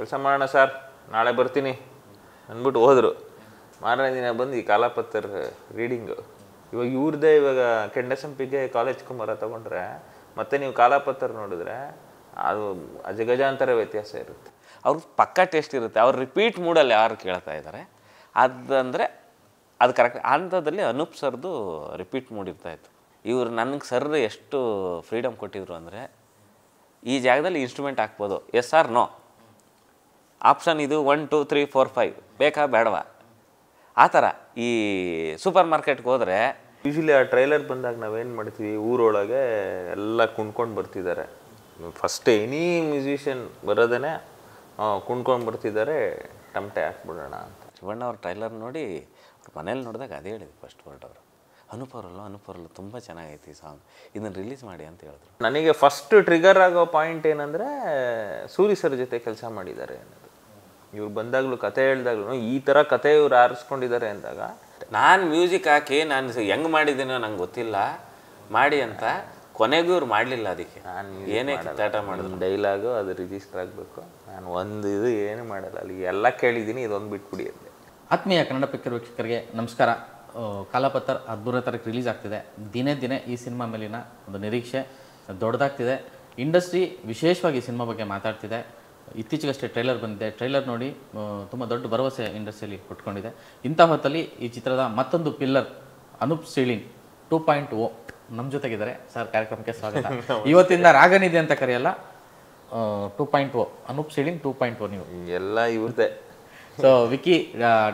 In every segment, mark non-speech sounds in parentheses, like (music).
ಕೆಲಸ ಮಾಡೋಣ ಸರ್ ನಾಳೆ ಬರ್ತೀನಿ ಅಂದ್ಬಿಟ್ಟು ಹೋದರು ಮಾರನೇ ದಿನ ಬಂದು ಈ ಕಾಲಪತ್ರ ರೀಡಿಂಗು ಇವಾಗ ಇವ್ರದ್ದೇ ಇವಾಗ ಕೆಂಡಸಂಪಿಗೆ ಕಾಲೇಜ್ ಕುಮಾರ ತೊಗೊಂಡ್ರೆ ಮತ್ತೆ ನೀವು ಕಾಲಪತ್ರ ನೋಡಿದ್ರೆ ಅದು ಅಜಗಜಾಂತರ ವ್ಯತ್ಯಾಸ ಇರುತ್ತೆ ಅವ್ರ ಪಕ್ಕಾ ಟೇಸ್ಟ್ ಇರುತ್ತೆ ಅವ್ರು ರಿಪೀಟ್ ಮೂಡಲ್ಲಿ ಯಾರು ಕೇಳ್ತಾ ಇದ್ದಾರೆ ಅದಂದರೆ ಅದು ಕರೆಕ್ಟ್ ಅಂಥದ್ದಲ್ಲಿ ಅನೂಪ್ ಸರ್ದು ರಿಪೀಟ್ ಮೂಡಿರ್ತಾ ಇತ್ತು ಇವರು ನನಗೆ ಸರ್ ಎಷ್ಟು ಫ್ರೀಡಮ್ ಕೊಟ್ಟಿದ್ರು ಅಂದರೆ ಈ ಜಾಗದಲ್ಲಿ ಇನ್ಸ್ಟ್ರೂಮೆಂಟ್ ಹಾಕ್ಬೋದು ಎಸ್ ಆರ್ ನೋ ಆಪ್ಷನ್ ಇದು one two three four five ಬೇಕಾ ಬೇಡವಾ ಆ ಥರ ಈ ಸೂಪರ್ ಮಾರ್ಕೆಟ್ಗೆ ಹೋದರೆ ಯೂಶಲಿ ಆ ಟ್ರೈಲರ್ ಬಂದಾಗ ನಾವೇನು ಮಾಡ್ತೀವಿ ಊರೊಳಗೆ ಎಲ್ಲ ಕುಣ್ಕೊಂಡು ಬರ್ತಿದ್ದಾರೆ ಫಸ್ಟ್ ಎನಿ ಮ್ಯೂಸಿಷಿಯನ್ ಬರೋದೇ ಕುಣ್ಕೊಂಡು ಬರ್ತಿದ್ದಾರೆ ಟಮಟೆ ಹಾಕ್ಬಿಡೋಣ ಅಂತ ಶಿವಣ್ಣ ಅವ್ರ ಟ್ರೈಲರ್ ನೋಡಿ ಅವ್ರ ಮನೇಲಿ ನೋಡಿದಾಗ ಅದೇ ಹೇಳಿದ್ರು ಫಸ್ಟ್ ವರ್ಡ್ ಅವರು ಅನುಪರಲ್ಲೋ ಅನುಪರಲ್ಲೋ ತುಂಬ ಚೆನ್ನಾಗೈತಿ ಸಾಂಗ್ ಇದನ್ನು ರಿಲೀಸ್ ಮಾಡಿ ಅಂತ ಹೇಳಿದ್ರು ನನಗೆ ಫಸ್ಟ್ ಟ್ರಿಗರ್ ಆಗೋ ಪಾಯಿಂಟ್ ಏನಂದರೆ ಸೂರಿ ಸರ್ ಜೊತೆ ಕೆಲಸ ಮಾಡಿದ್ದಾರೆ ಇವ್ರು ಬಂದಾಗಲೂ ಕತೆ ಹೇಳಿದಾಗ್ಲೂ ಈ ಥರ ಕತೆ ಇವ್ರು ಆರಿಸ್ಕೊಂಡಿದ್ದಾರೆ ಅಂದಾಗ ನಾನು ಮ್ಯೂಸಿಕ್ ಹಾಕಿ ನಾನು ಹೆಂಗೆ ಮಾಡಿದ್ದೀನೋ ನಂಗೆ ಗೊತ್ತಿಲ್ಲ ಮಾಡಿ ಅಂತ ಕೊನೆಗೂ ಇವ್ರು ಮಾಡಲಿಲ್ಲ ಅದಕ್ಕೆ ನಾನು ಏನೇ ಕಥಾಟ ಮಾಡಿದ್ರು ಡೈಲಾಗು ಅದು ರಿಜಿಸ್ಟರ್ ಆಗಬೇಕು ನಾನು ಒಂದು ಇದು ಏನು ಮಾಡಲ್ಲ ಅಲ್ಲಿ ಎಲ್ಲ ಕೇಳಿದ್ದೀನಿ ಇದೊಂದು ಬಿಟ್ಬಿಡಿ ಅಂದೆ ಆತ್ಮೀಯ ಕನ್ನಡ ಪಿಕ್ಚರ್ ವೀಕ್ಷಕರಿಗೆ ನಮಸ್ಕಾರ ಕಾಲಪತ್ರ ಹದಿಮೂರನೇ ತಾರೀಕು ರಿಲೀಸ್ ಆಗ್ತಿದೆ ದಿನೇ ದಿನೇ ಈ ಸಿನಿಮಾ ಮೇಲಿನ ಒಂದು ನಿರೀಕ್ಷೆ ದೊಡ್ಡದಾಗ್ತಿದೆ ಇಂಡಸ್ಟ್ರಿ ವಿಶೇಷವಾಗಿ ಸಿನಿಮಾ ಬಗ್ಗೆ ಮಾತಾಡ್ತಿದೆ ಇತ್ತೀಚೆಗಷ್ಟೇ ಟ್ರೈಲರ್ ಬಂದಿದೆ ಟ್ರೈಲರ್ ನೋಡಿ ತುಂಬ ದೊಡ್ಡ ಭರವಸೆ ಇಂಡಸ್ಟ್ರಿಯಲ್ಲಿ ಕೊಟ್ಕೊಂಡಿದೆ ಇಂಥ ಹೊತ್ತಲ್ಲಿ ಈ ಚಿತ್ರದ ಮತ್ತೊಂದು pillar Anup Seelin two point o ನಮ್ಮ ಜೊತೆಗಿದ್ದಾರೆ ಸರ್ ಕಾರ್ಯಕ್ರಮಕ್ಕೆ ಸ್ವಾಗತ (laughs) ಇವತ್ತಿಂದ ರಾಗನಿದೆ ಅಂತ ಕರೆಯಲ್ಲ two point o Anup Seelin two point o ನೀವು ಎಲ್ಲ ಇವ್ರದೇ so Vicky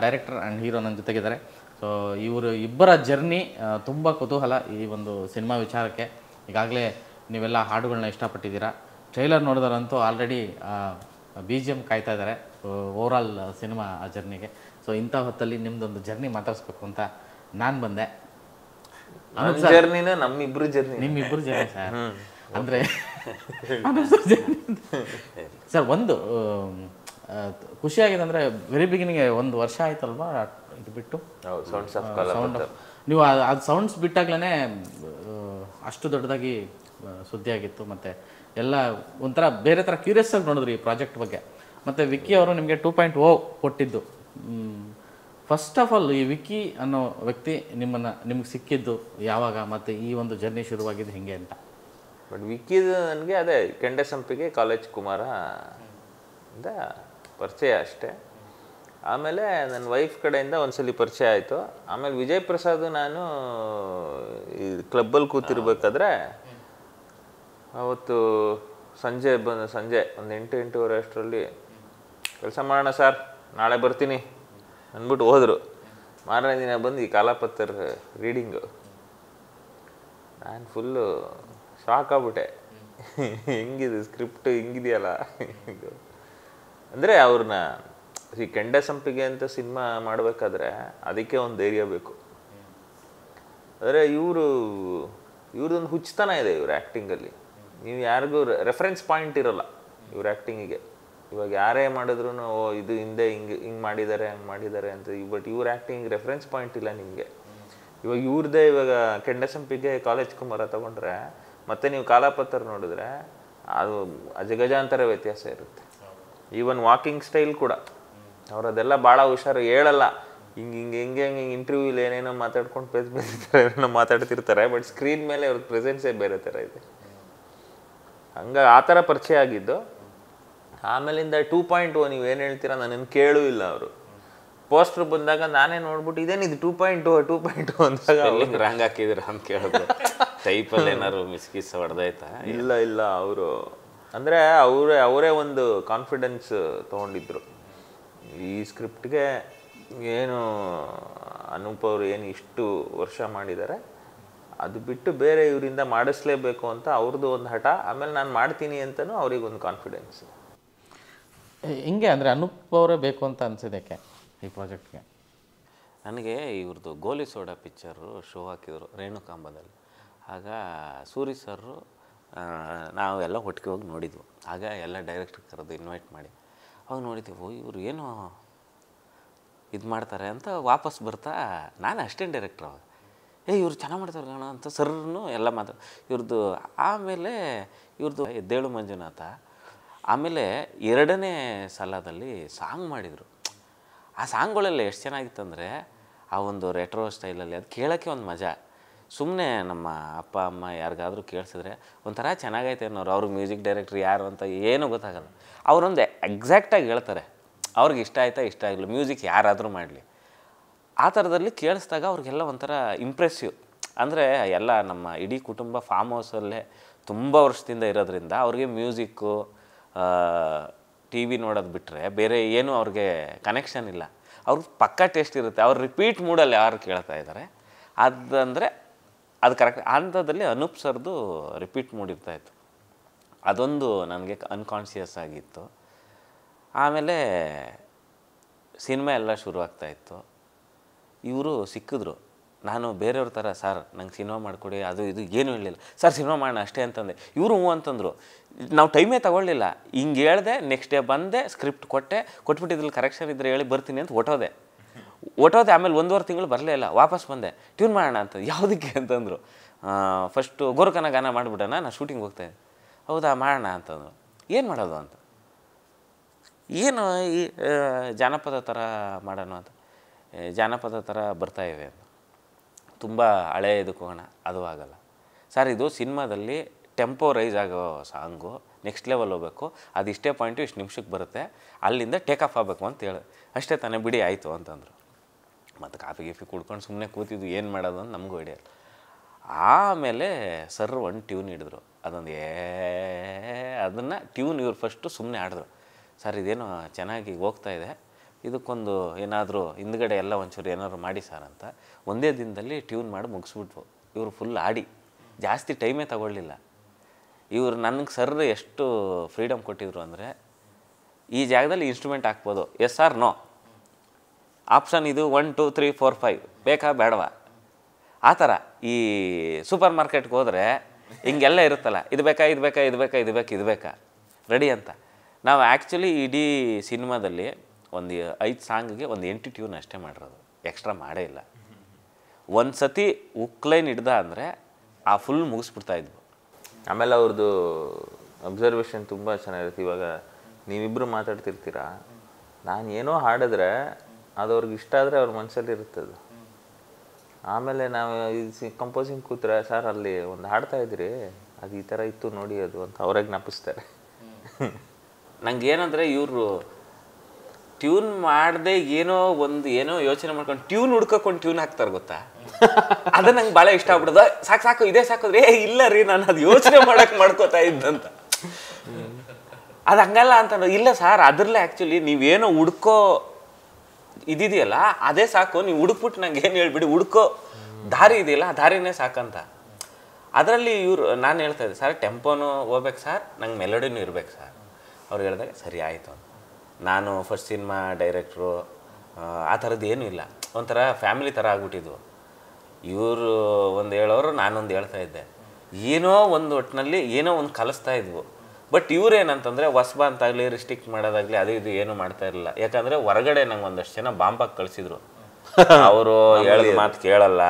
director and hero ನನ್ನ ಜೊತೆಗಿದ್ದಾರೆ ಸೊ ಇವರು ಇಬ್ಬರ ಜರ್ನಿ ತುಂಬ ಕುತೂಹಲ ಈ ಒಂದು ಸಿನಿಮಾ ವಿಚಾರಕ್ಕೆ ಈಗಾಗಲೇ ನೀವೆಲ್ಲ ಹಾಡುಗಳನ್ನ ಇಷ್ಟಪಟ್ಟಿದ್ದೀರಾ ಟ್ರೈಲರ್ ನೋಡಿದಾರಂತೂ ಆಲ್ರೆಡಿ ಬಿ ಜಿ ಎಮ್ ಕಾಯ್ತಾ ಇದ್ದಾರೆ ಓವರಾಲ್ ಸಿನಿಮಾ ಜರ್ನಿಗೆ ಸೊ ಇಂಥ ಹೊತ್ತಲ್ಲಿ ನಿಮ್ದೊಂದು ಜರ್ನಿ ಮಾತಾಡಿಸ್ಬೇಕು ಅಂತ ನಾನು ಬಂದೆ ಜರ್ನಿನ ನಮ್ಮಿಬ್ರು ಜರ್ನಿ ನಿಮ್ಮಿಬ್ರು ಜರ್ನಿ ಸರ್ ಅಂದರೆ (laughs) ಸರ್ ಒಂದು ಖುಷಿಯಾಗಿದೆ ಅಂದರೆ ವೆರಿ ಬಿಗಿನಿಂಗ್ ಒಂದು ವರ್ಷ ಆಯ್ತಲ್ವಾ ಇದು ಬಿಟ್ಟು ಸೌಂಡ್ ನೀವು ಅದು ಸೌಂಡ್ಸ್ ಬಿಟ್ಟಾಗ್ಲೇ ಅಷ್ಟು ದೊಡ್ಡದಾಗಿ ಸುದ್ದಿ ಆಗಿತ್ತು ಮತ್ತು ಎಲ್ಲ ಒಂಥರ ಬೇರೆ ಥರ ಕ್ಯೂರಿಯಸ್ ಆಗಿ ನೋಡಿದ್ರು ಈ ಪ್ರಾಜೆಕ್ಟ್ ಬಗ್ಗೆ ಮತ್ತು ವಿಕ್ಕಿ ಅವರು ನಿಮಗೆ ಟೂ ಪಾಯಿಂಟ್ ಓ ಕೊಟ್ಟಿದ್ದು ಫಸ್ಟ್ ಆಫ್ ಆಲ್ ಈ ವಿಕ್ಕಿ ಅನ್ನೋ ವ್ಯಕ್ತಿ ನಿಮ್ಮನ್ನು ನಿಮ್ಗೆ ಸಿಕ್ಕಿದ್ದು ಯಾವಾಗ ಮತ್ತು ಈ ಒಂದು ಜರ್ನಿ ಶುರುವಾಗಿದ್ದು ಹೇಗೆ ಅಂತ ಬಟ್ ವಿಕ್ಕಿದು ನನಗೆ ಅದೇ ಕೆಂಡೆ ಸಂಪಿಗೆ ಕಾಲೇಜ್ ಕುಮಾರ ಇಂದ ಪರಿಚಯ ಅಷ್ಟೇ ಆಮೇಲೆ ನನ್ನ ವೈಫ್ ಕಡೆಯಿಂದ ಒಂದ್ಸಲಿ ಪರಿಚಯ ಆಯಿತು ಆಮೇಲೆ ವಿಜಯ್ ಪ್ರಸಾದ್ ನಾನು ಈ ಕ್ಲಬ್ಬಲ್ಲಿ ಕೂತಿರ್ಬೇಕಾದ್ರೆ ಅವತ್ತು ಸಂಜೆ ಬಂದು ಸಂಜೆ ಒಂದು ಎಂಟು ಎಂಟೂವರೆ ಅಷ್ಟರಲ್ಲಿ ಕೆಲಸ ಮಾಡೋಣ ಸರ್ ನಾಳೆ ಬರ್ತೀನಿ ಅಂದ್ಬಿಟ್ಟು ಹೋದರು ಮಾರನೇ ದಿನ ಬಂದು ಈ ಕಾಲಪತ್ರ ರೀಡಿಂಗು ನಾನು ಫುಲ್ಲು ಶಾಕ್ ಆಗ್ಬಿಟ್ಟೆ ಹೆಂಗಿದೆ ಸ್ಕ್ರಿಪ್ಟ್ ಹಿಂಗಿದೆಯಲ್ಲ ಅಂದರೆ ಅವ್ರನ್ನ ಈ ಕೆಂಡ ಸಂಪಿಗೆ ಅಂತ ಸಿನಿಮಾ ಮಾಡಬೇಕಾದ್ರೆ ಅದಕ್ಕೆ ಒಂದು ಧೈರ್ಯ ಬೇಕು ಆದರೆ ಇವರು ಇವ್ರದೊಂದು ಹುಚ್ಚತನ ಇದೆ ಇವ್ರ ಆ್ಯಕ್ಟಿಂಗಲ್ಲಿ ನೀವು ಯಾರಿಗೂ ರೆಫರೆನ್ಸ್ ಪಾಯಿಂಟ್ ಇರೋಲ್ಲ ಇವ್ರ ಆ್ಯಕ್ಟಿಂಗಿಗೆ ಇವಾಗ ಯಾರೇ ಮಾಡಿದ್ರು ಓ ಇದು ಹಿಂದೆ ಹಿಂಗೆ ಹಿಂಗೆ ಮಾಡಿದ್ದಾರೆ ಹಂಗೆ ಮಾಡಿದ್ದಾರೆ ಅಂತ ಬಟ್ ಇವ್ರ ಆ್ಯಕ್ಟಿಂಗ್ ರೆಫರೆನ್ಸ್ ಪಾಯಿಂಟ್ ಇಲ್ಲ ನಿಮಗೆ ಇವಾಗ ಇವ್ರದೇ ಇವಾಗ ಕೆಂಡಸಂಪಿಗೆ ಕಾಲೇಜ್ ಕುಮಾರ ತಗೊಂಡ್ರೆ ಮತ್ತೆ ನೀವು ಕಾಲಾಪತ್ರ ನೋಡಿದ್ರೆ ಅದು ಅಜಗಜಾಂತರ ವ್ಯತ್ಯಾಸ ಇರುತ್ತೆ ಈವನ್ ವಾಕಿಂಗ್ ಸ್ಟೈಲ್ ಕೂಡ ಅದೆಲ್ಲ ಭಾಳ ಹುಷಾರು ಹೇಳಲ್ಲ ಹಿಂಗೆ ಹಿಂಗೆ ಹೆಂಗೆ ಹಿಂಗೆ ಹಿಂಗೆ ಇಂಟರ್ವ್ಯೂಲಿ ಏನೇನೋ ಮಾತಾಡ್ಕೊಂಡು ಪೇಸ್ ಬೇರೆ ಮಾತಾಡ್ತಿರ್ತಾರೆ ಬಟ್ ಸ್ಕ್ರೀನ್ ಮೇಲೆ ಅವ್ರ ಪ್ರೆಸೆನ್ಸೇ ಬೇರೆ ಥರ ಇದೆ ಹಂಗ ಆ ಥರ ಪರಿಚಯ ಆಗಿದ್ದು ಆಮೇಲಿಂದ ಟೂ ಪಾಯಿಂಟ್ ಓ ನೀವು ಏನು ಹೇಳ್ತೀರಾ ನನ್ನನ್ನು ಕೇಳೂ ಇಲ್ಲ ಅವರು ಪೋಸ್ಟರ್ ಬಂದಾಗ ನಾನೇ ನೋಡ್ಬಿಟ್ಟು ಇದೇನು ಇದು two point two two point two ಅಂದಾಗ ರಾಂಗ್ ಹಾಕಿದಿರ ಅಂತ ಕೇಳಿದ್ರು ಟೈಪಲ್ಲಿ ಏನಾದ್ರು ಮಿಸ್ಕಿಸ್ ಹೊಡೆದಾಯ್ತಾ ಇಲ್ಲ ಇಲ್ಲ ಅವರು ಅಂದರೆ ಅವರೇ ಅವರೇ ಒಂದು ಕಾನ್ಫಿಡೆನ್ಸ್ ತೊಗೊಂಡಿದ್ರು ಈ ಸ್ಕ್ರಿಪ್ಟ್ಗೆ ಏನು ಅನೂಪ್ ಅವರು ಏನು ಇಷ್ಟು ವರ್ಷ ಮಾಡಿದ್ದಾರೆ ಅದು ಬಿಟ್ಟು ಬೇರೆ ಇವರಿಂದ ಮಾಡಿಸ್ಲೇಬೇಕು ಅಂತ ಅವ್ರದ್ದು ಒಂದು ಹಠ ಆಮೇಲೆ ನಾನು ಮಾಡ್ತೀನಿ ಅಂತಲೂ ಅವ್ರಿಗೊಂದು ಕಾನ್ಫಿಡೆನ್ಸ್ ಹಿಂಗೆ ಅಂದರೆ ಅನೂಪ್ ಅವರೇ ಬೇಕು ಅಂತ ಅನಿಸಿದಕ್ಕೆ ಈ ಪ್ರಾಜೆಕ್ಟ್ಗೆ ನನಗೆ ಇವ್ರದ್ದು ಗೋಲಿ ಸೋಡಾ ಪಿಕ್ಚರು ಶೋ ಹಾಕಿದರು ರೇಣುಕಾಂಬದಲ್ಲಿ ಆಗ ಸೂರಿ ಸರ್ರು ನಾವು ಎಲ್ಲ ಒಟ್ಟಿಗೆ ಹೋಗಿ ನೋಡಿದ್ವು ಆಗ ಎಲ್ಲ ಡೈರೆಕ್ಟ್ರ್ ಕರೆದು ಇನ್ವೈಟ್ ಮಾಡಿ ಅವಾಗ ನೋಡಿದ್ದೀವಿ ಇವರು ಏನು ಇದು ಮಾಡ್ತಾರೆ ಅಂತ ವಾಪಸ್ ಬರ್ತಾ ನಾನು ಅಷ್ಟೇನು ಡೈರೆಕ್ಟ್ರ್ ಅವಾಗ ಏ ಇವ್ರು ಚೆನ್ನಾಗಿ ಮಾಡ್ತಾರೆ ಕಣ ಅಂತ ಸರ್ನು ಎಲ್ಲ ಮಾತು ಇವ್ರದ್ದು ಆಮೇಲೆ ಇವ್ರದ್ದು ಎದ್ದೇಳು ಮಂಜುನಾಥ ಆಮೇಲೆ ಎರಡನೇ ಸಲದಲ್ಲಿ ಸಾಂಗ್ ಮಾಡಿದರು ಆ ಸಾಂಗ್ಗಳೆಲ್ಲ ಎಷ್ಟು ಚೆನ್ನಾಗಿತ್ತಂದರೆ ಆ ಒಂದು ರೆಟ್ರೋ ಸ್ಟೈಲಲ್ಲಿ ಅದು ಕೇಳೋಕ್ಕೆ ಒಂದು ಮಜಾ ಸುಮ್ಮನೆ ನಮ್ಮ ಅಪ್ಪ ಅಮ್ಮ ಯಾರಿಗಾದರೂ ಕೇಳಿಸಿದ್ರೆ ಒಂಥರ ಚೆನ್ನಾಗೈತೆ ಅನ್ನೋರು ಅವ್ರ ಮ್ಯೂಸಿಕ್ ಡೈರೆಕ್ಟ್ರ್ ಯಾರು ಅಂತ ಏನೂ ಗೊತ್ತಾಗಲ್ಲ ಅವರೊಂದು ಎಕ್ಸಾಕ್ಟಾಗಿ ಹೇಳ್ತಾರೆ ಅವ್ರಿಗೆ ಇಷ್ಟ ಆಯ್ತಾ ಇಷ್ಟ ಆಗಲಿ ಮ್ಯೂಸಿಕ್ ಯಾರಾದರೂ ಮಾಡಲಿ ಆ ಥರದಲ್ಲಿ ಕೇಳಿಸ್ದಾಗ ಅವ್ರಿಗೆಲ್ಲ ಒಂಥರ ಇಂಪ್ರೆಸ್ಸಿವ್ ಅಂದರೆ ಎಲ್ಲ ನಮ್ಮ ಇಡೀ ಕುಟುಂಬ ಫಾರ್ಮ್ ಹೌಸಲ್ಲೇ ತುಂಬ ವರ್ಷದಿಂದ ಇರೋದ್ರಿಂದ ಅವ್ರಿಗೆ ಮ್ಯೂಸಿಕ್ಕು ಟಿ ವಿ ನೋಡೋದು ಬಿಟ್ಟರೆ ಬೇರೆ ಏನೂ ಅವ್ರಿಗೆ ಕನೆಕ್ಷನ್ ಇಲ್ಲ ಅವ್ರ ಪಕ್ಕಾ ಟೇಸ್ಟ್ ಇರುತ್ತೆ ಅವ್ರು ರಿಪೀಟ್ ಮೂಡಲ್ಲಿ ಯಾರು ಕೇಳ್ತಾ ಇದ್ದಾರೆ ಅದಂದರೆ ಅದು ಕರೆಕ್ಟ್ ಅಂಥದ್ದಲ್ಲಿ ಅನೂಪ್ ಸರ್ದು ರಿಪೀಟ್ ಮೂಡಿರ್ತಾಯಿತ್ತು ಅದೊಂದು ನನಗೆ ಅನ್ಕಾನ್ಷಿಯಸ್ ಆಗಿತ್ತು ಆಮೇಲೆ ಸಿನಿಮಾ ಎಲ್ಲ ಶುರು ಆಗ್ತಾಯಿತ್ತು ಇವರು ಸಿಕ್ಕಿದ್ರು ನಾನು ಬೇರೆಯವ್ರ ಥರ ಸರ್ ನಂಗೆ ಸಿನಿಮಾ ಮಾಡಿಕೊಡಿ ಅದು ಇದು ಏನೂ ಇರಲಿಲ್ಲ ಸರ್ ಸಿನಿಮಾ ಮಾಡೋಣ ಅಷ್ಟೇ ಅಂತಂದೆ ಇವರು ಹ್ಞೂ ಅಂತಂದರು ನಾವು ಟೈಮೇ ತೊಗೊಳ್ಳಿಲ್ಲ ಹಿಂಗೆ ಹೇಳ್ದೆ ನೆಕ್ಸ್ಟ್ ಡೇ ಬಂದೆ ಸ್ಕ್ರಿಪ್ಟ್ ಕೊಟ್ಟೆ ಕೊಟ್ಬಿಟ್ಟು ಇದ್ರಲ್ಲಿ ಕರೆಕ್ಷನ್ ಇದ್ದರೆ ಹೇಳಿ ಬರ್ತೀನಿ ಅಂತ ಒಟ್ಟೋದೆ ಒಟ್ಟೋದೆ ಆಮೇಲೆ ಒಂದೂವರೆ ತಿಂಗಳು ಬರಲೇ ಇಲ್ಲ ವಾಪಸ್ ಬಂದೆ ಟ್ಯೂನ್ ಮಾಡೋಣ ಅಂತ ಯಾವುದಕ್ಕೆ ಅಂತಂದರು ಫಸ್ಟು ಗೋರ್ಖನ ಗಾನ ಮಾಡಿಬಿಡೋಣ ನಾನು ಶೂಟಿಂಗ್ ಹೋಗ್ತೇನೆ ಹೌದಾ ಮಾಡೋಣ ಅಂತಂದರು ಏನು ಮಾಡೋದು ಅಂತ ಏನು ಈ ಜಾನಪದ ಥರ ಮಾಡೋಣ ಅಂತ ಜಾನಪದ ಥರ ಬರ್ತಾಯಿವೆ ಅಂತ ತುಂಬ ಹಳೆ ಇದಕ್ಕೆ ಹೋಗೋಣ ಅದು ಆಗಲ್ಲ ಸರ್ ಇದು ಸಿನಿಮಾದಲ್ಲಿ ಟೆಂಪೋ ರೈಸ್ ಆಗೋ ಸಾಂಗು ನೆಕ್ಸ್ಟ್ ಲೆವೆಲ್ ಹೋಗ್ಬೇಕು ಅದು ಇಷ್ಟೇ ಪಾಯಿಂಟು ಇಷ್ಟು ನಿಮಿಷಕ್ಕೆ ಬರುತ್ತೆ ಅಲ್ಲಿಂದ ಟೇಕ್ ಆಫ್ ಆಗಬೇಕು ಅಂತ ಹೇಳಿ ಅಷ್ಟೇ ತಾನೇ ಬಿಡಿ ಆಯಿತು ಅಂತಂದರು ಮತ್ತು ಕಾಫಿ ಗೀಫಿ ಕುಡ್ಕೊಂಡು ಸುಮ್ಮನೆ ಕೂತಿದ್ದು ಏನು ಮಾಡೋದು ಅಂತ ನಮಗೂ ಹಿಡಿಯಲ್ಲ ಆಮೇಲೆ ಸರ್ ಒಂದು ಟ್ಯೂನ್ ಹಿಡಿದ್ರು ಅದೊಂದು ಏ ಅದನ್ನು ಟ್ಯೂನ್ ಇವ್ರು ಫಸ್ಟು ಸುಮ್ಮನೆ ಆಡಿದ್ರು ಸರ್ ಇದೇನು ಚೆನ್ನಾಗಿ ಹೋಗ್ತಾ ಇದೆ ಇದಕ್ಕೊಂದು ಏನಾದರೂ ಹಿಂದ್ಗಡೆ ಎಲ್ಲ ಒಂಚೂರು ಏನಾದ್ರು ಮಾಡಿ ಸರ್ ಅಂತ ಒಂದೇ ದಿನದಲ್ಲಿ ಟ್ಯೂನ್ ಮಾಡಿ ಮುಗಿಸ್ಬಿಟ್ವು ಇವರು ಫುಲ್ ಆಡಿ ಜಾಸ್ತಿ ಟೈಮೇ ತಗೊಳ್ಳಿಲ್ಲ ಇವರು ನನಗೆ ಸರ್ ಎಷ್ಟು ಫ್ರೀಡಮ್ ಕೊಟ್ಟಿದ್ರು ಅಂದರೆ ಈ ಜಾಗದಲ್ಲಿ ಇನ್ಸ್ಟ್ರೂಮೆಂಟ್ ಹಾಕ್ಬೋದು ಎಸ್ ಆರ್ ನೋ ಆಪ್ಷನ್ ಇದು one two three four five ಬೇಕಾ ಬೇಡವಾ ಆ ಥರ ಈ ಸೂಪರ್ ಮಾರ್ಕೆಟ್ಗೆ ಹೋದರೆ ಹಿಂಗೆಲ್ಲ ಇರುತ್ತಲ್ಲ ಇದು ಬೇಕಾ ಇದು ಬೇಕಾ ಇದು ಬೇಕಾ ಇದು ಬೇಕಾ ಇದು ಬೇಕಾ ರೆಡಿ ಅಂತ ನಾವು ಆ್ಯಕ್ಚುಲಿ ಇಡೀ ಸಿನಿಮಾದಲ್ಲಿ ಒಂದು ಐದು ಸಾಂಗ್ಗೆ ಒಂದು ಎಂಟು ಟ್ಯೂನ್ ಅಷ್ಟೇ ಮಾಡಿರೋದು ಎಕ್ಸ್ಟ್ರಾ ಮಾಡೇ ಇಲ್ಲ ಒಂದು ಸತಿ ಉಕ್ಲೈನ್ ಹಿಡ್ದ ಅಂದರೆ ಆ ಫುಲ್ ಮುಗಿಸ್ಬಿಡ್ತಾ ಇದ್ವು ಆಮೇಲೆ ಅವ್ರದ್ದು ಅಬ್ಸರ್ವೇಷನ್ ತುಂಬ ಚೆನ್ನಾಗಿರುತ್ತೆ ಇವಾಗ ನೀವಿಬ್ಬರು ಮಾತಾಡ್ತಿರ್ತೀರಾ ನಾನು ಏನೋ ಹಾಡಿದ್ರೆ ಅದು ಅವ್ರಿಗೆ ಇಷ್ಟ ಆದರೆ ಅವ್ರ ಮನಸ್ಸಲ್ಲಿ ಇರುತ್ತದು ಆಮೇಲೆ ನಾವು ಇದು ಕಂಪೋಸಿಂಗ್ ಕೂತ್ರೆ ಸರ್ ಅಲ್ಲಿ ಒಂದು ಹಾಡ್ತಾ ಇದ್ರಿ ಅದು ಈ ಥರ ಇತ್ತು ನೋಡಿ ಅದು ಅಂತ ಅವ್ರಾಗ ಜ್ಞಾಪಿಸ್ತಾರೆ ನನಗೇನಂದರೆ ಇವರು ಟ್ಯೂನ್ ಮಾಡದೆ ಏನೋ ಒಂದು ಏನೋ ಯೋಚನೆ ಮಾಡ್ಕೊಂಡು ಟ್ಯೂನ್ ಹುಡ್ಕೊಂಡು ಟ್ಯೂನ್ ಹಾಕ್ತಾರೆ ಗೊತ್ತಾ ಅದ ನಂಗೆ ಭಾಳ ಇಷ್ಟ ಆಗ್ಬಿಡೋದು ಸಾಕು ಸಾಕು ಇದೇ ಸಾಕಿದ್ರೆ ಏ ಇಲ್ಲ ರೀ ನಾನು ಅದು ಯೋಚನೆ ಮಾಡಕ್ ಮಾಡ್ಕೋತಾ ಇದ್ದಂತ ಅದು ಹಂಗಲ್ಲ ಅಂತ ಇಲ್ಲ ಸರ್ ಅದ್ರಲ್ಲೇ ಆ್ಯಕ್ಚುಲಿ ನೀವೇನೋ ಹುಡ್ಕೋ ಇದಿದೆಯಲ್ಲ ಅದೇ ಸಾಕು ನೀವು ಹುಡುಕ್ಬಿಟ್ಟು ನಂಗೆ ಏನು ಹೇಳ್ಬಿಡಿ ಹುಡ್ಕೋ ದಾರಿ ಇದೆಯಲ್ಲ ಆ ದಾರಿನೇ ಸಾಕಂತ ಅದರಲ್ಲಿ ಇವರು ನಾನು ಹೇಳ್ತಾ ಇದ್ದೆ ಸರ್ ಟೆಂಪೋನು ಹೋಗ್ಬೇಕು ಸರ್ ನಂಗೆ ಮೆಲೋಡಿನೂ ಇರ್ಬೇಕು ಸರ್ ಅವ್ರು ಹೇಳಿದಾಗ ಸರಿ ಆಯಿತು ಅಂತ ನಾನು ಫಸ್ಟ್ ಸಿನಿಮಾ ಡೈರೆಕ್ಟ್ರು ಆ ಥರದ್ದು ಏನೂ ಇಲ್ಲ ಒಂಥರ ಫ್ಯಾಮಿಲಿ ಥರ ಆಗ್ಬಿಟ್ಟಿದ್ವು ಇವರು ಒಂದು ಹೇಳೋರು ನಾನೊಂದು ಹೇಳ್ತಾ ಇದ್ದೆ ಏನೋ ಒಂದು ಒಟ್ಟಿನಲ್ಲಿ ಏನೋ ಒಂದು ಕಲಿಸ್ತಾ ಇದ್ವು ಬಟ್ ಇವ್ರೇನಂತಂದರೆ ಹೊಸ್ಬ ಅಂತಾಗಲಿ ರಿಸ್ಟ್ರಿಕ್ಟ್ ಮಾಡೋದಾಗಲಿ ಅದು ಇದು ಏನೂ ಮಾಡ್ತಾ ಇರಲಿಲ್ಲ ಯಾಕಂದರೆ ಹೊರಗಡೆ ನಂಗೆ ಒಂದಷ್ಟು ಜನ ಬಾಂಬಾಗಿ ಕಳಿಸಿದ್ರು (laughs) ಅವರು ಹೇಳಿದ ಮಾತು ಕೇಳಲ್ಲ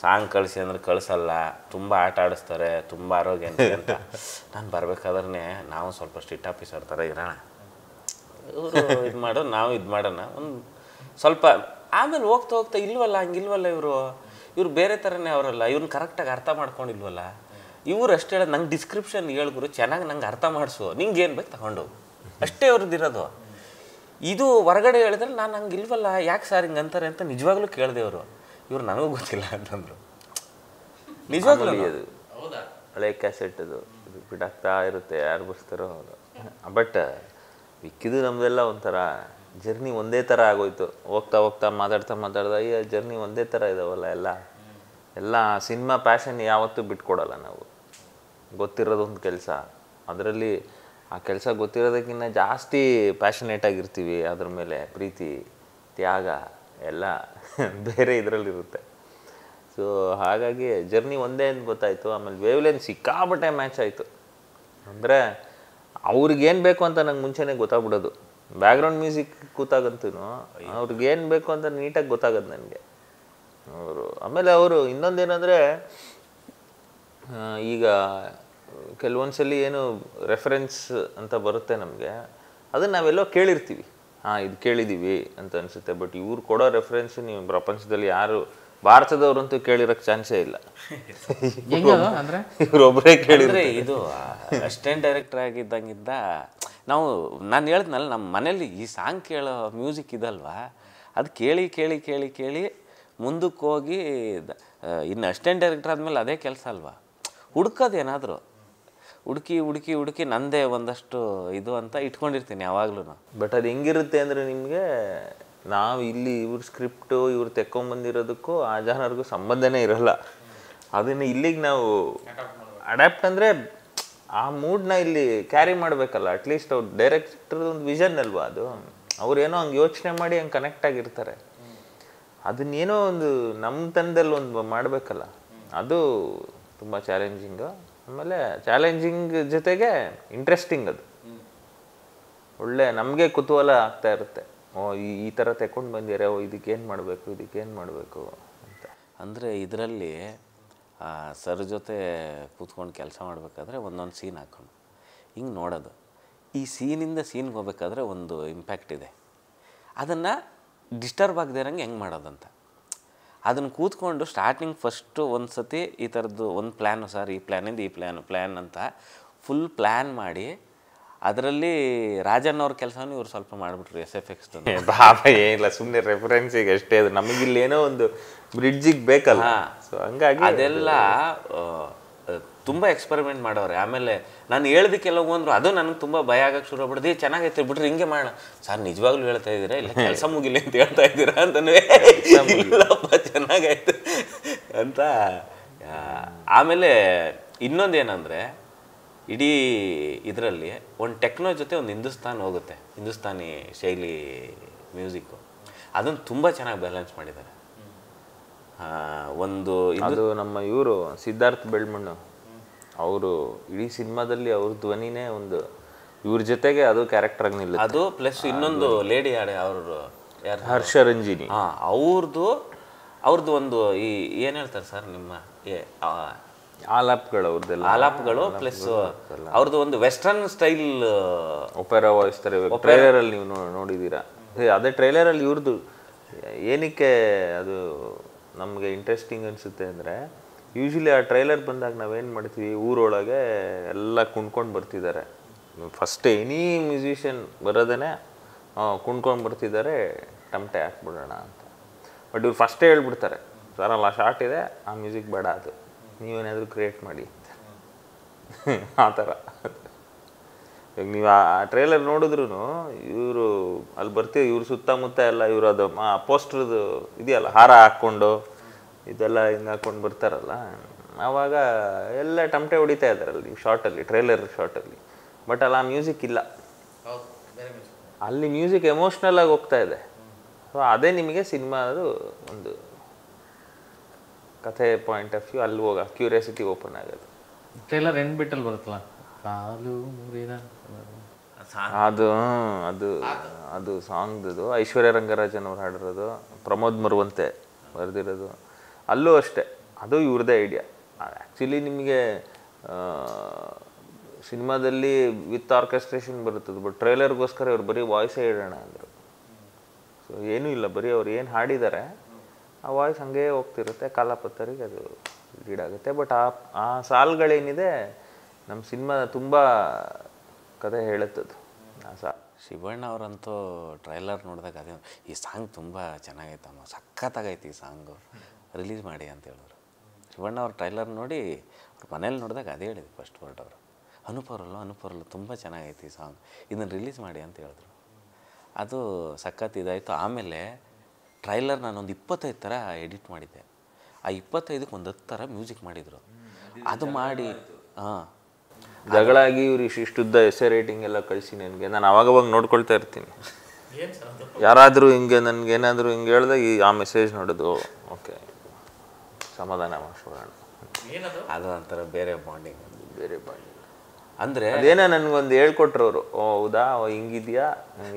ಸಾಂಗ್ ಕಳಿಸಿ ಅಂದ್ರೆ ಕಳಿಸಲ್ಲ ತುಂಬ ಆಟ ಆಡಿಸ್ತಾರೆ ತುಂಬ ಆರೋಗ್ಯ ಅಂತ (laughs) ನಾನು ಬರ್ಬೇಕಾದ್ರೆ ನಾವು ಸ್ವಲ್ಪ ಸ್ಟ್ರಿಟ್ ಆಫೀಸರ್ ಥರ ಇರೋಣ ಇವರು ಇದು ಮಾಡೋ ನಾವು ಇದು ಮಾಡೋಣ ಒಂದು ಸ್ವಲ್ಪ ಆಮೇಲೆ ಹೋಗ್ತಾ ಹೋಗ್ತಾ ಇಲ್ವಲ್ಲ ಹಂಗಿಲ್ವಲ್ಲ ಇವರು ಇವ್ರು ಬೇರೆ ಥರನೇ ಅವರಲ್ಲ ಇವ್ರನ್ನ ಕರೆಕ್ಟಾಗಿ ಅರ್ಥ ಮಾಡ್ಕೊಂಡಿಲ್ವಲ್ಲ ಇವ್ರು ಅಷ್ಟೇ ಹೇಳೋದು ನಂಗೆ ಡಿಸ್ಕ್ರಿಪ್ಷನ್ ಹೇಳ್ಗುರು ಚೆನ್ನಾಗಿ ನಂಗೆ ಅರ್ಥ ಮಾಡಿಸು ನಿಂಗೆ ಏನು ಬೇಕು ತಗೊಂಡೋಗು ಅಷ್ಟೇ ಇರೋದು ಇದು ಹೊರಗಡೆ ಹೇಳಿದ್ರೆ ನಾನು ಹಂಗೆ ಇಲ್ವಲ್ಲ ಯಾಕೆ ಸರ್ ಹಿಂಗೆ ಅಂತಾರೆ ಅಂತ ನಿಜವಾಗ್ಲೂ ಕೇಳಿದೆ ಅವರು ಇವ್ರು ನನಗೂ ಗೊತ್ತಿಲ್ಲ ಅಂತಂದರು ನಿಜವಾಗ್ಲೂ ಅದು ಹಳೆ ಕ್ಯಾಸೆಟ್ ಅದು ಬಿಡಾಗ್ತಾ ಇರುತ್ತೆ ಯಾರು ಬರ್ತಾರೋ ಅವರು ಬಟ್ ಇಕ್ಕಿದ್ದು ನಮ್ದೆಲ್ಲ ಒಂಥರ ಜರ್ನಿ ಒಂದೇ ಥರ ಆಗೋಯ್ತು ಹೋಗ್ತಾ ಹೋಗ್ತಾ ಮಾತಾಡ್ತಾ ಮಾತಾಡ್ತಾ ಈ ಜರ್ನಿ ಒಂದೇ ಥರ ಇದಾವಲ್ಲ ಎಲ್ಲ ಎಲ್ಲ ಸಿನಿಮಾ ಪ್ಯಾಷನ್ ಯಾವತ್ತೂ ಬಿಟ್ಕೊಡಲ್ಲ ನಾವು ಗೊತ್ತಿರೋದೊಂದು ಕೆಲಸ ಅದರಲ್ಲಿ ಆ ಕೆಲಸ ಗೊತ್ತಿರೋದಕ್ಕಿಂತ ಜಾಸ್ತಿ ಆಗಿರ್ತೀವಿ ಅದ್ರ ಮೇಲೆ ಪ್ರೀತಿ ತ್ಯಾಗ ಎಲ್ಲ (laughs) ಬೇರೆ ಇದರಲ್ಲಿರುತ್ತೆ ಸೊ ಹಾಗಾಗಿ ಜರ್ನಿ ಒಂದೇ ಅಂತ ಗೊತ್ತಾಯಿತು ಆಮೇಲೆ ವೇವ್ಲೆನ್ ಸಿಕ್ಕಾಬಟ್ಟೆ ಮ್ಯಾಚ್ ಆಯಿತು ಅಂದರೆ ಅವ್ರಿಗೇನು ಬೇಕು ಅಂತ ನಂಗೆ ಮುಂಚೆನೇ ಗೊತ್ತಾಗ್ಬಿಡೋದು ಬ್ಯಾಕ್ಗ್ರೌಂಡ್ ಮ್ಯೂಸಿಕ್ ಕೂತಾಗಂತೂ ಅವ್ರಿಗೇನು ಬೇಕು ಅಂತ ನೀಟಾಗಿ ಗೊತ್ತಾಗೋದು ನನಗೆ ಅವರು ಆಮೇಲೆ ಅವರು ಇನ್ನೊಂದೇನಂದ್ರೆ ಈಗ ಸಲ ಏನು ರೆಫರೆನ್ಸ್ ಅಂತ ಬರುತ್ತೆ ನಮಗೆ ಅದನ್ನು ನಾವೆಲ್ಲೋ ಕೇಳಿರ್ತೀವಿ ಹಾಂ ಇದು ಕೇಳಿದ್ದೀವಿ ಅಂತ ಅನಿಸುತ್ತೆ ಬಟ್ ಇವ್ರು ಕೊಡೋ ರೆಫರೆನ್ಸ್ ನೀವು ಪ್ರಪಂಚದಲ್ಲಿ ಯಾರು ಭಾರತದವ್ರಂತೂ ಕೇಳಿರೋಕ್ಕೆ ಚಾನ್ಸೇ ಇಲ್ಲ ಅಂದ್ರೆ ಕೇಳಿದ್ರೆ ಇದು ಅಸಿಸ್ಟೆಂಟ್ ಡೈರೆಕ್ಟರ್ ಆಗಿದ್ದಂಗಿದ್ದ ನಾವು ನಾನು ಹೇಳಿದ್ನಲ್ಲ ನಮ್ಮ ಮನೇಲಿ ಈ ಸಾಂಗ್ ಕೇಳೋ ಮ್ಯೂಸಿಕ್ ಇದಲ್ವಾ ಅದು ಕೇಳಿ ಕೇಳಿ ಕೇಳಿ ಕೇಳಿ ಮುಂದಕ್ಕೆ ಹೋಗಿ ಇನ್ನು ಅಸಿಸ್ಟೆಂಟ್ ಡೈರೆಕ್ಟರ್ ಆದಮೇಲೆ ಅದೇ ಕೆಲಸ ಅಲ್ವಾ ಹುಡ್ಕೋದೇನಾದರೂ ಏನಾದರೂ ಹುಡುಕಿ ಹುಡುಕಿ ಹುಡುಕಿ ನಂದೇ ಒಂದಷ್ಟು ಇದು ಅಂತ ಇಟ್ಕೊಂಡಿರ್ತೀನಿ ಯಾವಾಗಲೂ ಬಟ್ ಅದು ಹೆಂಗಿರುತ್ತೆ ಅಂದರೆ ನಿಮಗೆ ನಾವು ಇಲ್ಲಿ ಇವ್ರ ಸ್ಕ್ರಿಪ್ಟು ಇವ್ರು ತೆಕ್ಕೊಂಬಂದಿರೋದಕ್ಕೂ ಆ ಜನರಿಗೂ ಸಂಬಂಧನೇ ಇರಲ್ಲ ಅದನ್ನು ಇಲ್ಲಿಗೆ ನಾವು ಅಡ್ಯಾಪ್ಟ್ ಅಂದರೆ ಆ ಮೂಡ್ನ ಇಲ್ಲಿ ಕ್ಯಾರಿ ಮಾಡಬೇಕಲ್ಲ ಅಟ್ಲೀಸ್ಟ್ ಅವ್ರು ಡೈರೆಕ್ಟರ್ ಒಂದು ವಿಷನ್ ಅಲ್ವಾ ಅದು ಅವ್ರೇನೋ ಹಂಗೆ ಯೋಚನೆ ಮಾಡಿ ಹಂಗೆ ಕನೆಕ್ಟ್ ಆಗಿರ್ತಾರೆ ಅದನ್ನೇನೋ ಒಂದು ನಮ್ಮ ತಂದಲ್ಲಿ ಒಂದು ಮಾಡಬೇಕಲ್ಲ ಅದು ತುಂಬ ಚಾಲೆಂಜಿಂಗು ಆಮೇಲೆ ಚಾಲೆಂಜಿಂಗ್ ಜೊತೆಗೆ ಇಂಟ್ರೆಸ್ಟಿಂಗ್ ಅದು ಒಳ್ಳೆ ನಮಗೆ ಕುತೂಹಲ ಆಗ್ತಾ ಇರುತ್ತೆ ಈ ಥರ ತಗೊಂಡು ಬಂದಿರೋ ಇದಕ್ಕೇನು ಮಾಡಬೇಕು ಇದಕ್ಕೇನು ಮಾಡಬೇಕು ಅಂತ ಅಂದರೆ ಇದರಲ್ಲಿ ಸರ್ ಜೊತೆ ಕೂತ್ಕೊಂಡು ಕೆಲಸ ಮಾಡಬೇಕಾದ್ರೆ ಒಂದೊಂದು ಸೀನ್ ಹಾಕೊಂಡು ಹಿಂಗೆ ನೋಡೋದು ಈ ಸೀನಿಂದ ಸೀನ್ಗೆ ಹೋಗ್ಬೇಕಾದ್ರೆ ಒಂದು ಇಂಪ್ಯಾಕ್ಟ್ ಇದೆ ಅದನ್ನು ಡಿಸ್ಟರ್ಬ್ ಇರೋಂಗೆ ಹೆಂಗೆ ಮಾಡೋದಂತ ಅದನ್ನು ಕೂತ್ಕೊಂಡು ಸ್ಟಾರ್ಟಿಂಗ್ ಫಸ್ಟು ಒಂದು ಸತಿ ಈ ಥರದ್ದು ಒಂದು ಪ್ಲ್ಯಾನು ಸರ್ ಈ ಪ್ಲ್ಯಾನಿಂದ ಈ ಪ್ಲ್ಯಾನು ಪ್ಲ್ಯಾನ್ ಅಂತ ಫುಲ್ ಪ್ಲ್ಯಾನ್ ಮಾಡಿ ಅದರಲ್ಲಿ ರಾಜನ್ ಅವ್ರ ಕೆಲಸನೂ ಇವ್ರು ಸ್ವಲ್ಪ ಮಾಡಿಬಿಟ್ರು ಎಸ್ ಎಫ್ ಎಕ್ಸ್ ಬಾಬಾ ಏನಿಲ್ಲ ಸುಮ್ಮನೆ ರೆಫರೆನ್ಸಿಗೆ ಅಷ್ಟೇ ಅದು ಏನೋ ಒಂದು ಬ್ರಿಡ್ಜಿಗೆ ಬೇಕಲ್ಲ ಸೊ ಹಂಗಾಗಿ ಅದೆಲ್ಲ ತುಂಬ ಎಕ್ಸ್ಪೆರಿಮೆಂಟ್ ಮಾಡೋರೆ ಆಮೇಲೆ ನಾನು ಹೇಳ್ದಕ್ಕೆಲ್ಲ ಅಂದ್ರು ಅದು ನನಗೆ ತುಂಬ ಭಯ ಆಗಕ್ಕೆ ಶುರು ಆಗ್ಬಿಡ್ದು ಚೆನ್ನಾಗೈತೆ ಬಿಟ್ರೆ ಹಿಂಗೆ ಮಾಡೋಣ ಸರ್ ನಿಜವಾಗ್ಲೂ ಹೇಳ್ತಾ ಇದ್ದೀರಾ ಇಲ್ಲ ಕೆಲಸ ಮುಗಿಲಿ ಅಂತ ಹೇಳ್ತಾ ಇದ್ದೀರಾ ಅಂತಲೇ ಇಲ್ಲಪ್ಪ ಚೆನ್ನಾಗೈತೆ ಅಂತ ಆಮೇಲೆ ಇನ್ನೊಂದೇನಂದ್ರೆ ಇಡೀ ಇದರಲ್ಲಿ ಒಂದು ಟೆಕ್ನೋ ಜೊತೆ ಒಂದು ಹಿಂದೂಸ್ತಾನ್ ಹೋಗುತ್ತೆ ಹಿಂದೂಸ್ತಾನಿ ಶೈಲಿ ಮ್ಯೂಸಿಕ್ಕು ಅದನ್ನು ತುಂಬ ಚೆನ್ನಾಗಿ ಬ್ಯಾಲೆನ್ಸ್ ಮಾಡಿದ್ದಾರೆ ಒಂದು ಅದು ನಮ್ಮ ಇವರು ಸಿದ್ಧಾರ್ಥ್ ಬೆಳ್ಮಣ್ಣು ಅವರು ಇಡೀ ಸಿನಿಮಾದಲ್ಲಿ ಅವ್ರ ಧ್ವನಿನೇ ಒಂದು ಇವ್ರ ಜೊತೆಗೆ ಅದು ಕ್ಯಾರೆಕ್ಟರ್ ಆಗಿ ನಿಲ್ಲ ಅದು ಪ್ಲಸ್ ಇನ್ನೊಂದು ಲೇಡಿ ಆಡೇ ಅವರು ಹರ್ಷ ರಂಜಿನಿ ಹಾಂ ಅವ್ರದ್ದು ಅವ್ರದ್ದು ಒಂದು ಈ ಏನು ಹೇಳ್ತಾರೆ ಸರ್ ನಿಮ್ಮ ಆಲಾಪ್ಗಳು ಅವ್ರದ್ದೆಲ್ಲ ಆಲಾಪ್ಗಳು ಪ್ಲಸ್ ಅವ್ರದ್ದು ಒಂದು ವೆಸ್ಟರ್ನ್ ಸ್ಟೈಲ್ ಒಪೆರಾ ವಾಯ್ಸ್ ಟ್ರೈಲರಲ್ಲಿ ನೀವು ನೋಡಿದ್ದೀರಾ ಅದೇ ಟ್ರೈಲರಲ್ಲಿ ಇವ್ರದ್ದು ಏನಕ್ಕೆ ಅದು ನಮಗೆ ಇಂಟ್ರೆಸ್ಟಿಂಗ್ ಅನಿಸುತ್ತೆ ಅಂದರೆ ಯೂಶ್ವಲಿ ಆ ಟ್ರೈಲರ್ ಬಂದಾಗ ನಾವೇನು ಮಾಡ್ತೀವಿ ಊರೊಳಗೆ ಎಲ್ಲ ಕುಣ್ಕೊಂಡು ಬರ್ತಿದ್ದಾರೆ ಫಸ್ಟ್ ಎನಿ ಮ್ಯೂಸಿಷಿಯನ್ ಬರೋದೇ ಕುಣ್ಕೊಂಡು ಬರ್ತಿದ್ದಾರೆ ಟಮಟೆ ಹಾಕ್ಬಿಡೋಣ ಅಂತ ಬಟ್ ಇವ್ರು ಫಸ್ಟೇ ಹೇಳ್ಬಿಡ್ತಾರೆ ಸರ್ ಅಲ್ಲ ಶಾರ್ಟ್ ಇದೆ ಆ ಮ್ಯೂಸಿಕ್ ಬೇಡ ಅದು ನೀವೇನಾದರೂ ಕ್ರಿಯೇಟ್ ಮಾಡಿ (laughs) ಆ ಥರ ಈಗ ನೀವು ಆ ಟ್ರೇಲರ್ ನೋಡಿದ್ರು ಇವರು ಅಲ್ಲಿ ಬರ್ತೀವಿ ಇವ್ರ ಸುತ್ತಮುತ್ತ ಎಲ್ಲ ಇವರು ಅದು ಪೋಸ್ಟ್ರದ್ದು ಇದೆಯಲ್ಲ ಹಾರ ಹಾಕ್ಕೊಂಡು ಇದೆಲ್ಲ ಹಿಂಗೆ ಹಾಕ್ಕೊಂಡು ಬರ್ತಾರಲ್ಲ ಆವಾಗ ಎಲ್ಲ ಟಮಟೆ ಹೊಡಿತಾ ಇದ್ದಾರಲ್ಲಿ ಶಾರ್ಟಲ್ಲಿ ಟ್ರೇಲರ್ ಶಾರ್ಟಲ್ಲಿ ಬಟ್ ಅಲ್ಲಿ ಆ ಮ್ಯೂಸಿಕ್ ಇಲ್ಲ ಅಲ್ಲಿ ಮ್ಯೂಸಿಕ್ ಎಮೋಷ್ನಲ್ ಆಗಿ ಹೋಗ್ತಾ ಇದೆ ಸೊ ಅದೇ ನಿಮಗೆ ಸಿನಿಮಾದು ಒಂದು ಕಥೆ ಪಾಯಿಂಟ್ ಆಫ್ ವ್ಯೂ ಅಲ್ಲಿ ಹೋಗ ಕ್ಯೂರಿಯಾಸಿಟಿ ಓಪನ್ ಆಗೋದು ಟ್ರೈಲರ್ ಎಂಡ್ ಬಿಟ್ಟಲ್ಲಿ ಬರುತ್ತಲ್ಲ ಕಾಲು ಮುರಿದ ಅದು ಅದು ಅದು ಸಾಂಗ್ದು ಐಶ್ವರ್ಯ ರಂಗರಾಜನ್ ಅವ್ರು ಹಾಡಿರೋದು ಪ್ರಮೋದ್ ಮರುವಂತೆ ಬರೆದಿರೋದು ಅಲ್ಲೂ ಅಷ್ಟೇ ಅದು ಇವ್ರದೇ ಐಡಿಯಾ ಆ್ಯಕ್ಚುಲಿ ನಿಮಗೆ ಸಿನಿಮಾದಲ್ಲಿ ವಿತ್ ಆರ್ಕೆಸ್ಟ್ರೇಷನ್ ಬರುತ್ತದೆ ಬಟ್ ಟ್ರೈಲರ್ಗೋಸ್ಕರ ಇವ್ರು ಬರೀ ವಾಯ್ಸೇ ಇಡೋಣ ಅಂದರು ಸೊ ಏನೂ ಇಲ್ಲ ಬರೀ ಅವ್ರು ಏನು ಹಾಡಿದ್ದಾರೆ ಆ ವಾಯ್ಸ್ ಹಂಗೆ ಹೋಗ್ತಿರುತ್ತೆ ಕಲಾಪತ್ತರಿಗೆ ಅದು ಲೀಡ್ ಆಗುತ್ತೆ ಬಟ್ ಆ ಆ ಸಾಲುಗಳೇನಿದೆ ನಮ್ಮ ಸಿನಿಮಾ ತುಂಬ ಕತೆ ಹೇಳುತ್ತದು ಆ ಸಾ ಶಿವಣ್ಣ ಅವರಂತೂ ಟ್ರೈಲರ್ ನೋಡಿದಾಗ ಅದೇ ಈ ಸಾಂಗ್ ತುಂಬ ಚೆನ್ನಾಗೈತಮ್ಮ ಸಖತ್ತಾಗೈತಿ ಈ ಸಾಂಗು ರಿಲೀಸ್ ಮಾಡಿ ಅಂತ ಹೇಳಿದ್ರು ಶಿವಣ್ಣ ಅವ್ರ ಟ್ರೈಲರ್ ನೋಡಿ ಅವ್ರ ಮನೇಲಿ ನೋಡಿದಾಗ ಅದೇ ಹೇಳಿದ್ರು ಫಸ್ಟ್ ವರ್ಡ್ ಅವರು ಅನುಪರಲ್ಲು ಅನುಪರಲ್ಲು ತುಂಬ ಚೆನ್ನಾಗೈತಿ ಈ ಸಾಂಗ್ ಇದನ್ನು ರಿಲೀಸ್ ಮಾಡಿ ಅಂತ ಹೇಳಿದ್ರು ಅದು ಸಖತ್ ಇದಾಯಿತು ಆಮೇಲೆ ಟ್ರೈಲರ್ ನಾನೊಂದು ಇಪ್ಪತ್ತೈದು ಥರ ಎಡಿಟ್ ಮಾಡಿದ್ದೆ ಆ ಇಪ್ಪತ್ತೈದಕ್ಕೆ ಒಂದು ಹತ್ತು ಥರ ಮ್ಯೂಸಿಕ್ ಮಾಡಿದರು ಅದು ಮಾಡಿ ಹಾಂ ಜಗಳಾಗಿ ಇವ್ರು ಇಷ್ಟುದ್ದ ಎಸ್ ಎ ರೇಟಿಂಗ್ ಎಲ್ಲ ಕಳಿಸಿ ನನಗೆ ನಾನು ಅವಾಗವಾಗ ನೋಡ್ಕೊಳ್ತಾ ಇರ್ತೀನಿ ಯಾರಾದರೂ ಹಿಂಗೆ ನನಗೆ ಏನಾದರೂ ಹಿಂಗೆ ಹೇಳ್ದಾಗ ಈ ಆ ಮೆಸೇಜ್ ನೋಡೋದು ಓಕೆ ಸಮಾಧಾನ ಮಾಡಿಸ್ಕೊಳ್ಳೋಣ ಅದು ಒಂಥರ ಬೇರೆ ಬಾಂಡಿಂಗ್ ಬೇರೆ ಬಾಂಡಿಂಗ್ ಅಂದರೆ ಅದೇನೋ ನನಗೊಂದು ಹೇಳ್ಕೊಟ್ರವರು ಓ ಹೌದಾ ಹಿಂಗಿದೆಯಾ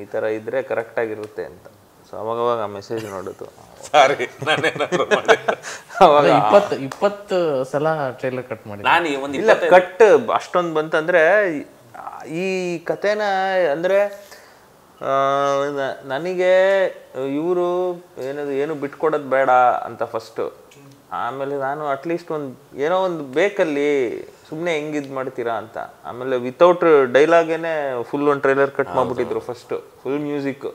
ಈ ಥರ ಇದ್ದರೆ ಕರೆಕ್ಟಾಗಿರುತ್ತೆ ಅಂತ ಸೊ ಅವಾಗವಾಗ ಮೆಸೇಜ್ ನೋಡೋದು ಸಾರಿ ಅವಾಗ (laughs) ಇಪ್ಪತ್ತು ಇಪ್ಪತ್ತು ಸಲ ಟ್ರೈಲರ್ ಕಟ್ ಮಾಡಿ ನಾನು ಒಂದು ಇಲ್ಲ ಕಟ್ ಅಷ್ಟೊಂದು ಬಂತಂದ್ರೆ ಈ ಕಥೆನ ಅಂದ್ರೆ ನನಗೆ ಇವರು ಏನದು ಏನು ಬಿಟ್ಕೊಡೋದು ಬೇಡ ಅಂತ ಫಸ್ಟು ಆಮೇಲೆ ನಾನು ಅಟ್ಲೀಸ್ಟ್ ಒಂದು ಏನೋ ಒಂದು ಬೇಕಲ್ಲಿ ಸುಮ್ಮನೆ ಹೆಂಗೆ ಮಾಡ್ತೀರಾ ಅಂತ ಆಮೇಲೆ ವಿತೌಟ್ ಡೈಲಾಗೇನೆ ಫುಲ್ ಒಂದು ಟ್ರೈಲರ್ ಕಟ್ ಮಾಡಿಬಿಟ್ಟಿದ್ರು ಫಸ್ಟು ಫುಲ್ ಮ್ಯೂಸಿಕ್ಕು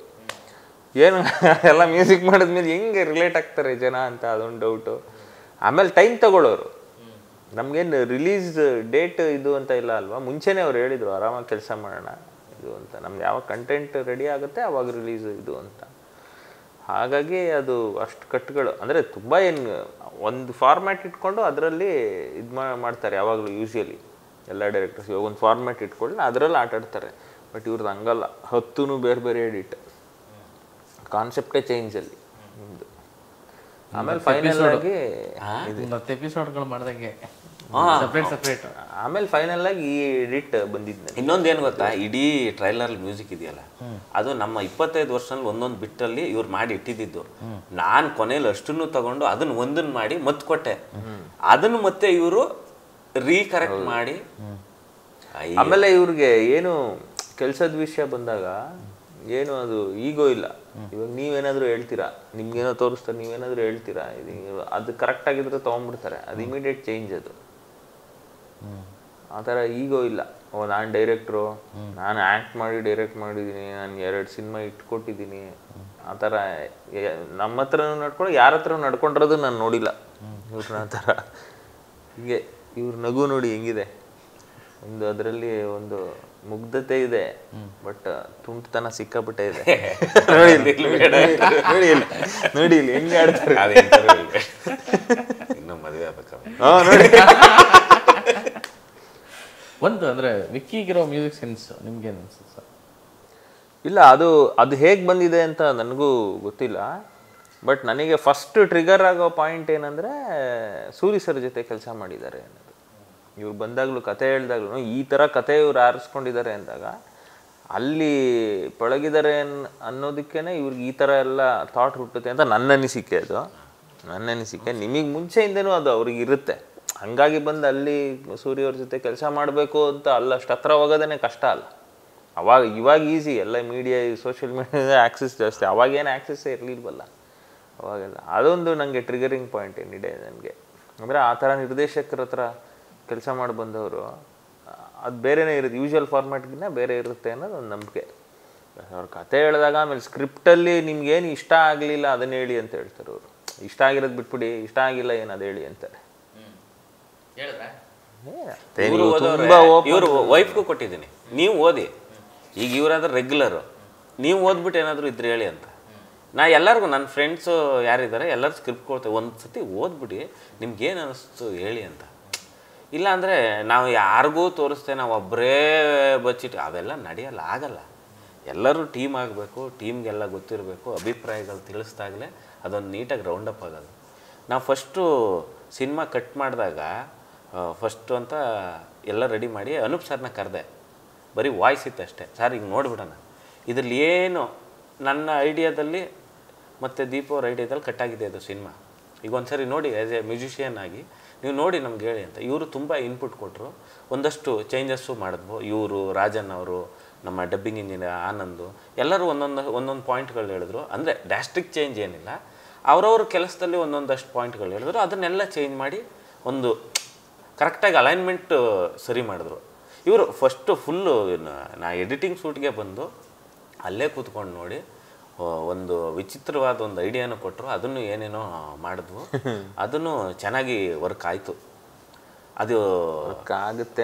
ಏನು (laughs) ಎಲ್ಲ ಮ್ಯೂಸಿಕ್ ಮಾಡಿದ್ಮೇಲೆ ಹೆಂಗೆ ರಿಲೇಟ್ ಆಗ್ತಾರೆ ಜನ ಅಂತ ಅದೊಂದು ಡೌಟು ಆಮೇಲೆ ಟೈಮ್ ತಗೊಳ್ಳೋರು ನಮಗೇನು ರಿಲೀಸ್ ಡೇಟ್ ಇದು ಅಂತ ಇಲ್ಲ ಅಲ್ವಾ ಮುಂಚೆನೇ ಅವ್ರು ಹೇಳಿದರು ಆರಾಮಾಗಿ ಕೆಲಸ ಮಾಡೋಣ ಇದು ಅಂತ ನಮ್ಗೆ ಯಾವಾಗ ಕಂಟೆಂಟ್ ರೆಡಿ ಆಗುತ್ತೆ ಆವಾಗ ರಿಲೀಸ್ ಇದು ಅಂತ ಹಾಗಾಗಿ ಅದು ಅಷ್ಟು ಕಟ್ಗಳು ಅಂದರೆ ತುಂಬ ಏನು ಒಂದು ಫಾರ್ಮ್ಯಾಟ್ ಇಟ್ಕೊಂಡು ಅದರಲ್ಲಿ ಇದು ಮಾಡ್ತಾರೆ ಯಾವಾಗಲೂ ಯೂಶಲಿ ಎಲ್ಲ ಡೈರೆಕ್ಟರ್ಸ್ ಇವಾಗ ಒಂದು ಫಾರ್ಮ್ಯಾಟ್ ಇಟ್ಕೊಂಡು ಅದರಲ್ಲಿ ಆಟಾಡ್ತಾರೆ ಬಟ್ ಇವ್ರದ್ದು ಹಂಗಲ್ಲ ಹತ್ತೂ ಬೇರೆ ಬೇರೆ ಎಡಿಟ್ ಕಾನ್ಸೆಪ್ಟೇ ಚೇಂಜ್ ಅಲ್ಲಿ ಆಮೇಲೆ ಫೈನಲ್ ಆಗಿ ಎಪಿಸೋಡ್ಗಳು ಮಾಡ್ದಂಗೆ ಆಮೇಲೆ ಫೈನಲ್ ಆಗಿ ಈ ಎಡಿಟ್ ಬಂದಿದ್ದೆ ಇನ್ನೊಂದು ಏನು ಗೊತ್ತಾ ಇಡೀ ಟ್ರೈಲರ್ ಮ್ಯೂಸಿಕ್ ಇದೆಯಲ್ಲ ಅದು ನಮ್ಮ ಇಪ್ಪತ್ತೈದು ವರ್ಷದಲ್ಲಿ ಒಂದೊಂದು ಬಿಟ್ಟಲ್ಲಿ ಇವ್ರು ಮಾಡಿ ಇಟ್ಟಿದ್ದು ನಾನು ಕೊನೆಯಲ್ಲಿ ಅಷ್ಟನ್ನು ತಗೊಂಡು ಅದನ್ನ ಒಂದನ್ನ ಮಾಡಿ ಮತ್ತೆ ಕೊಟ್ಟೆ ಅದನ್ನು ಮತ್ತೆ ಇವರು ರೀಕರೆಕ್ಟ್ ಮಾಡಿ ಆಮೇಲೆ ಇವ್ರಿಗೆ ಏನು ಕೆಲಸದ ವಿಷಯ ಬಂದಾಗ ಏನು ಅದು ಈಗೋ ಇಲ್ಲ ಇವಾಗ ನೀವೇನಾದರೂ ಹೇಳ್ತೀರಾ ನಿಮ್ಗೇನೋ ತೋರಿಸ್ತಾರೆ ನೀವೇನಾದರೂ ಹೇಳ್ತೀರಾ ಇದು ಅದು ಕರೆಕ್ಟ್ ಆಗಿದ್ರೆ ತೊಗೊಂಡ್ಬಿಡ್ತಾರೆ ಅದು ಇಮಿಡಿಯೇಟ್ ಚೇಂಜ್ ಅದು ಆ ಥರ ಈಗೋ ಇಲ್ಲ ಓ ನಾನು ಡೈರೆಕ್ಟ್ರು ನಾನು ಆ್ಯಕ್ಟ್ ಮಾಡಿ ಡೈರೆಕ್ಟ್ ಮಾಡಿದ್ದೀನಿ ನಾನು ಎರಡು ಸಿನಿಮಾ ಇಟ್ಕೊಟ್ಟಿದ್ದೀನಿ ಆ ಥರ ನಮ್ಮ ಹತ್ರನೂ ನಡ್ಕೊಂಡು ಯಾರ ಹತ್ರ ನಡ್ಕೊಂಡಿರೋದು ನಾನು ನೋಡಿಲ್ಲ ಇವ್ರನ್ನ ಆ ಥರ ಹೀಗೆ ಇವ್ರ ನಗು ನೋಡಿ ಹೆಂಗಿದೆ ಒಂದು ಅದರಲ್ಲಿ ಒಂದು ಮುಗ್ಧತೆ ಇದೆ ಬಟ್ ತುಂಟತನ ಸಿಕ್ಕಾಪಟ್ಟೆ ಇದೆ ನೋಡಿ ನೋಡಿ ಒಂದು ಅಂದ್ರೆ ವಿಕ್ಕಿಗಿರೋ ಮ್ಯೂಸಿಕ್ ಸೆನ್ಸ್ ನಿಮ್ಗೆ ಸರ್ ಇಲ್ಲ ಅದು ಅದು ಹೇಗೆ ಬಂದಿದೆ ಅಂತ ನನಗೂ ಗೊತ್ತಿಲ್ಲ ಬಟ್ ನನಗೆ ಫಸ್ಟ್ ಟ್ರಿಗರ್ ಆಗೋ ಪಾಯಿಂಟ್ ಏನಂದ್ರೆ ಸೂರಿ ಸರ್ ಜೊತೆ ಕೆಲಸ ಮಾಡಿದ್ದಾರೆ ಅನ್ನೋದು ಇವ್ರು ಬಂದಾಗಲೂ ಕತೆ ಹೇಳಿದಾಗ್ಲೂ ಈ ಥರ ಕತೆ ಇವ್ರು ಆರಿಸ್ಕೊಂಡಿದ್ದಾರೆ ಅಂದಾಗ ಅಲ್ಲಿ ಪಳಗಿದ್ದಾರೆ ಅನ್ ಅನ್ನೋದಕ್ಕೇ ಇವ್ರಿಗೆ ಈ ಥರ ಎಲ್ಲ ಥಾಟ್ ಹುಟ್ಟುತ್ತೆ ಅಂತ ನನ್ನ ಅನಿಸಿಕೆ ಅದು ನನ್ನ ಅನಿಸಿಕೆ ನಿಮಗೆ ಮುಂಚೆಯಿಂದನೂ ಅದು ಅವ್ರಿಗೆ ಇರುತ್ತೆ ಹಂಗಾಗಿ ಬಂದು ಅಲ್ಲಿ ಸೂರ್ಯವ್ರ ಜೊತೆ ಕೆಲಸ ಮಾಡಬೇಕು ಅಂತ ಅಲ್ಲ ಅಷ್ಟು ಹತ್ರ ಹೋಗೋದೇ ಕಷ್ಟ ಅಲ್ಲ ಅವಾಗ ಇವಾಗ ಈಸಿ ಎಲ್ಲ ಮೀಡಿಯಾ ಸೋಷಿಯಲ್ ಮೀಡಿಯಾ ಆ್ಯಕ್ಸಸ್ ಜಾಸ್ತಿ ಅವಾಗೇನು ಆ್ಯಕ್ಸಸ್ಸೇ ಇರಲಿಲ್ವಲ್ಲ ಅವಾಗೆಲ್ಲ ಅದೊಂದು ನನಗೆ ಟ್ರಿಗರಿಂಗ್ ಪಾಯಿಂಟ್ ಏನಿದೆ ನನಗೆ ಅಂದರೆ ಆ ಥರ ನಿರ್ದೇಶಕರ ಹತ್ರ ಕೆಲಸ ಮಾಡಿ ಬಂದವರು ಅದು ಬೇರೆನೇ ಇರುತ್ತೆ ಯೂಶ್ವಲ್ ಫಾರ್ಮ್ಯಾಟ್ಗಿನ್ನ ಬೇರೆ ಇರುತ್ತೆ ಅನ್ನೋದು ಒಂದು ನಂಬಿಕೆ ಅವ್ರ ಕತೆ ಹೇಳಿದಾಗ ಆಮೇಲೆ ಸ್ಕ್ರಿಪ್ಟಲ್ಲಿ ನಿಮ್ಗೇನು ಇಷ್ಟ ಆಗಲಿಲ್ಲ ಅದನ್ನು ಹೇಳಿ ಅಂತ ಹೇಳ್ತಾರೆ ಅವರು ಇಷ್ಟ ಆಗಿರೋದು ಬಿಟ್ಬಿಡಿ ಇಷ್ಟ ಆಗಿಲ್ಲ ಏನು ಅದು ಹೇಳಿ ಅಂತಾರೆ ಇವರು ವೈಫ್ಗೂ ಕೊಟ್ಟಿದ್ದೀನಿ ನೀವು ಓದಿ ಈಗ ಇವರಾದ್ರೆ ರೆಗ್ಯುಲರು ನೀವು ಓದ್ಬಿಟ್ಟು ಏನಾದರೂ ಇದ್ರೆ ಹೇಳಿ ಅಂತ ನಾ ಎಲ್ಲರಿಗೂ ನನ್ನ ಫ್ರೆಂಡ್ಸು ಯಾರಿದ್ದಾರೆ ಎಲ್ಲರೂ ಸ್ಕ್ರಿಪ್ಟ್ ಕೊಡ್ತೇವೆ ಒಂದು ಸತಿ ಓದ್ಬಿಡಿ ನಿಮ್ಗೇನು ಅನ್ನಿಸ್ತು ಹೇಳಿ ಅಂತ ಇಲ್ಲ ಅಂದರೆ ನಾವು ಯಾರಿಗೂ ತೋರಿಸ್ತೇವೆ ನಾವು ಒಬ್ಬರೇ ಬಚ್ಚಿಟ್ಟು ಅವೆಲ್ಲ ನಡೆಯಲ್ಲ ಆಗಲ್ಲ ಎಲ್ಲರೂ ಟೀಮ್ ಆಗಬೇಕು ಟೀಮ್ಗೆಲ್ಲ ಗೊತ್ತಿರಬೇಕು ಅಭಿಪ್ರಾಯಗಳು ತಿಳಿಸ್ದಾಗಲೇ ಅದೊಂದು ನೀಟಾಗಿ ರೌಂಡಪ್ ಆಗೋದು ನಾವು ಫಸ್ಟು ಸಿನಿಮಾ ಕಟ್ ಮಾಡಿದಾಗ ಫಸ್ಟು ಅಂತ ಎಲ್ಲ ರೆಡಿ ಮಾಡಿ ಅನೂಪ್ ಸರ್ನ ಕರೆದೆ ಬರೀ ವಾಯ್ಸ್ ಇತ್ತು ಅಷ್ಟೇ ಸರ್ ಈಗ ನೋಡಿಬಿಡೋಣ ಇದರಲ್ಲಿ ಏನು ನನ್ನ ಐಡಿಯಾದಲ್ಲಿ ಮತ್ತು ದೀಪ ಅವ್ರ ಐಡಿಯಾದಲ್ಲಿ ಕಟ್ಟಾಗಿದೆ ಅದು ಸಿನಿಮಾ ಈಗ ಒಂದು ಸರಿ ನೋಡಿ ಆ್ಯಸ್ ಎ ಮ್ಯೂಸಿಷಿಯನ್ ಆಗಿ ನೀವು ನೋಡಿ ನಮ್ಗೆ ಹೇಳಿ ಅಂತ ಇವರು ತುಂಬ ಇನ್ಪುಟ್ ಕೊಟ್ಟರು ಒಂದಷ್ಟು ಚೇಂಜಸ್ಸು ಮಾಡಿದ್ವು ಇವರು ರಾಜನ್ ಅವರು ನಮ್ಮ ಡಬ್ಬಿಂಗ್ ಇಂಜಿನಿಯರ್ ಆನಂದು ಎಲ್ಲರೂ ಒಂದೊಂದು ಒಂದೊಂದು ಪಾಯಿಂಟ್ಗಳು ಹೇಳಿದ್ರು ಅಂದರೆ ಡ್ಯಾಸ್ಟ್ರಿಕ್ ಚೇಂಜ್ ಏನಿಲ್ಲ ಅವರವ್ರ ಕೆಲಸದಲ್ಲಿ ಒಂದೊಂದಷ್ಟು ಪಾಯಿಂಟ್ಗಳು ಹೇಳಿದ್ರು ಅದನ್ನೆಲ್ಲ ಚೇಂಜ್ ಮಾಡಿ ಒಂದು ಕರೆಕ್ಟಾಗಿ ಅಲೈನ್ಮೆಂಟ್ ಸರಿ ಮಾಡಿದ್ರು ಇವರು ಫಸ್ಟು ಫುಲ್ಲು ನಾ ಎಡಿಟಿಂಗ್ ಸೂಟ್ಗೆ ಬಂದು ಅಲ್ಲೇ ಕೂತ್ಕೊಂಡು ನೋಡಿ ಒಂದು ವಿಚಿತ್ರವಾದ ಒಂದು ಐಡಿಯಾನು ಕೊಟ್ಟರು ಅದನ್ನು ಏನೇನೋ ಮಾಡಿದ್ವು (laughs) ಅದನ್ನು ಚೆನ್ನಾಗಿ ವರ್ಕ್ ಆಯಿತು ಅದು ಆಗುತ್ತೆ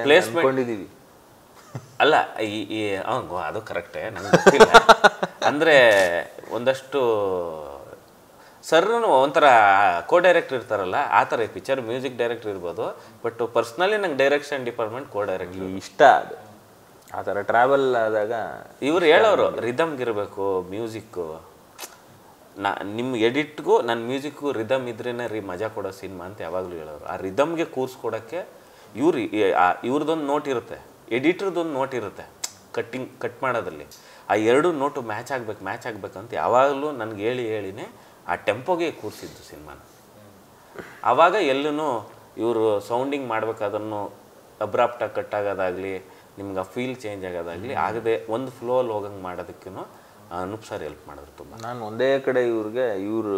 ಅಲ್ಲ ಈ ಅದು ಕರೆಕ್ಟೇ ನನಗೆ ಗೊತ್ತಿಲ್ಲ (laughs) ಅಂದರೆ ಒಂದಷ್ಟು ಸರ್ನು ಒಂಥರ ಕೋ ಡೈರೆಕ್ಟರ್ ಇರ್ತಾರಲ್ಲ ಆ ಥರ ಪಿಕ್ಚರ್ ಮ್ಯೂಸಿಕ್ ಡೈರೆಕ್ಟರ್ ಇರ್ಬೋದು ಬಟ್ ಪರ್ಸ್ನಲಿ ನಂಗೆ ಡೈರೆಕ್ಷನ್ ಡಿಪಾರ್ಟ್ಮೆಂಟ್ ಕೋ ಡೈರೆಕ್ಟರ್ ಇಷ್ಟ ಅದು ಆ ಥರ ಟ್ರಾವೆಲ್ ಆದಾಗ ಇವ್ರು ಹೇಳೋರು ರಿದಮ್ಗೆ ಇರಬೇಕು ಮ್ಯೂಸಿಕ್ಕು ನಾ ನಿಮ್ಮ ಎಡಿಟ್ಗೂ ನನ್ನ ಮ್ಯೂಸಿಕ್ಕು ರಿದಮ್ ಇದ್ರೇ ರೀ ಮಜಾ ಕೊಡೋ ಸಿನಿಮಾ ಅಂತ ಯಾವಾಗಲೂ ಹೇಳೋರು ಆ ರಿದಮ್ಗೆ ಕೂರಿಸ್ಕೊಡೋಕ್ಕೆ ಇವ್ರು ಇವ್ರದ್ದೊಂದು ನೋಟ್ ಇರುತ್ತೆ ಎಡಿಟ್ರದ್ದೊಂದು ನೋಟ್ ಇರುತ್ತೆ ಕಟ್ಟಿಂಗ್ ಕಟ್ ಮಾಡೋದ್ರಲ್ಲಿ ಆ ಎರಡು ನೋಟು ಮ್ಯಾಚ್ ಆಗ್ಬೇಕು ಮ್ಯಾಚ್ ಆಗ್ಬೇಕಂತ ಯಾವಾಗಲೂ ನನಗೆ ಹೇಳಿ ಹೇಳಿನೇ ಆ ಟೆಂಪೋಗೆ ಕೂರಿಸಿದ್ದು ಸಿನಿಮಾನ ಆವಾಗ ಎಲ್ಲೂ ಇವರು ಸೌಂಡಿಂಗ್ ಮಾಡಬೇಕಾದನ್ನು ಅಬ್ರಾಪ್ಟಾಗಿ ಕಟ್ ನಿಮ್ಗೆ ಆ ಫೀಲ್ ಚೇಂಜ್ ಆಗೋದಾಗಲಿ ಆಗದೆ ಒಂದು ಫ್ಲೋಲ್ಲಿ ಹೋಗಂಗೆ ಮಾಡೋದಕ್ಕೂ ಅನೂಪ್ ಸರ್ ಹೆಲ್ಪ್ ಮಾಡಿದ್ರು ತುಂಬ ನಾನು ಒಂದೇ ಕಡೆ ಇವ್ರಿಗೆ ಇವರು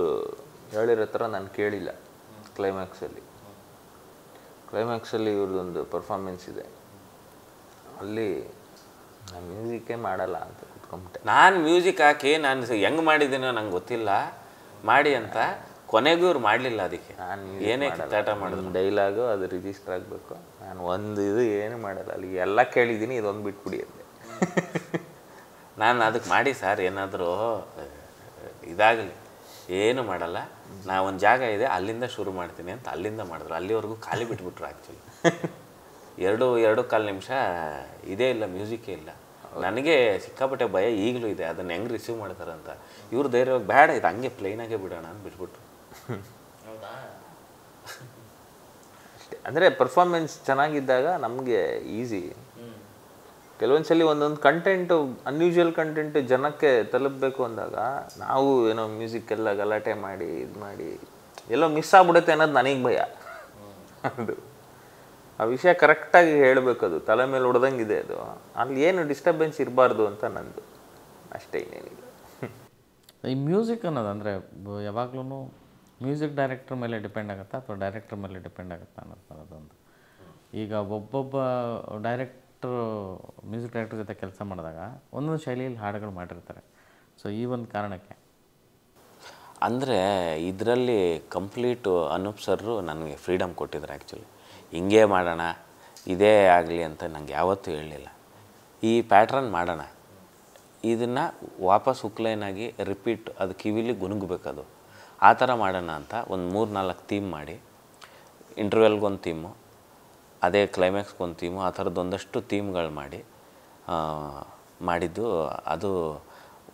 ಹೇಳಿರೋ ಥರ ನಾನು ಕೇಳಿಲ್ಲ ಕ್ಲೈಮ್ಯಾಕ್ಸಲ್ಲಿ ಕ್ಲೈಮ್ಯಾಕ್ಸಲ್ಲಿ ಇವ್ರದ್ದೊಂದು ಪರ್ಫಾರ್ಮೆನ್ಸ್ ಇದೆ ಅಲ್ಲಿ ನಾನು ಮ್ಯೂಸಿಕ್ಕೇ ಮಾಡಲ್ಲ ಅಂತ ಕುತ್ಕೊಂಬಿಟ್ಟೆ ನಾನು ಮ್ಯೂಸಿಕ್ ಹಾಕಿ ನಾನು ಹೆಂಗೆ ಮಾಡಿದ್ದೀನೋ ನಂಗೆ ಗೊತ್ತಿಲ್ಲ ಮಾಡಿ ಅಂತ ಕೊನೆಗೂ ಇವ್ರು ಮಾಡಲಿಲ್ಲ ಅದಕ್ಕೆ ನಾನು ಏನೇ ಟಾಟ ಮಾಡಿದ್ರು ಡೈಲಾಗು ಅದು ರಿಜಿಸ್ಟರ್ ಆಗಬೇಕು ನಾನು ಒಂದು ಇದು ಏನು ಮಾಡಲ್ಲ ಅಲ್ಲಿ ಎಲ್ಲ ಕೇಳಿದ್ದೀನಿ ಇದೊಂದು ಬಿಟ್ಬಿಡಿ ಅಂದೆ ನಾನು ಅದಕ್ಕೆ ಮಾಡಿ ಸರ್ ಏನಾದರೂ ಇದಾಗಲಿ ಏನು ಮಾಡಲ್ಲ ನಾನು ಒಂದು ಜಾಗ ಇದೆ ಅಲ್ಲಿಂದ ಶುರು ಮಾಡ್ತೀನಿ ಅಂತ ಅಲ್ಲಿಂದ ಮಾಡಿದ್ರು ಅಲ್ಲಿವರೆಗೂ ಖಾಲಿ ಬಿಟ್ಬಿಟ್ರು ಆ್ಯಕ್ಚುಲಿ ಎರಡು ಎರಡು ಕಾಲು ನಿಮಿಷ ಇದೇ ಇಲ್ಲ ಮ್ಯೂಸಿಕ್ಕೇ ಇಲ್ಲ ನನಗೆ ಸಿಕ್ಕಾಪಟ್ಟೆ ಭಯ ಈಗಲೂ ಇದೆ ಅದನ್ನು ಹೆಂಗೆ ರಿಸೀವ್ ಮಾಡ್ತಾರಂತ ಇವ್ರು ಧೈರ್ಯವಾಗಿ ಬೇಡ ಇದು ಹಂಗೆ ಪ್ಲೇನಾಗೆ ಬಿಡೋಣ ಅಂತ ಬಿಟ್ಬಿಟ್ರು ಅಂದರೆ ಪರ್ಫಾರ್ಮೆನ್ಸ್ ಚೆನ್ನಾಗಿದ್ದಾಗ ನಮಗೆ ಈಸಿ ಕೆಲವೊಂದು ಸಲ ಒಂದೊಂದು ಕಂಟೆಂಟು ಅನ್ಯೂಶುವಲ್ ಕಂಟೆಂಟ್ ಜನಕ್ಕೆ ತಲುಪಬೇಕು ಅಂದಾಗ ನಾವು ಏನೋ ಮ್ಯೂಸಿಕ್ ಎಲ್ಲ ಗಲಾಟೆ ಮಾಡಿ ಇದು ಮಾಡಿ ಎಲ್ಲೋ ಮಿಸ್ ಆಗ್ಬಿಡುತ್ತೆ ಅನ್ನೋದು ನನಗೆ ಭಯ ಅದು ಆ ವಿಷಯ ಕರೆಕ್ಟಾಗಿ ಹೇಳಬೇಕು ಅದು ತಲೆ ಮೇಲೆ ಹೊಡೆದಂಗಿದೆ ಅದು ಅಲ್ಲಿ ಏನು ಡಿಸ್ಟರ್ಬೆನ್ಸ್ ಇರಬಾರ್ದು ಅಂತ ನಂದು ಅಷ್ಟೇ ಇನ್ನೇನಿಲ್ಲ ಈ ಮ್ಯೂಸಿಕ್ ಅನ್ನೋದು ಅಂದರೆ ಯಾವಾಗ್ಲೂ ಮ್ಯೂಸಿಕ್ ಡೈರೆಕ್ಟ್ರ್ ಮೇಲೆ ಡಿಪೆಂಡ್ ಆಗುತ್ತಾ ಅಥವಾ ಡೈರೆಕ್ಟ್ರ್ ಮೇಲೆ ಡಿಪೆಂಡ್ ಆಗುತ್ತಾ ಅದೊಂದು ಈಗ ಒಬ್ಬೊಬ್ಬ ಡೈರೆಕ್ಟ್ರು ಮ್ಯೂಸಿಕ್ ಡೈರೆಕ್ಟ್ರ್ ಜೊತೆ ಕೆಲಸ ಮಾಡಿದಾಗ ಒಂದೊಂದು ಶೈಲಿಯಲ್ಲಿ ಹಾಡುಗಳು ಮಾಡಿರ್ತಾರೆ ಸೊ ಈ ಒಂದು ಕಾರಣಕ್ಕೆ ಅಂದರೆ ಇದರಲ್ಲಿ ಕಂಪ್ಲೀಟು ಅನೂಪ್ ಸರ್ರು ನನಗೆ ಫ್ರೀಡಮ್ ಕೊಟ್ಟಿದ್ದಾರೆ ಆ್ಯಕ್ಚುಲಿ ಹಿಂಗೆ ಮಾಡೋಣ ಇದೇ ಆಗಲಿ ಅಂತ ನನಗೆ ಯಾವತ್ತೂ ಹೇಳಲಿಲ್ಲ ಈ ಪ್ಯಾಟ್ರನ್ ಮಾಡೋಣ ಇದನ್ನು ವಾಪಸ್ ಉಕ್ಲೈನಾಗಿ ರಿಪೀಟ್ ಅದು ಕಿವಿಲಿ ಗುನುಗ್ಬೇಕದು ಆ ಥರ ಮಾಡೋಣ ಅಂತ ಒಂದು ಮೂರು ನಾಲ್ಕು ಥೀಮ್ ಮಾಡಿ ಇಂಟರ್ವೆಲ್ಗೊಂದು ಥೀಮು ಅದೇ ಕ್ಲೈಮ್ಯಾಕ್ಸ್ಗೊಂದು ಥೀಮು ಆ ಥರದ್ದು ಥೀಮ್ಗಳು ಮಾಡಿ ಮಾಡಿದ್ದು ಅದು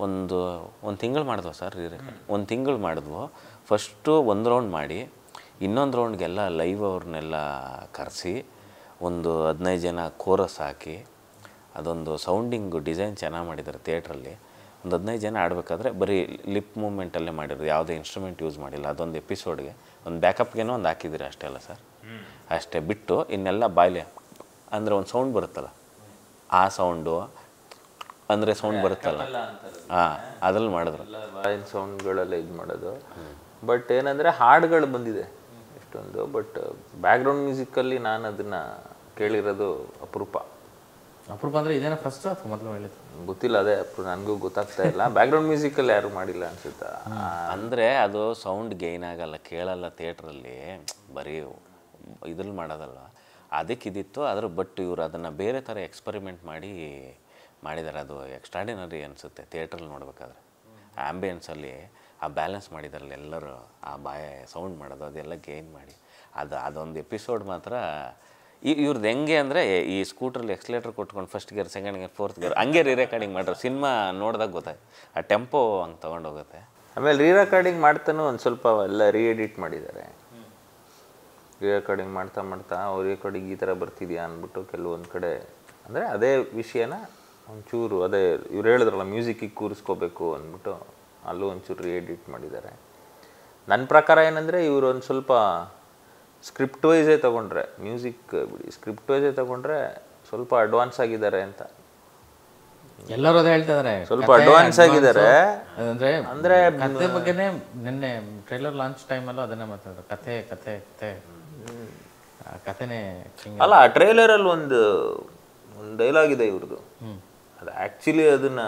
ಒಂದು ಒಂದು ತಿಂಗಳು ಮಾಡಿದ್ವು ಸರ್ ಒಂದು ತಿಂಗಳು ಮಾಡಿದ್ವು ಫಸ್ಟು ಒಂದು ರೌಂಡ್ ಮಾಡಿ ಇನ್ನೊಂದು ರೌಂಡ್ಗೆಲ್ಲ ಲೈವ್ ಅವ್ರನ್ನೆಲ್ಲ ಕರೆಸಿ ಒಂದು ಹದಿನೈದು ಜನ ಕೋರಸ್ ಹಾಕಿ ಅದೊಂದು ಸೌಂಡಿಂಗು ಡಿಸೈನ್ ಚೆನ್ನಾಗಿ ಮಾಡಿದ್ದಾರೆ ಥಿಯೇಟ್ರಲ್ಲಿ ಒಂದು ಹದಿನೈದು ಜನ ಆಡಬೇಕಾದ್ರೆ ಬರೀ ಲಿಪ್ ಮೂಮೆಂಟಲ್ಲೇ ಮಾಡಿರೋದು ಯಾವುದೇ ಇನ್ಸ್ಟ್ರೂಮೆಂಟ್ ಯೂಸ್ ಮಾಡಿಲ್ಲ ಅದೊಂದು ಎಪಿಸೋಡ್ಗೆ ಒಂದು ಬ್ಯಾಕಪ್ಗೇನೋ ಒಂದು ಹಾಕಿದ್ದೀರಿ ಅಷ್ಟೇ ಅಲ್ಲ ಸರ್ ಅಷ್ಟೇ ಬಿಟ್ಟು ಇನ್ನೆಲ್ಲ ಬಾಯ್ಲೆ ಅಂದರೆ ಒಂದು ಸೌಂಡ್ ಬರುತ್ತಲ್ಲ ಆ ಸೌಂಡು ಅಂದರೆ ಸೌಂಡ್ ಬರುತ್ತಲ್ಲ ಹಾಂ ಅದ್ರಲ್ಲಿ ಮಾಡಿದ್ರು ಸೌಂಡ್ಗಳೆಲ್ಲ ಇದು ಮಾಡೋದು ಬಟ್ ಏನಂದರೆ ಹಾಡುಗಳು ಬಂದಿದೆ ಇಷ್ಟೊಂದು ಬಟ್ ಬ್ಯಾಕ್ಗ್ರೌಂಡ್ ಮ್ಯೂಸಿಕಲ್ಲಿ ನಾನು ಅದನ್ನು ಕೇಳಿರೋದು ಅಪರೂಪ ಅಪ್ರೂಪ ಅಂದರೆ ಇದೇನ ಫಸ್ಟ್ ಅಥವಾ ಮೊದಲು ಹೇಳಿದ್ದು ಗೊತ್ತಿಲ್ಲ ಅದೇ ಅಪ್ರೂ ನನಗೂ ಗೊತ್ತಾಗ್ತಾ ಇಲ್ಲ ಬ್ಯಾಕ್ಗ್ರೌಂಡ್ ಮ್ಯೂಸಿಕಲ್ಲಿ ಯಾರು ಮಾಡಿಲ್ಲ ಅನ್ಸುತ್ತಾ ಅಂದರೆ ಅದು ಸೌಂಡ್ ಗೈನ್ ಆಗಲ್ಲ ಕೇಳಲ್ಲ ಥಿಯೇಟ್ರಲ್ಲಿ ಬರೀ ಇದ್ರಲ್ಲಿ ಮಾಡೋದಲ್ಲ ಇದಿತ್ತು ಅದ್ರ ಬಟ್ ಇವರು ಅದನ್ನು ಬೇರೆ ಥರ ಎಕ್ಸ್ಪರಿಮೆಂಟ್ ಮಾಡಿ ಮಾಡಿದ್ದಾರೆ ಅದು ಎಕ್ಸ್ಟ್ರಾಡಿನರಿ ಅನಿಸುತ್ತೆ ಥಿಯೇಟ್ರಲ್ಲಿ ನೋಡಬೇಕಾದ್ರೆ ಆ್ಯಂಬಿಯನ್ಸಲ್ಲಿ ಆ ಬ್ಯಾಲೆನ್ಸ್ ಮಾಡಿದ್ರಲ್ಲಿ ಎಲ್ಲರೂ ಆ ಬಾಯ ಸೌಂಡ್ ಮಾಡೋದು ಅದೆಲ್ಲ ಗೇನ್ ಮಾಡಿ ಅದು ಅದೊಂದು ಎಪಿಸೋಡ್ ಮಾತ್ರ ಇವ್ರದ್ದು ಹೆಂಗೆ ಅಂದರೆ ಈ ಸ್ಕೂಟ್ರಲ್ಲಿ ಎಕ್ಸ್ಲೇಟರ್ ಕೊಟ್ಕೊಂಡು first gear second gear fourth gear ಹಂಗೆ ರೀ ರೆಕಾರ್ಡಿಂಗ್ ಮಾಡ್ರು ಸಿನಿಮಾ ನೋಡಿದಾಗ ಗೊತ್ತಾಯ್ತು ಆ ಟೆಂಪೋ ಹಂಗೆ ತೊಗೊಂಡೋಗುತ್ತೆ ಆಮೇಲೆ ರೀ ರೆಕಾರ್ಡಿಂಗ್ ಮಾಡ್ತಾನೂ ಒಂದು ಸ್ವಲ್ಪ ಎಲ್ಲ ರೀ ಎಡಿಟ್ ಮಾಡಿದ್ದಾರೆ ರೀ ರೆಕಾರ್ಡಿಂಗ್ ಮಾಡ್ತಾ ಮಾಡ್ತಾ ಅವ್ರ ರೆಕಾರ್ಡಿಂಗ್ ಈ ಥರ ಬರ್ತಿದ್ಯಾ ಅಂದ್ಬಿಟ್ಟು ಕೆಲವೊಂದು ಕಡೆ ಅಂದರೆ ಅದೇ ವಿಷಯನ ಒಂಚೂರು ಅದೇ ಇವ್ರು ಹೇಳಿದ್ರಲ್ಲ ಮ್ಯೂಸಿಕ್ಕಿಗೆ ಕೂರಿಸ್ಕೋಬೇಕು ಅಂದ್ಬಿಟ್ಟು ಅಲ್ಲೂ ಒಂಚೂರು ರೀ ಎಡಿಟ್ ಮಾಡಿದ್ದಾರೆ ನನ್ನ ಪ್ರಕಾರ ಏನಂದರೆ ಇವರು ಒಂದು ಸ್ವಲ್ಪ ಸ್ಕ್ರಿಪ್ಟ್ ವೈಸೇ ತೊಗೊಂಡ್ರೆ ಮ್ಯೂಸಿಕ್ ಬಿಡಿ ಸ್ಕ್ರಿಪ್ಟ್ ವೈಸೇ ತೊಗೊಂಡ್ರೆ ಸ್ವಲ್ಪ ಅಡ್ವಾನ್ಸ್ ಆಗಿದ್ದಾರೆ ಅಂತ ಎಲ್ಲರೂ ಅದೇ ಹೇಳ್ತಾ ಹೇಳ್ತಿದ್ದಾರೆ ಸ್ವಲ್ಪ ಅಡ್ವಾನ್ಸ್ ಆಗಿದ್ದಾರೆ ಅಂದ್ರೆ ಅಂದ್ರೆ ಕತೆ ಬಗ್ಗೆನೇ ನಿನ್ನೆ ಟ್ರೈಲರ್ ಲಾಂಚ್ ಟೈಮಲ್ಲೂ ಅದನ್ನೇ ಮಾತಾಡೋದು ಕತೆ ಕತೆ ಕತೆ ಕತೆನೇ ಅಲ್ಲ ಆ ಟ್ರೈಲರಲ್ಲಿ ಒಂದು ಒಂದು ಡೈಲಾಗ್ ಇದೆ ಇವ್ರದ್ದು ಅದು ಆಕ್ಚುಲಿ ಅದನ್ನ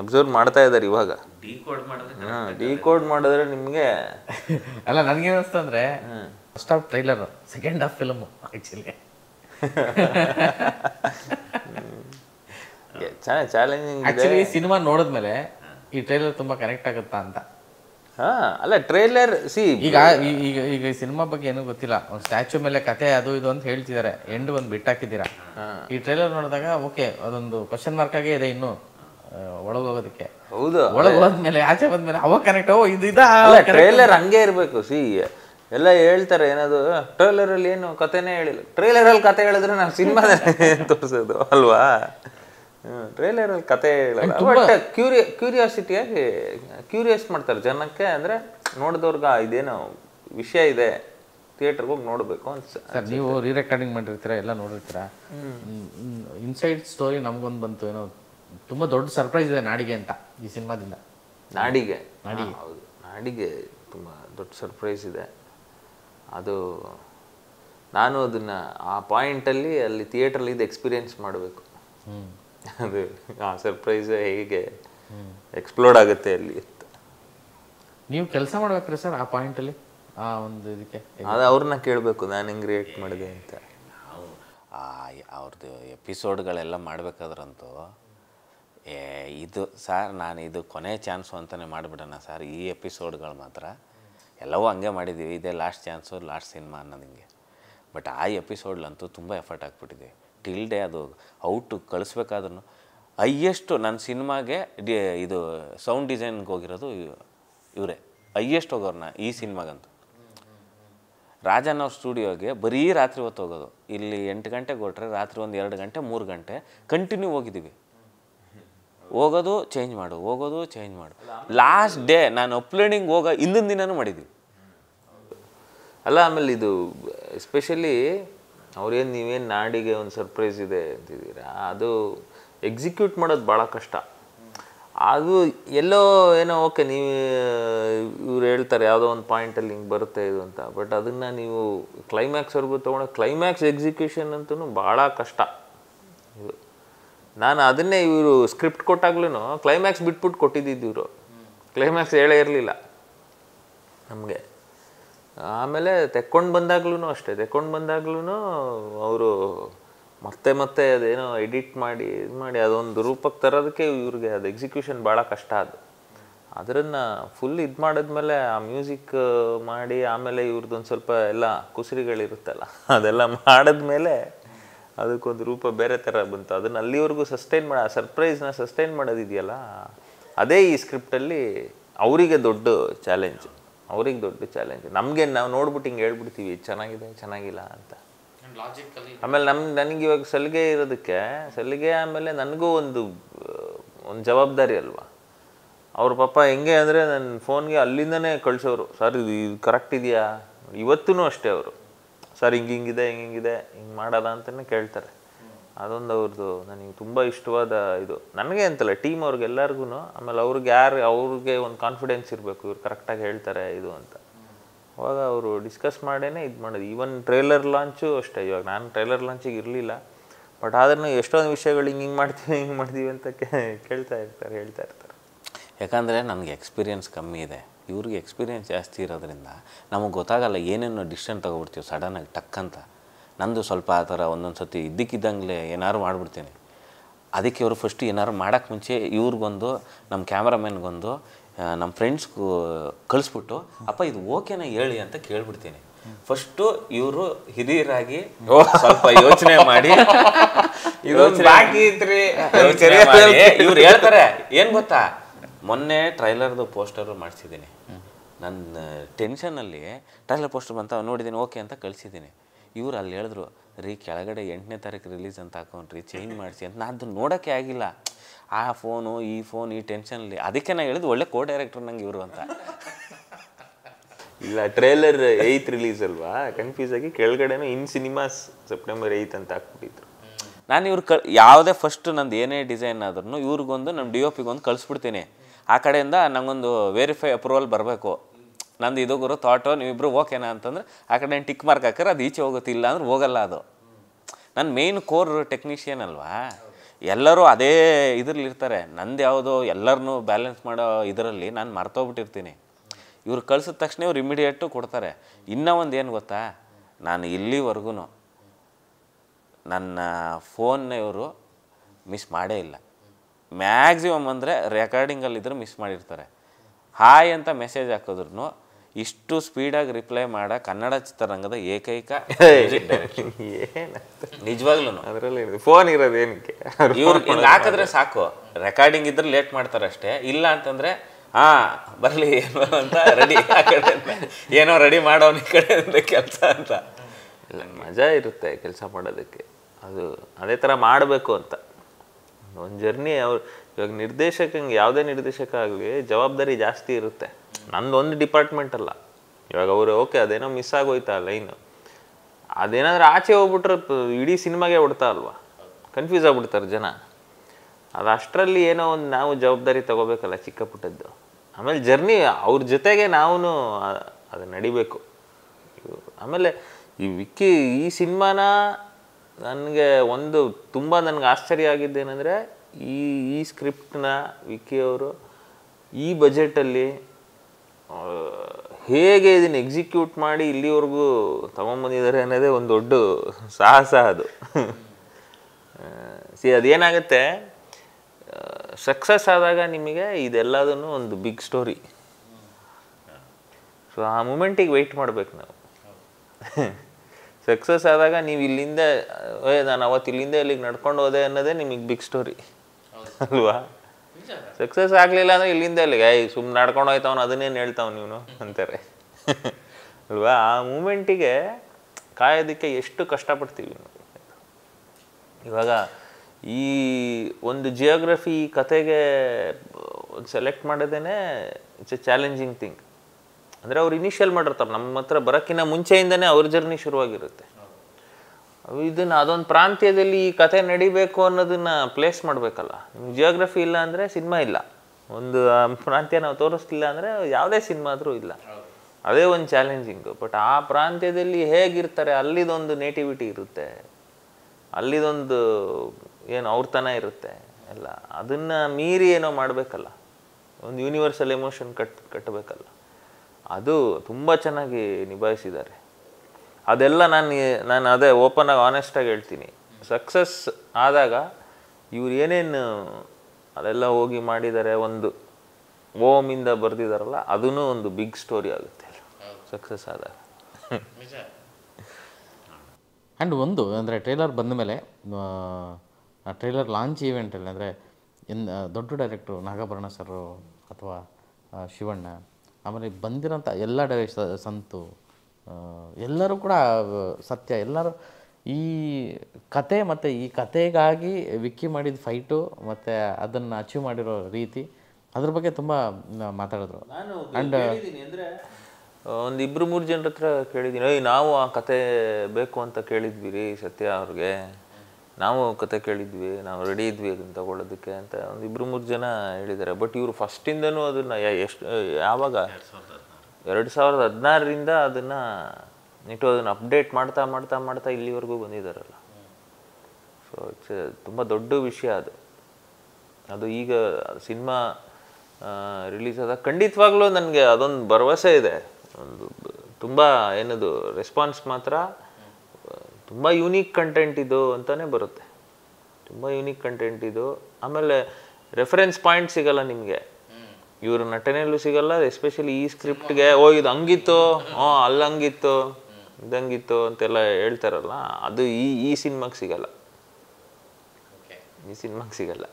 ಅಬ್ಸರ್ವ್ ಮಾಡ್ತಾ ಇದ್ದಾರೆ ಇವಾಗ ಡಿಕೋಡ್ ಮಾಡಿದ್ರೆ ಡಿಕೋಡ್ ಮಾಡಿದ್ರೆ ನಿಮಗೆ (laughs) ಅಲ್ಲ ನನಗೇನಿಸ್ತು ಹ್ಮ್ first half trailer second half film actually ಚೆನ್ನಾಗಿ ಚಾಲೆಂಜಿಂಗ್ ಆ್ಯಕ್ಚುಲಿ ಸಿನಿಮಾ ನೋಡಿದ್ಮೇಲೆ ಈ ಟ್ರೈಲರ್ ತುಂಬಾ ಕನೆಕ್ಟ್ ಆಗುತ್ತಾ ಅಂತ ಹಾ ಅಲ್ಲ ಟ್ರೈಲರ್ ಸಿ ಈಗ ಈಗ ಈಗ ಈ ಸಿನಿಮಾ ಬಗ್ಗೆ ಏನೂ ಗೊತ್ತಿಲ್ಲ ಒಂದು ಸ್ಟ್ಯಾಚು ಮೇಲೆ ಕತೆ ಅದು ಇದು ಅಂತ ಹೇಳ್ತಿದ್ದಾರೆ ಎಂಡ್ ಒಂದು ಬಿಟ್ಟಾಕಿದ್ದೀರಾ ಈ ಟ್ರೈಲರ್ ನೋಡಿದಾಗ ಓಕೆ ಅದೊಂದು ಕ್ವಶನ್ ಮಾರ್ಕ್ ಆಗೇ ಇದೆ ಇನ್ನು ಹೋಗೋದಿಕ್ಕೆ ಹೌದು ಒಳಗೆ ಹೋದ್ಮೇಲೆ ಆಚೆ ಬಂದ್ಮೇಲೆ ಅವಾಗ ಕನೆಕ್ಟ್ ಓ ಇದು ಟ್ರೈಲರ್ ಹಂಗೆ ಇರಬೇಕು ಸಿ ಎಲ್ಲ ಹೇಳ್ತಾರೆ ಏನದು ಟ್ರೈಲರಲ್ಲಿ ಏನು ಕಥೆನೇ ಹೇಳಿಲ್ಲ ಟ್ರೈಲರಲ್ಲಿ ಕತೆ ಹೇಳಿದ್ರೆ ನಾವು ಸಿನಿಮಾದಲ್ಲಿ ತೋರಿಸೋದು ಅಲ್ವಾ ಟ್ರೈಲರಲ್ಲಿ ಕತೆ ಹೇಳಲ್ಲ ಬಟ್ ಕ್ಯೂರಿಯ ಕ್ಯೂರಿಯಾಸಿಟಿಯಾಗಿ ಕ್ಯೂರಿಯಸ್ ಮಾಡ್ತಾರೆ ಜನಕ್ಕೆ ಅಂದರೆ ನೋಡಿದವ್ರಿಗೆ ಇದೇನೋ ವಿಷಯ ಇದೆ ಥಿಯೇಟರ್ಗೆ ಹೋಗಿ ನೋಡಬೇಕು ಅಂತ ಸರ್ ನೀವು ರೀ ರೆಕಾರ್ಡಿಂಗ್ ಮಾಡಿರ್ತೀರಾ ಎಲ್ಲ ನೋಡಿರ್ತೀರಾ ಇನ್ಸೈಡ್ ಸ್ಟೋರಿ ನಮಗೊಂದು ಬಂತು ಏನೋ ತುಂಬ ದೊಡ್ಡ ಸರ್ಪ್ರೈಸ್ ಇದೆ ನಾಡಿಗೆ ಅಂತ ಈ ಸಿನಿಮಾದಿಂದ ನಾಡಿಗೆ ನಾಡಿಗೆ ಹೌದು ನಾಡಿಗೆ ತುಂಬ ದೊಡ್ಡ ಸರ್ಪ್ರೈಸ್ ಇದೆ ಅದು ನಾನು ಅದನ್ನು ಆ ಪಾಯಿಂಟಲ್ಲಿ ಅಲ್ಲಿ ಥಿಯೇಟ್ರಲ್ಲಿ ಇದು ಎಕ್ಸ್ಪೀರಿಯೆನ್ಸ್ ಮಾಡಬೇಕು ಅದು ಆ ಸರ್ಪ್ರೈಸ್ ಹೇಗೆ ಎಕ್ಸ್ಪ್ಲೋರ್ಡ್ ಆಗುತ್ತೆ ಅಲ್ಲಿ ನೀವು ಕೆಲಸ ಮಾಡ್ಬೇಕ್ರಿ ಸರ್ ಆ ಪಾಯಿಂಟಲ್ಲಿ ಆ ಒಂದು ಇದಕ್ಕೆ ಅದು ಅವ್ರನ್ನ ಕೇಳಬೇಕು ನಾನು ಹೆಂಗೆ ರಿಯಾಕ್ಟ್ ಮಾಡಿದೆ ಅಂತ ಅವ್ರದ್ದು ಎಪಿಸೋಡ್ಗಳೆಲ್ಲ ಮಾಡಬೇಕಾದ್ರಂತೂ ಏ ಇದು ಸರ್ ನಾನು ಇದು ಕೊನೆ ಚಾನ್ಸು ಅಂತಲೇ ಮಾಡಿಬಿಡೋಣ ಸರ್ ಈ ಎಪಿಸೋಡ್ಗಳು ಮಾತ್ರ ಎಲ್ಲವೂ ಹಂಗೆ ಮಾಡಿದ್ದೀವಿ ಇದೇ ಲಾಸ್ಟ್ ಚಾನ್ಸು ಲಾಸ್ಟ್ ಸಿನಿಮಾ ಅನ್ನೋದಂಗೆ ಬಟ್ ಆ ಎಪಿಸೋಡ್ಲಂತೂ ತುಂಬ ಎಫರ್ಟ್ ಹಾಕ್ಬಿಟ್ಟಿದ್ದೀವಿ ಟಿಲ್ ಡೇ ಅದು ಔಟು ಕಳಿಸ್ಬೇಕಾದ್ರೂ ಹೈಯೆಸ್ಟು ನನ್ನ ಸಿನಿಮಾಗೆ ಡಿ ಇದು ಸೌಂಡ್ ಡಿಸೈನ್ಗೆ ಹೋಗಿರೋದು ಇವರೇ ಹೈಯೆಸ್ಟ್ ಹೋಗೋರ್ನ ಈ ಸಿನಿಮಾಗಂತೂ ರಾಜನ್ ಅವ್ರ ಸ್ಟುಡಿಯೋಗೆ ಬರೀ ರಾತ್ರಿ ಹೊತ್ತು ಹೋಗೋದು ಇಲ್ಲಿ ಎಂಟು ಗಂಟೆಗೆ ಹೊರಟ್ರೆ ರಾತ್ರಿ ಒಂದು ಎರಡು ಗಂಟೆ ಮೂರು ಗಂಟೆ ಕಂಟಿನ್ಯೂ ಹೋಗಿದ್ದೀವಿ ಹೋಗೋದು ಚೇಂಜ್ ಮಾಡು ಹೋಗೋದು ಚೇಂಜ್ ಮಾಡು ಲಾಸ್ಟ್ ಡೇ ನಾನು ಅಪ್ಲೋಡಿಂಗ್ ಹೋಗೋ ಹಿಂದಿನ ದಿನನೂ ಮಾಡಿದ್ವಿ ಅಲ್ಲ ಆಮೇಲೆ ಇದು ಎಸ್ಪೆಷಲಿ ಅವ್ರೇನು ನೀವೇನು ನಾಡಿಗೆ ಒಂದು ಸರ್ಪ್ರೈಸ್ ಇದೆ ಅಂತಿದ್ದೀರಾ ಅದು ಎಕ್ಸಿಕ್ಯೂಟ್ ಮಾಡೋದು ಭಾಳ ಕಷ್ಟ ಅದು ಎಲ್ಲೋ ಏನೋ ಓಕೆ ನೀವು ಇವ್ರು ಹೇಳ್ತಾರೆ ಯಾವುದೋ ಒಂದು ಪಾಯಿಂಟಲ್ಲಿ ಹಿಂಗೆ ಬರುತ್ತೆ ಇದು ಅಂತ ಬಟ್ ಅದನ್ನು ನೀವು ಕ್ಲೈಮ್ಯಾಕ್ಸ್ವರೆಗೂ ತೊಗೊಂಡು ಕ್ಲೈಮ್ಯಾಕ್ಸ್ ಎಕ್ಸಿಕ್ಯೂಷನ್ ಅಂತೂ ಭಾಳ ಕಷ್ಟ ಇದು ನಾನು ಅದನ್ನೇ ಇವರು ಸ್ಕ್ರಿಪ್ಟ್ ಕೊಟ್ಟಾಗ್ಲೂ ಕ್ಲೈಮ್ಯಾಕ್ಸ್ ಬಿಟ್ಬಿಟ್ಟು ಕೊಟ್ಟಿದ್ದಿದ್ದು ಇವರು ಕ್ಲೈಮ್ಯಾಕ್ಸ್ ಹೇಳೇ ಇರಲಿಲ್ಲ ನಮಗೆ ಆಮೇಲೆ ತೆಕ್ಕೊಂಡು ಬಂದಾಗ್ಲೂ ಅಷ್ಟೇ ತೆಕ್ಕೊಂಡು ಬಂದಾಗ್ಲೂ ಅವರು ಮತ್ತೆ ಮತ್ತೆ ಅದೇನೋ ಎಡಿಟ್ ಮಾಡಿ ಇದು ಮಾಡಿ ಅದೊಂದು ರೂಪಕ್ಕೆ ತರೋದಕ್ಕೆ ಇವ್ರಿಗೆ ಅದು ಎಕ್ಸಿಕ್ಯೂಷನ್ ಭಾಳ ಕಷ್ಟ ಅದು ಅದರನ್ನು ಫುಲ್ ಇದು ಮಾಡಿದ್ಮೇಲೆ ಆ ಮ್ಯೂಸಿಕ್ ಮಾಡಿ ಆಮೇಲೆ ಇವ್ರದ್ದೊಂದು ಸ್ವಲ್ಪ ಎಲ್ಲ ಕುಸಿರಿಗಳಿರುತ್ತಲ್ಲ ಅದೆಲ್ಲ ಮಾಡಿದ್ಮೇಲೆ ಅದಕ್ಕೊಂದು ರೂಪ ಬೇರೆ ಥರ ಬಂತು ಅದನ್ನು ಅಲ್ಲಿವರೆಗೂ ಸಸ್ಟೈನ್ ಮಾಡಿ ಆ ಸರ್ಪ್ರೈಸ್ನ ಸಸ್ಟೈನ್ ಮಾಡೋದಿದೆಯಲ್ಲ ಅದೇ ಈ ಸ್ಕ್ರಿಪ್ಟಲ್ಲಿ ಅವರಿಗೆ ದೊಡ್ಡ ಚಾಲೆಂಜ್ ಅವ್ರಿಗೆ ದೊಡ್ಡ ಚಾಲೆಂಜ್ ನಮಗೆ ನಾವು ನೋಡ್ಬಿಟ್ಟು ಹಿಂಗೆ ಹೇಳ್ಬಿಡ್ತೀವಿ ಚೆನ್ನಾಗಿದೆ ಚೆನ್ನಾಗಿಲ್ಲ ಅಂತ ಆಮೇಲೆ ನಮ್ಮ ನನಗೆ ಇವಾಗ ಸಲಿಗೆ ಇರೋದಕ್ಕೆ ಸಲಿಗೆ ಆಮೇಲೆ ನನಗೂ ಒಂದು ಒಂದು ಜವಾಬ್ದಾರಿ ಅಲ್ವಾ ಅವ್ರ ಪಾಪ ಹೆಂಗೆ ಅಂದರೆ ನನ್ನ ಫೋನ್ಗೆ ಅಲ್ಲಿಂದನೇ ಕಳಿಸೋರು ಸರ್ ಇದು ಇದು ಕರೆಕ್ಟ್ ಇದೆಯಾ ಇವತ್ತೂ ಅಷ್ಟೇ ಅವರು ಸರ್ ಹಿಂಗೆ ಹಿಂಗಿದೆ ಹಿಂಗೆ ಹಿಂಗಿದೆ ಹಿಂಗೆ ಮಾಡೋದ ಅಂತಲೇ ಕೇಳ್ತಾರೆ ಅದೊಂದು ಅವ್ರದ್ದು ನನಗೆ ತುಂಬ ಇಷ್ಟವಾದ ಇದು ನನಗೆ ಅಂತಲ್ಲ ಟೀಮ್ ಎಲ್ಲರಿಗೂ ಆಮೇಲೆ ಅವ್ರಿಗೆ ಯಾರು ಅವ್ರಿಗೆ ಒಂದು ಕಾನ್ಫಿಡೆನ್ಸ್ ಇರಬೇಕು ಇವ್ರು ಕರೆಕ್ಟಾಗಿ ಹೇಳ್ತಾರೆ ಇದು ಅಂತ ಅವಾಗ ಅವರು ಡಿಸ್ಕಸ್ ಮಾಡೇ ಇದು ಮಾಡೋದು ಈವನ್ ಟ್ರೇಲರ್ ಲಾಂಚು ಅಷ್ಟೇ ಇವಾಗ ನಾನು ಟ್ರೇಲರ್ ಲಾಂಚಿಗೆ ಇರಲಿಲ್ಲ ಬಟ್ ಆದ್ರೂ ಎಷ್ಟೊಂದು ವಿಷಯಗಳು ಹಿಂಗೆ ಹಿಂಗೆ ಮಾಡ್ತೀವಿ ಹಿಂಗೆ ಮಾಡ್ತೀವಿ ಅಂತ ಕೇಳ್ತಾ ಇರ್ತಾರೆ ಹೇಳ್ತಾ ಇರ್ತಾರೆ ಯಾಕಂದರೆ ನನಗೆ ಎಕ್ಸ್ಪೀರಿಯನ್ಸ್ ಕಮ್ಮಿ ಇದೆ ಇವ್ರಿಗೆ ಎಕ್ಸ್ಪೀರಿಯೆನ್ಸ್ ಜಾಸ್ತಿ ಇರೋದ್ರಿಂದ ನಮಗೆ ಗೊತ್ತಾಗಲ್ಲ ಏನೇನು ಡಿಸಿಷನ್ ತೊಗೊಬಿಡ್ತೀವಿ ಸಡನ್ನಾಗಿ ಟಕ್ ಅಂತ ನಂದು ಸ್ವಲ್ಪ ಆ ಥರ ಒಂದೊಂದು ಸತಿ ಇದ್ದಕ್ಕಿದ್ದಂಗೆ ಏನಾರು ಮಾಡಿಬಿಡ್ತೀನಿ ಅದಕ್ಕೆ ಇವರು ಫಸ್ಟ್ ಏನಾರು ಮಾಡೋಕ್ಕೆ ಮುಂಚೆ ಇವ್ರಿಗೊಂದು ನಮ್ಮ ಕ್ಯಾಮ್ರಾಮ್ಯಾನ್ಗೊಂದು ನಮ್ಮ ಫ್ರೆಂಡ್ಸ್ಗೂ ಕಳಿಸ್ಬಿಟ್ಟು ಅಪ್ಪ ಇದು ಓಕೆನ ಹೇಳಿ ಅಂತ ಕೇಳ್ಬಿಡ್ತೀನಿ ಫಸ್ಟು ಇವರು ಹಿರಿಯರಾಗಿ ಸ್ವಲ್ಪ ಯೋಚನೆ ಮಾಡಿ ಇವ್ರು ಹೇಳ್ತಾರೆ ಏನ್ ಗೊತ್ತಾ ಮೊನ್ನೆ ಟ್ರೈಲರ್ದು ಪೋಸ್ಟರು ಮಾಡಿಸಿದ್ದೀನಿ ನನ್ನ ಟೆನ್ಷನಲ್ಲಿ ಟ್ರೈಲರ್ ಪೋಸ್ಟರ್ ಬಂತ ನೋಡಿದ್ದೀನಿ ಓಕೆ ಅಂತ ಕಳಿಸಿದ್ದೀನಿ ಇವರು ಅಲ್ಲಿ ಹೇಳಿದ್ರು ರೀ ಕೆಳಗಡೆ ಎಂಟನೇ ತಾರೀಕು ರಿಲೀಸ್ ಅಂತ ಹಾಕೊಂಡ್ರಿ ಚೇಂಜ್ ಮಾಡಿಸಿ ಅಂತ ನಾನು ಅದನ್ನು ನೋಡೋಕ್ಕೆ ಆಗಿಲ್ಲ ಆ ಫೋನು ಈ ಫೋನ್ ಈ ಟೆನ್ಷನಲ್ಲಿ ಅದಕ್ಕೆ ನಾನು ಹೇಳಿದ್ದು ಒಳ್ಳೆ ಕೋ ಡೈರೆಕ್ಟರ್ ನಂಗೆ ಇವರು ಅಂತ ಇಲ್ಲ ಟ್ರೈಲರ್ ಏಯ್ತ್ ರಿಲೀಸ್ ಅಲ್ವಾ ಕನ್ಫ್ಯೂಸ್ ಆಗಿ ಕೆಳಗಡೆನೂ ಇನ್ ಸಿನಿಮಾಸ್ ಸೆಪ್ಟೆಂಬರ್ ಏತ್ ಅಂತ ಹಾಕ್ಬಿಟ್ಟಿದ್ರು ನಾನು ಇವ್ರು ಕ ಯಾವುದೇ ಫಸ್ಟ್ ನಂದು ಏನೇ ಡಿಸೈನ್ ಆದ್ರೂ ಇವ್ರಿಗೊಂದು ನಮ್ಮ ಡಿ ಒ ಪಿಗೊಂದು ಕಳಿಸ್ಬಿಡ್ತೀನಿ ಆ ಕಡೆಯಿಂದ ನಂಗೊಂದು ವೆರಿಫೈ ಅಪ್ರೂವಲ್ ಬರಬೇಕು ನಂದು ಇದು ಗುರು ಥಾಟು ನೀವಿಬ್ಬರು ಓಕೆನಾ ಅಂತಂದ್ರೆ ಆ ಕಡೆ ಟಿಕ್ ಮಾರ್ಕ್ ಹಾಕಿದ್ರೆ ಅದು ಈಚೆ ಹೋಗುತ್ತಿಲ್ಲ ಅಂದ್ರೆ ಹೋಗಲ್ಲ ಅದು ನನ್ನ ಮೇಯ್ನ್ ಕೋರ್ ಟೆಕ್ನಿಷಿಯನ್ ಅಲ್ವಾ ಎಲ್ಲರೂ ಅದೇ ಇದ್ರಲ್ಲಿರ್ತಾರೆ ನಂದು ಯಾವುದು ಎಲ್ಲರನ್ನೂ ಬ್ಯಾಲೆನ್ಸ್ ಮಾಡೋ ಇದರಲ್ಲಿ ನಾನು ಮರ್ತೋಗ್ಬಿಟ್ಟಿರ್ತೀನಿ ಇವ್ರು ಕಳಿಸಿದ ತಕ್ಷಣ ಇವ್ರು ಇಮಿಡಿಯೇಟು ಕೊಡ್ತಾರೆ ಇನ್ನೂ ಒಂದು ಏನು ಗೊತ್ತಾ ನಾನು ಇಲ್ಲಿವರೆಗೂ ನನ್ನ ಫೋನ್ನ ಇವರು ಮಿಸ್ ಮಾಡೇ ಇಲ್ಲ ಮ್ಯಾಕ್ಸಿಮಮ್ ಅಂದರೆ ರೆಕಾರ್ಡಿಂಗಲ್ಲಿದ್ದರೂ ಮಿಸ್ ಮಾಡಿರ್ತಾರೆ ಹಾಯ್ ಅಂತ ಮೆಸೇಜ್ ಹಾಕಿದ್ರು ಇಷ್ಟು ಸ್ಪೀಡಾಗಿ ರಿಪ್ಲೈ ಮಾಡೋ ಕನ್ನಡ ಚಿತ್ರರಂಗದ ಏಕೈಕ ನಿಜವಾಗ್ಲೂ ಅದರಲ್ಲಿ ಫೋನ್ ಇರೋದು ಏನಕ್ಕೆ ಇವ್ರು ಹಾಕಿದ್ರೆ ಸಾಕು ರೆಕಾರ್ಡಿಂಗ್ ಇದ್ರೆ ಲೇಟ್ ಮಾಡ್ತಾರೆ ಅಷ್ಟೇ ಇಲ್ಲ ಅಂತಂದರೆ ಹಾಂ ಬರಲಿ ಏನು ಅಂತ ರೆಡಿ ಆ ಏನೋ ರೆಡಿ ಮಾಡೋನ್ ಈ ಕಡೆ ಅಂತ ಕೆಲಸ ಅಂತ ಇಲ್ಲ ಮಜಾ ಇರುತ್ತೆ ಕೆಲಸ ಮಾಡೋದಕ್ಕೆ ಅದು ಅದೇ ಥರ ಮಾಡಬೇಕು ಅಂತ ಒಂದು ಜರ್ನಿ ಅವ್ರು ಇವಾಗ ನಿರ್ದೇಶಕಂಗೆ ಯಾವುದೇ ನಿರ್ದೇಶಕ ಆಗಲಿ ಜವಾಬ್ದಾರಿ ಜಾಸ್ತಿ ಇರುತ್ತೆ ಒಂದು ಡಿಪಾರ್ಟ್ಮೆಂಟ್ ಅಲ್ಲ ಇವಾಗ ಅವರು ಓಕೆ ಅದೇನೋ ಮಿಸ್ ಆಗೋಯ್ತಾ ಲೈನು ಅದೇನಾದ್ರೂ ಆಚೆ ಹೋಗ್ಬಿಟ್ರೆ ಇಡೀ ಸಿನಿಮಾಗೆ ಹೊಡ್ತಾ ಅಲ್ವಾ ಕನ್ಫ್ಯೂಸ್ ಆಗ್ಬಿಡ್ತಾರೆ ಜನ ಅದು ಅಷ್ಟರಲ್ಲಿ ಏನೋ ಒಂದು ನಾವು ಜವಾಬ್ದಾರಿ ತಗೋಬೇಕಲ್ಲ ಚಿಕ್ಕ ಪುಟ್ಟದ್ದು ಆಮೇಲೆ ಜರ್ನಿ ಅವ್ರ ಜೊತೆಗೆ ನಾವು ಅದು ನಡಿಬೇಕು ಆಮೇಲೆ ಈ ವಿಕ್ಕಿ ಈ ಸಿನಿಮಾನ ನನಗೆ ಒಂದು ತುಂಬ ನನಗೆ ಆಶ್ಚರ್ಯ ಆಗಿದ್ದೇನೆಂದರೆ ಈ ಈ ಸ್ಕ್ರಿಪ್ಟನ್ನ ವಿಕಿಯವರು ಈ ಬಜೆಟಲ್ಲಿ ಹೇಗೆ ಇದನ್ನು ಎಕ್ಸಿಕ್ಯೂಟ್ ಮಾಡಿ ಇಲ್ಲಿವರೆಗೂ ತಗೊಂಬಂದಿದ್ದಾರೆ ಅನ್ನೋದೇ ಒಂದು ದೊಡ್ಡ ಸಾಹಸ ಅದು ಸಿ ಅದೇನಾಗುತ್ತೆ ಸಕ್ಸಸ್ ಆದಾಗ ನಿಮಗೆ ಇದೆಲ್ಲದನ್ನು ಒಂದು ಬಿಗ್ ಸ್ಟೋರಿ ಸೊ ಆ ಮೂಮೆಂಟಿಗೆ ವೆಯ್ಟ್ ಮಾಡಬೇಕು ನಾವು ಸಕ್ಸಸ್ ಆದಾಗ ನೀವು ಇಲ್ಲಿಂದ ನಾನು ಅವತ್ತು ಇಲ್ಲಿಂದ ಇಲ್ಲಿಗೆ ನಡ್ಕೊಂಡು ಹೋದೆ ಅನ್ನೋದೇ ನಿಮಗೆ ಬಿಗ್ ಸ್ಟೋರಿ ಅಲ್ವಾ ಸಕ್ಸಸ್ ಆಗಲಿಲ್ಲ ಅಂದರೆ ಇಲ್ಲಿಂದ ಅಲ್ಲಿಗೆ ಐ ಸುಮ್ಮನೆ ನಡ್ಕೊಂಡು ಹೋಯ್ತವನು ಅದನ್ನೇನು ಹೇಳ್ತಾವೆ ನೀವು ಅಂತಾರೆ ಅಲ್ವಾ ಆ ಮೂಮೆಂಟಿಗೆ ಕಾಯೋದಕ್ಕೆ ಎಷ್ಟು ಕಷ್ಟಪಡ್ತೀವಿ ಇವಾಗ ಈ ಒಂದು ಜಿಯೋಗ್ರಫಿ ಕತೆಗೆ ಸೆಲೆಕ್ಟ್ ಮಾಡೋದೇನೆ ಇಟ್ಸ್ ಎ ಚಾಲೆಂಜಿಂಗ್ ಥಿಂಗ್ ಅಂದರೆ ಅವ್ರು ಇನಿಷಿಯಲ್ ಮಾಡಿರ್ತಾರೆ ನಮ್ಮ ಹತ್ರ ಬರೋಕ್ಕಿಂತ ಮುಂಚೆಯಿಂದನೇ ಅವ್ರ ಜರ್ನಿ ಶುರುವಾಗಿರುತ್ತೆ ಇದನ್ನು ಅದೊಂದು ಪ್ರಾಂತ್ಯದಲ್ಲಿ ಈ ಕತೆ ನಡಿಬೇಕು ಅನ್ನೋದನ್ನು ಪ್ಲೇಸ್ ಮಾಡಬೇಕಲ್ಲ ನಿಮ್ಗೆ ಜಿಯೋಗ್ರಫಿ ಇಲ್ಲ ಅಂದರೆ ಸಿನಿಮಾ ಇಲ್ಲ ಒಂದು ಪ್ರಾಂತ್ಯ ನಾವು ತೋರಿಸ್ತಿಲ್ಲ ಅಂದರೆ ಯಾವುದೇ ಸಿನಿಮಾ ಆದರೂ ಇಲ್ಲ ಅದೇ ಒಂದು ಚಾಲೆಂಜಿಂಗು ಬಟ್ ಆ ಪ್ರಾಂತ್ಯದಲ್ಲಿ ಹೇಗಿರ್ತಾರೆ ಅಲ್ಲಿದೊಂದು ನೇಟಿವಿಟಿ ಇರುತ್ತೆ ಅಲ್ಲಿದೊಂದು ಏನು ಅವ್ರತನ ಇರುತ್ತೆ ಎಲ್ಲ ಅದನ್ನು ಮೀರಿ ಏನೋ ಮಾಡಬೇಕಲ್ಲ ಒಂದು ಯೂನಿವರ್ಸಲ್ ಎಮೋಷನ್ ಕಟ್ ಕಟ್ಟಬೇಕಲ್ಲ ಅದು ತುಂಬ ಚೆನ್ನಾಗಿ ನಿಭಾಯಿಸಿದ್ದಾರೆ ಅದೆಲ್ಲ ನಾನು ನಾನು ಅದೇ ಓಪನಾಗಿ ಆನೆಸ್ಟಾಗಿ ಹೇಳ್ತೀನಿ ಸಕ್ಸಸ್ ಆದಾಗ ಇವ್ರು ಏನೇನು ಅದೆಲ್ಲ ಹೋಗಿ ಮಾಡಿದ್ದಾರೆ ಒಂದು ಓಮಿಂದ ಬರೆದಿದಾರಲ್ಲ ಅದೂ ಒಂದು ಬಿಗ್ ಸ್ಟೋರಿ ಆಗುತ್ತೆ ಸಕ್ಸಸ್ ಆದಾಗ ಆ್ಯಂಡ್ ಒಂದು ಅಂದರೆ ಟ್ರೈಲರ್ ಬಂದ ಮೇಲೆ ಟ್ರೈಲರ್ ಲಾಂಚ್ ಈವೆಂಟಲ್ಲಿ ಅಂದರೆ ಎನ್ ದೊಡ್ಡ ಡೈರೆಕ್ಟ್ರು ನಾಗಾಭರಣ ಸರ್ ಅಥವಾ ಶಿವಣ್ಣ ಆಮೇಲೆ ಬಂದಿರೋಂಥ ಎಲ್ಲ ಡೈರೆಕ್ಷ ಸಂತು ಎಲ್ಲರೂ ಕೂಡ ಸತ್ಯ ಎಲ್ಲರೂ ಈ ಕತೆ ಮತ್ತು ಈ ಕತೆಗಾಗಿ ವಿಕ್ಕಿ ಮಾಡಿದ ಫೈಟು ಮತ್ತು ಅದನ್ನು ಅಚೀವ್ ಮಾಡಿರೋ ರೀತಿ ಅದ್ರ ಬಗ್ಗೆ ತುಂಬ ಮಾತಾಡಿದ್ರು ಆ್ಯಂಡ್ ಒಂದು ಇಬ್ಬರು ಮೂರು ಜನರ ಹತ್ರ ಕೇಳಿದ್ದೀನಿ ನಾವು ಆ ಕತೆ ಬೇಕು ಅಂತ ಕೇಳಿದ್ವಿ ರೀ ಸತ್ಯ ಅವ್ರಿಗೆ ನಾವು ಕತೆ ಕೇಳಿದ್ವಿ ನಾವು ರೆಡಿ ಇದ್ವಿ ಅದನ್ನು ತಗೊಳ್ಳೋದಕ್ಕೆ ಅಂತ ಒಂದು ಇಬ್ಬರು ಮೂರು ಜನ ಹೇಳಿದ್ದಾರೆ ಬಟ್ ಇವರು ಫಸ್ಟಿಂದನೂ ಅದನ್ನು ಎಷ್ಟು ಯಾವಾಗ ಎರಡು ಸಾವಿರದ ಹದಿನಾರರಿಂದ ಅದನ್ನು ಇಟ್ಟು ಅದನ್ನು ಅಪ್ಡೇಟ್ ಮಾಡ್ತಾ ಮಾಡ್ತಾ ಮಾಡ್ತಾ ಇಲ್ಲಿವರೆಗೂ ಬಂದಿದ್ದಾರಲ್ಲ ಸೊ ತುಂಬ ದೊಡ್ಡ ವಿಷಯ ಅದು ಅದು ಈಗ ಸಿನಿಮಾ ರಿಲೀಸ್ ಆದಾಗ ಖಂಡಿತವಾಗ್ಲೂ ನನಗೆ ಅದೊಂದು ಭರವಸೆ ಇದೆ ಒಂದು ತುಂಬ ಏನದು ರೆಸ್ಪಾನ್ಸ್ ಮಾತ್ರ ತುಂಬ ಯೂನಿಕ್ ಕಂಟೆಂಟ್ ಇದು ಅಂತಲೇ ಬರುತ್ತೆ ತುಂಬ ಯೂನಿಕ್ ಕಂಟೆಂಟ್ ಇದು ಆಮೇಲೆ ರೆಫರೆನ್ಸ್ ಪಾಯಿಂಟ್ ಸಿಗಲ್ಲ ನಿಮಗೆ ಇವರು ನಟನೆಯಲ್ಲೂ ಸಿಗಲ್ಲ ಎಸ್ಪೆಷಲಿ ಈ ಸ್ಕ್ರಿಪ್ಟ್ಗೆ ಓ ಇದು ಹಂಗಿತ್ತು ಹಾಂ ಅಲ್ಲಿ ಹಂಗಿತ್ತು ಇದಂಗಿತ್ತು ಅಂತೆಲ್ಲ ಹೇಳ್ತಾರಲ್ಲ ಅದು ಈ ಈ ಸಿನಿಮಾಗೆ ಸಿಗಲ್ಲ ಈ ಸಿನಿಮಾಗೆ ಸಿಗಲ್ಲ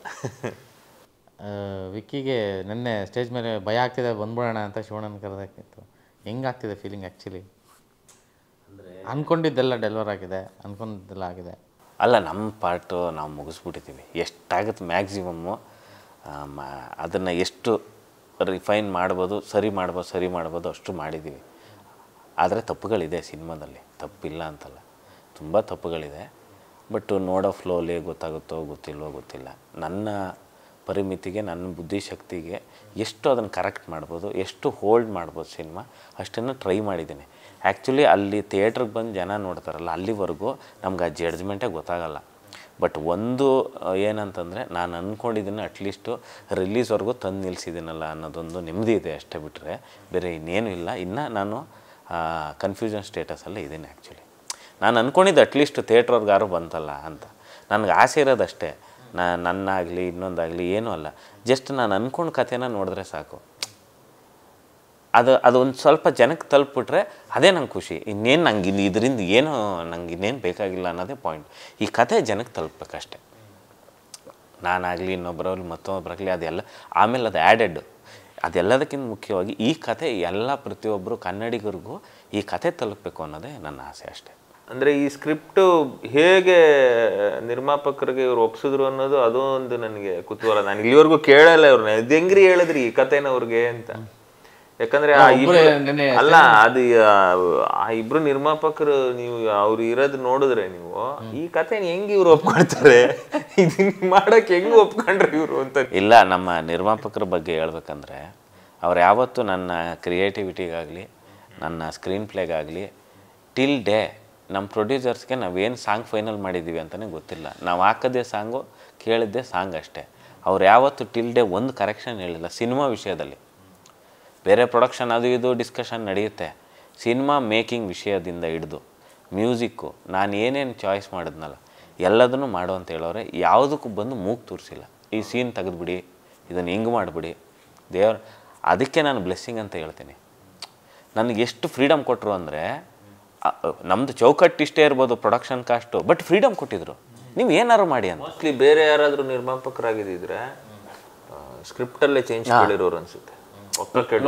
ವಿಕ್ಕಿಗೆ ನಿನ್ನೆ ಸ್ಟೇಜ್ ಮೇಲೆ ಭಯ ಆಗ್ತಿದೆ ಬಂದ್ಬಿಡೋಣ ಅಂತ ಶಿವಣ್ಣನ ಕರೆದಾಕಿತ್ತು ಹೆಂಗಾಗ್ತಿದೆ ಫೀಲಿಂಗ್ ಆ್ಯಕ್ಚುಲಿ ಅಂದ್ಕೊಂಡಿದ್ದೆಲ್ಲ ಡೆಲಿವರ್ ಆಗಿದೆ ಅಂದ್ಕೊಂಡಿದ್ದೆಲ್ಲ ಆಗಿದೆ ಅಲ್ಲ ನಮ್ಮ ಪಾರ್ಟು ನಾವು ಮುಗಿಸ್ಬಿಟ್ಟಿದ್ದೀವಿ ಎಷ್ಟಾಗುತ್ತೆ ಮ್ಯಾಕ್ಸಿಮಮ್ಮು ಅದನ್ನು ಎಷ್ಟು ರಿಫೈನ್ ಮಾಡ್ಬೋದು ಸರಿ ಮಾಡ್ಬೋದು ಸರಿ ಮಾಡ್ಬೋದು ಅಷ್ಟು ಮಾಡಿದ್ದೀವಿ ಆದರೆ ತಪ್ಪುಗಳಿದೆ ಸಿನಿಮಾದಲ್ಲಿ ತಪ್ಪಿಲ್ಲ ಅಂತಲ್ಲ ತುಂಬ ತಪ್ಪುಗಳಿದೆ ಬಟ್ ನೋಡೋ ಫ್ಲೋಲಿ ಗೊತ್ತಾಗುತ್ತೋ ಗೊತ್ತಿಲ್ವೋ ಗೊತ್ತಿಲ್ಲ ನನ್ನ ಪರಿಮಿತಿಗೆ ನನ್ನ ಬುದ್ಧಿಶಕ್ತಿಗೆ ಎಷ್ಟು ಅದನ್ನು ಕರೆಕ್ಟ್ ಮಾಡ್ಬೋದು ಎಷ್ಟು ಹೋಲ್ಡ್ ಮಾಡ್ಬೋದು ಸಿನಿಮಾ ಅಷ್ಟನ್ನು ಟ್ರೈ ಮಾಡಿದ್ದೀನಿ ಆ್ಯಕ್ಚುಲಿ ಅಲ್ಲಿ ಥಿಯೇಟ್ರಿಗೆ ಬಂದು ಜನ ನೋಡ್ತಾರಲ್ಲ ಅಲ್ಲಿವರೆಗೂ ನಮ್ಗೆ ಆ ಜಡ್ಜ್ಮೆಂಟೇ ಗೊತ್ತಾಗಲ್ಲ ಬಟ್ ಒಂದು ಏನಂತಂದರೆ ನಾನು ಅಂದ್ಕೊಂಡಿದ್ದೀನಿ ಅಟ್ಲೀಸ್ಟು ರಿಲೀಸ್ವರೆಗೂ ತಂದು ನಿಲ್ಲಿಸಿದ್ದೀನಲ್ಲ ಅನ್ನೋದೊಂದು ನೆಮ್ಮದಿ ಇದೆ ಅಷ್ಟೇ ಬಿಟ್ಟರೆ ಬೇರೆ ಇನ್ನೇನು ಇಲ್ಲ ಇನ್ನು ನಾನು ಕನ್ಫ್ಯೂಷನ್ ಸ್ಟೇಟಸಲ್ಲೇ ಇದ್ದೀನಿ ಆ್ಯಕ್ಚುಲಿ ನಾನು ಅಂದ್ಕೊಂಡಿದ್ದು ಅಟ್ಲೀಸ್ಟ್ ಯಾರು ಬಂತಲ್ಲ ಅಂತ ನನಗೆ ಆಸೆ ಇರೋದಷ್ಟೇ ನಾನು ನನ್ನಾಗಲಿ ಇನ್ನೊಂದಾಗಲಿ ಏನೂ ಅಲ್ಲ ಜಸ್ಟ್ ನಾನು ಅಂದ್ಕೊಂಡು ಕಥೆನ ನೋಡಿದ್ರೆ ಸಾಕು ಅದು ಅದೊಂದು ಸ್ವಲ್ಪ ಜನಕ್ಕೆ ತಲುಪಿಬಿಟ್ರೆ ಅದೇ ನಂಗೆ ಖುಷಿ ಇನ್ನೇನು ನಂಗೆ ಇಲ್ಲಿ ಇದರಿಂದ ಏನು ನಂಗೆ ಇನ್ನೇನು ಬೇಕಾಗಿಲ್ಲ ಅನ್ನೋದೇ ಪಾಯಿಂಟ್ ಈ ಕತೆ ಜನಕ್ಕೆ ತಲುಪಬೇಕಷ್ಟೆ ನಾನಾಗಲಿ ಇನ್ನೊಬ್ಬರಾಗಲಿ ಮತ್ತೊಬ್ಬರಾಗಲಿ ಅದೆಲ್ಲ ಆಮೇಲೆ ಅದು ಆ್ಯಡೆಡ್ ಅದೆಲ್ಲದಕ್ಕಿಂತ ಮುಖ್ಯವಾಗಿ ಈ ಕತೆ ಎಲ್ಲ ಪ್ರತಿಯೊಬ್ಬರು ಕನ್ನಡಿಗರಿಗೂ ಈ ಕತೆ ತಲುಪಬೇಕು ಅನ್ನೋದೇ ನನ್ನ ಆಸೆ ಅಷ್ಟೆ ಅಂದರೆ ಈ ಸ್ಕ್ರಿಪ್ಟು ಹೇಗೆ ನಿರ್ಮಾಪಕರಿಗೆ ಇವರು ಒಪ್ಸಿದ್ರು ಅನ್ನೋದು ಒಂದು ನನಗೆ ಕುತೂಹಲ ನಾನು ಇಲ್ಲಿವರೆಗೂ ಕೇಳಲ್ಲ ಇವ್ರನ್ನ ಇದು ಹೆಂಗ್ರಿ ಹೇಳಿದ್ರಿ ಈ ಕಥೆನ ಅವ್ರಿಗೆ ಅಂತ ಯಾಕಂದ್ರೆ ಅಲ್ಲ ಅದು ಆ ಇಬ್ರು ನಿರ್ಮಾಪಕರು ನೀವು ಅವ್ರು ಇರೋದು ನೋಡಿದ್ರೆ ನೀವು ಈ ಕತೆ ಹೆಂಗ್ ಇವ್ರು ಒಪ್ಕೊಳ್ತಾರೆ (laughs) ಇದನ್ನ ಮಾಡಕ್ ಹೆಂಗ್ ಒಪ್ಕೊಂಡ್ರೆ ಇವ್ರು ಅಂತ ಇಲ್ಲ ನಮ್ಮ ನಿರ್ಮಾಪಕರ ಬಗ್ಗೆ ಹೇಳ್ಬೇಕಂದ್ರೆ ಅವ್ರು ಯಾವತ್ತು ನನ್ನ ಕ್ರಿಯೇಟಿವಿಟಿಗಾಗಲಿ ನನ್ನ ಸ್ಕ್ರೀನ್ ಪ್ಲೇಗಾಗಲಿ ಟಿಲ್ ಡೇ ನಮ್ಮ ಪ್ರೊಡ್ಯೂಸರ್ಸ್ಗೆ ನಾವೇನು ಸಾಂಗ್ ಫೈನಲ್ ಮಾಡಿದ್ದೀವಿ ಅಂತಲೇ ಗೊತ್ತಿಲ್ಲ ನಾವು ಹಾಕದೇ ಸಾಂಗು ಕೇಳಿದ್ದೆ ಸಾಂಗ್ ಅಷ್ಟೇ ಅವ್ರು ಯಾವತ್ತು ಟಿಲ್ ಡೇ ಒಂದು ಕರೆಕ್ಷನ್ ಹೇಳಿಲ್ಲ ಸಿನಿಮಾ ವಿಷಯದಲ್ಲಿ ಬೇರೆ ಪ್ರೊಡಕ್ಷನ್ ಅದು ಇದು ಡಿಸ್ಕಷನ್ ನಡೆಯುತ್ತೆ ಸಿನಿಮಾ ಮೇಕಿಂಗ್ ವಿಷಯದಿಂದ ಹಿಡಿದು ಮ್ಯೂಸಿಕ್ಕು ನಾನು ಏನೇನು ಚಾಯ್ಸ್ ಮಾಡಿದ್ನಲ್ಲ ಎಲ್ಲದನ್ನು ಮಾಡು ಅಂತ ಹೇಳೋರೆ ಯಾವುದಕ್ಕೂ ಬಂದು ಮೂಗು ತೋರಿಸಿಲ್ಲ ಈ ಸೀನ್ ತೆಗೆದುಬಿಡಿ ಇದನ್ನು ಹಿಂಗೆ ಮಾಡಿಬಿಡಿ ದೇವ್ರ ಅದಕ್ಕೆ ನಾನು ಬ್ಲೆಸ್ಸಿಂಗ್ ಅಂತ ಹೇಳ್ತೀನಿ ನನಗೆ ಎಷ್ಟು ಫ್ರೀಡಮ್ ಕೊಟ್ಟರು ಅಂದರೆ ನಮ್ಮದು ಚೌಕಟ್ಟು ಇಷ್ಟೇ ಇರ್ಬೋದು ಪ್ರೊಡಕ್ಷನ್ ಕಾಸ್ಟು ಬಟ್ ಫ್ರೀಡಮ್ ಕೊಟ್ಟಿದ್ರು ನೀವು ಏನಾರು ಮಾಡಿ ಅಂತ ಬೇರೆ ಯಾರಾದರೂ ನಿರ್ಮಾಪಕರಾಗಿದ್ದರೆ ಸ್ಕ್ರಿಪ್ಟಲ್ಲೇ ಚೇಂಜ್ ಮಾಡಿರೋರು ಅನಿಸುತ್ತೆ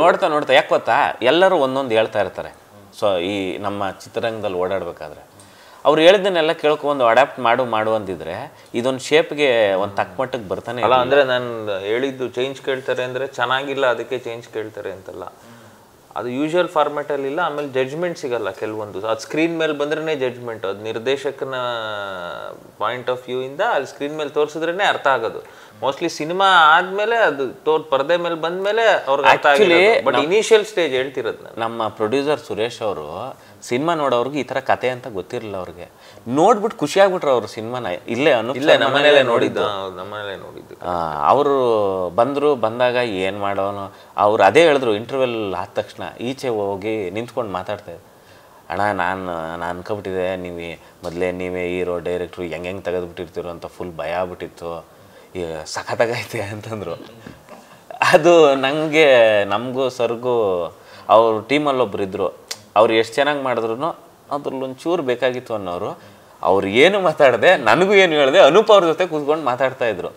ನೋಡ್ತಾ ನೋಡ್ತಾ ಯಾಕೆ ಗೊತ್ತಾ ಎಲ್ಲರೂ ಒಂದೊಂದು ಹೇಳ್ತಾ ಇರ್ತಾರೆ ಸೊ ಈ ನಮ್ಮ ಚಿತ್ರರಂಗದಲ್ಲಿ ಓಡಾಡಬೇಕಾದ್ರೆ ಅವ್ರು ಹೇಳಿದ್ದನ್ನೆಲ್ಲ ಕೇಳ್ಕೊಂಡು ಅಡಾಪ್ಟ್ ಮಾಡು ಮಾಡು ಅಂದಿದ್ರೆ ಇದೊಂದು ಶೇಪ್ಗೆ ಒಂದು ತಕ್ಕಮಟ್ಟಕ್ಕೆ ಬರ್ತಾನೆ ಅಲ್ಲ ಅಂದರೆ ನಾನು ಹೇಳಿದ್ದು ಚೇಂಜ್ ಕೇಳ್ತಾರೆ ಅಂದರೆ ಚೆನ್ನಾಗಿಲ್ಲ ಅದಕ್ಕೆ ಚೇಂಜ್ ಕೇಳ್ತಾರೆ ಅಂತಲ್ಲ ಅದು ಯೂಶುವಲ್ ಫಾರ್ಮೆಟಲ್ಲಿ ಇಲ್ಲ ಆಮೇಲೆ ಜಡ್ಜ್ಮೆಂಟ್ ಸಿಗಲ್ಲ ಕೆಲವೊಂದು ಅದು ಸ್ಕ್ರೀನ್ ಮೇಲೆ ಬಂದ್ರೇ ಜಡ್ಜ್ಮೆಂಟ್ ಅದು ನಿರ್ದೇಶಕನ ಪಾಯಿಂಟ್ ಆಫ್ ವ್ಯೂ ಇಂದ ಅಲ್ಲಿ ಸ್ಕ್ರೀನ್ ಮೇಲೆ ತೋರಿಸಿದ್ರೇ ಅರ್ಥ ಆಗೋದು ಮೋಸ್ಟ್ಲಿ ಸಿನಿಮಾ ಆದ್ಮೇಲೆ ಅದು ತೋರ್ ಪರದೆ ಮೇಲೆ ಬಂದ್ಮೇಲೆ ಅವ್ರಿಗೆ ಬಟ್ ಇನಿಷಿಯಲ್ ಸ್ಟೇಜ್ ಹೇಳ್ತಿರೋದು ನಮ್ಮ ಪ್ರೊಡ್ಯೂಸರ್ ಸುರೇಶ್ ಅವರು ಸಿನಿಮಾ ನೋಡೋರ್ಗೆ ಈ ತರ ಕತೆ ಅಂತ ಗೊತ್ತಿರಲಿಲ್ಲ ಅವ್ರಿಗೆ ನೋಡ್ಬಿಟ್ಟು ಖುಷಿ ಆಗ್ಬಿಟ್ರು ಅವ್ರು ಸಿನಿಮಾನ ಇಲ್ಲೇ ಅನು ಇಲ್ಲೇ ನಮ್ಮನೇಲೆ ನೋಡಿದ್ದು ನಮ್ಮನೇಲೆ ನೋಡಿದ್ದು ಅವರು ಬಂದ್ರು ಬಂದಾಗ ಏನು ಮಾಡೋನು ಅವ್ರು ಅದೇ ಹೇಳಿದ್ರು ಇಂಟರ್ವೆಲ್ ಆದ ತಕ್ಷಣ ಈಚೆ ಹೋಗಿ ನಿಂತ್ಕೊಂಡು ಮಾತಾಡ್ತಾ ಇದ್ರು ಅಣ್ಣ ನಾನು ನಾನು ಅನ್ಕೊಬಿಟ್ಟಿದೆ ನೀವು ಮೊದಲೇ ನೀವೇ ಹೀರೋ ಡೈರೆಕ್ಟ್ರು ಹೆಂಗೆ ಹೆಂಗೆ ತೆಗೆದುಬಿಟ್ಟಿರ್ತೀರೋ ಅಂತ ಫುಲ್ ಭಯ ಆಗ್ಬಿಟ್ಟಿತ್ತು ಸಖತ್ತಾಗೈತೆ ಅಂತಂದರು ಅದು ನನಗೆ ನಮಗೂ ಸರ್ಗೂ ಅವ್ರ ಟೀಮಲ್ಲಿ ಒಬ್ರು ಇದ್ದರು ಅವ್ರು ಎಷ್ಟು ಚೆನ್ನಾಗಿ ಮಾಡಿದ್ರು ಅದ್ರಲ್ಲೊಂಚೂರು ಬೇಕಾಗಿತ್ತು ಅನ್ನೋರು ಅವ್ರು ಏನು ಮಾತಾಡಿದೆ ನನಗೂ ಏನು ಹೇಳಿದೆ ಅನೂಪ್ ಅವ್ರ ಜೊತೆ ಕೂತ್ಕೊಂಡು ಮಾತಾಡ್ತಾಯಿದ್ರು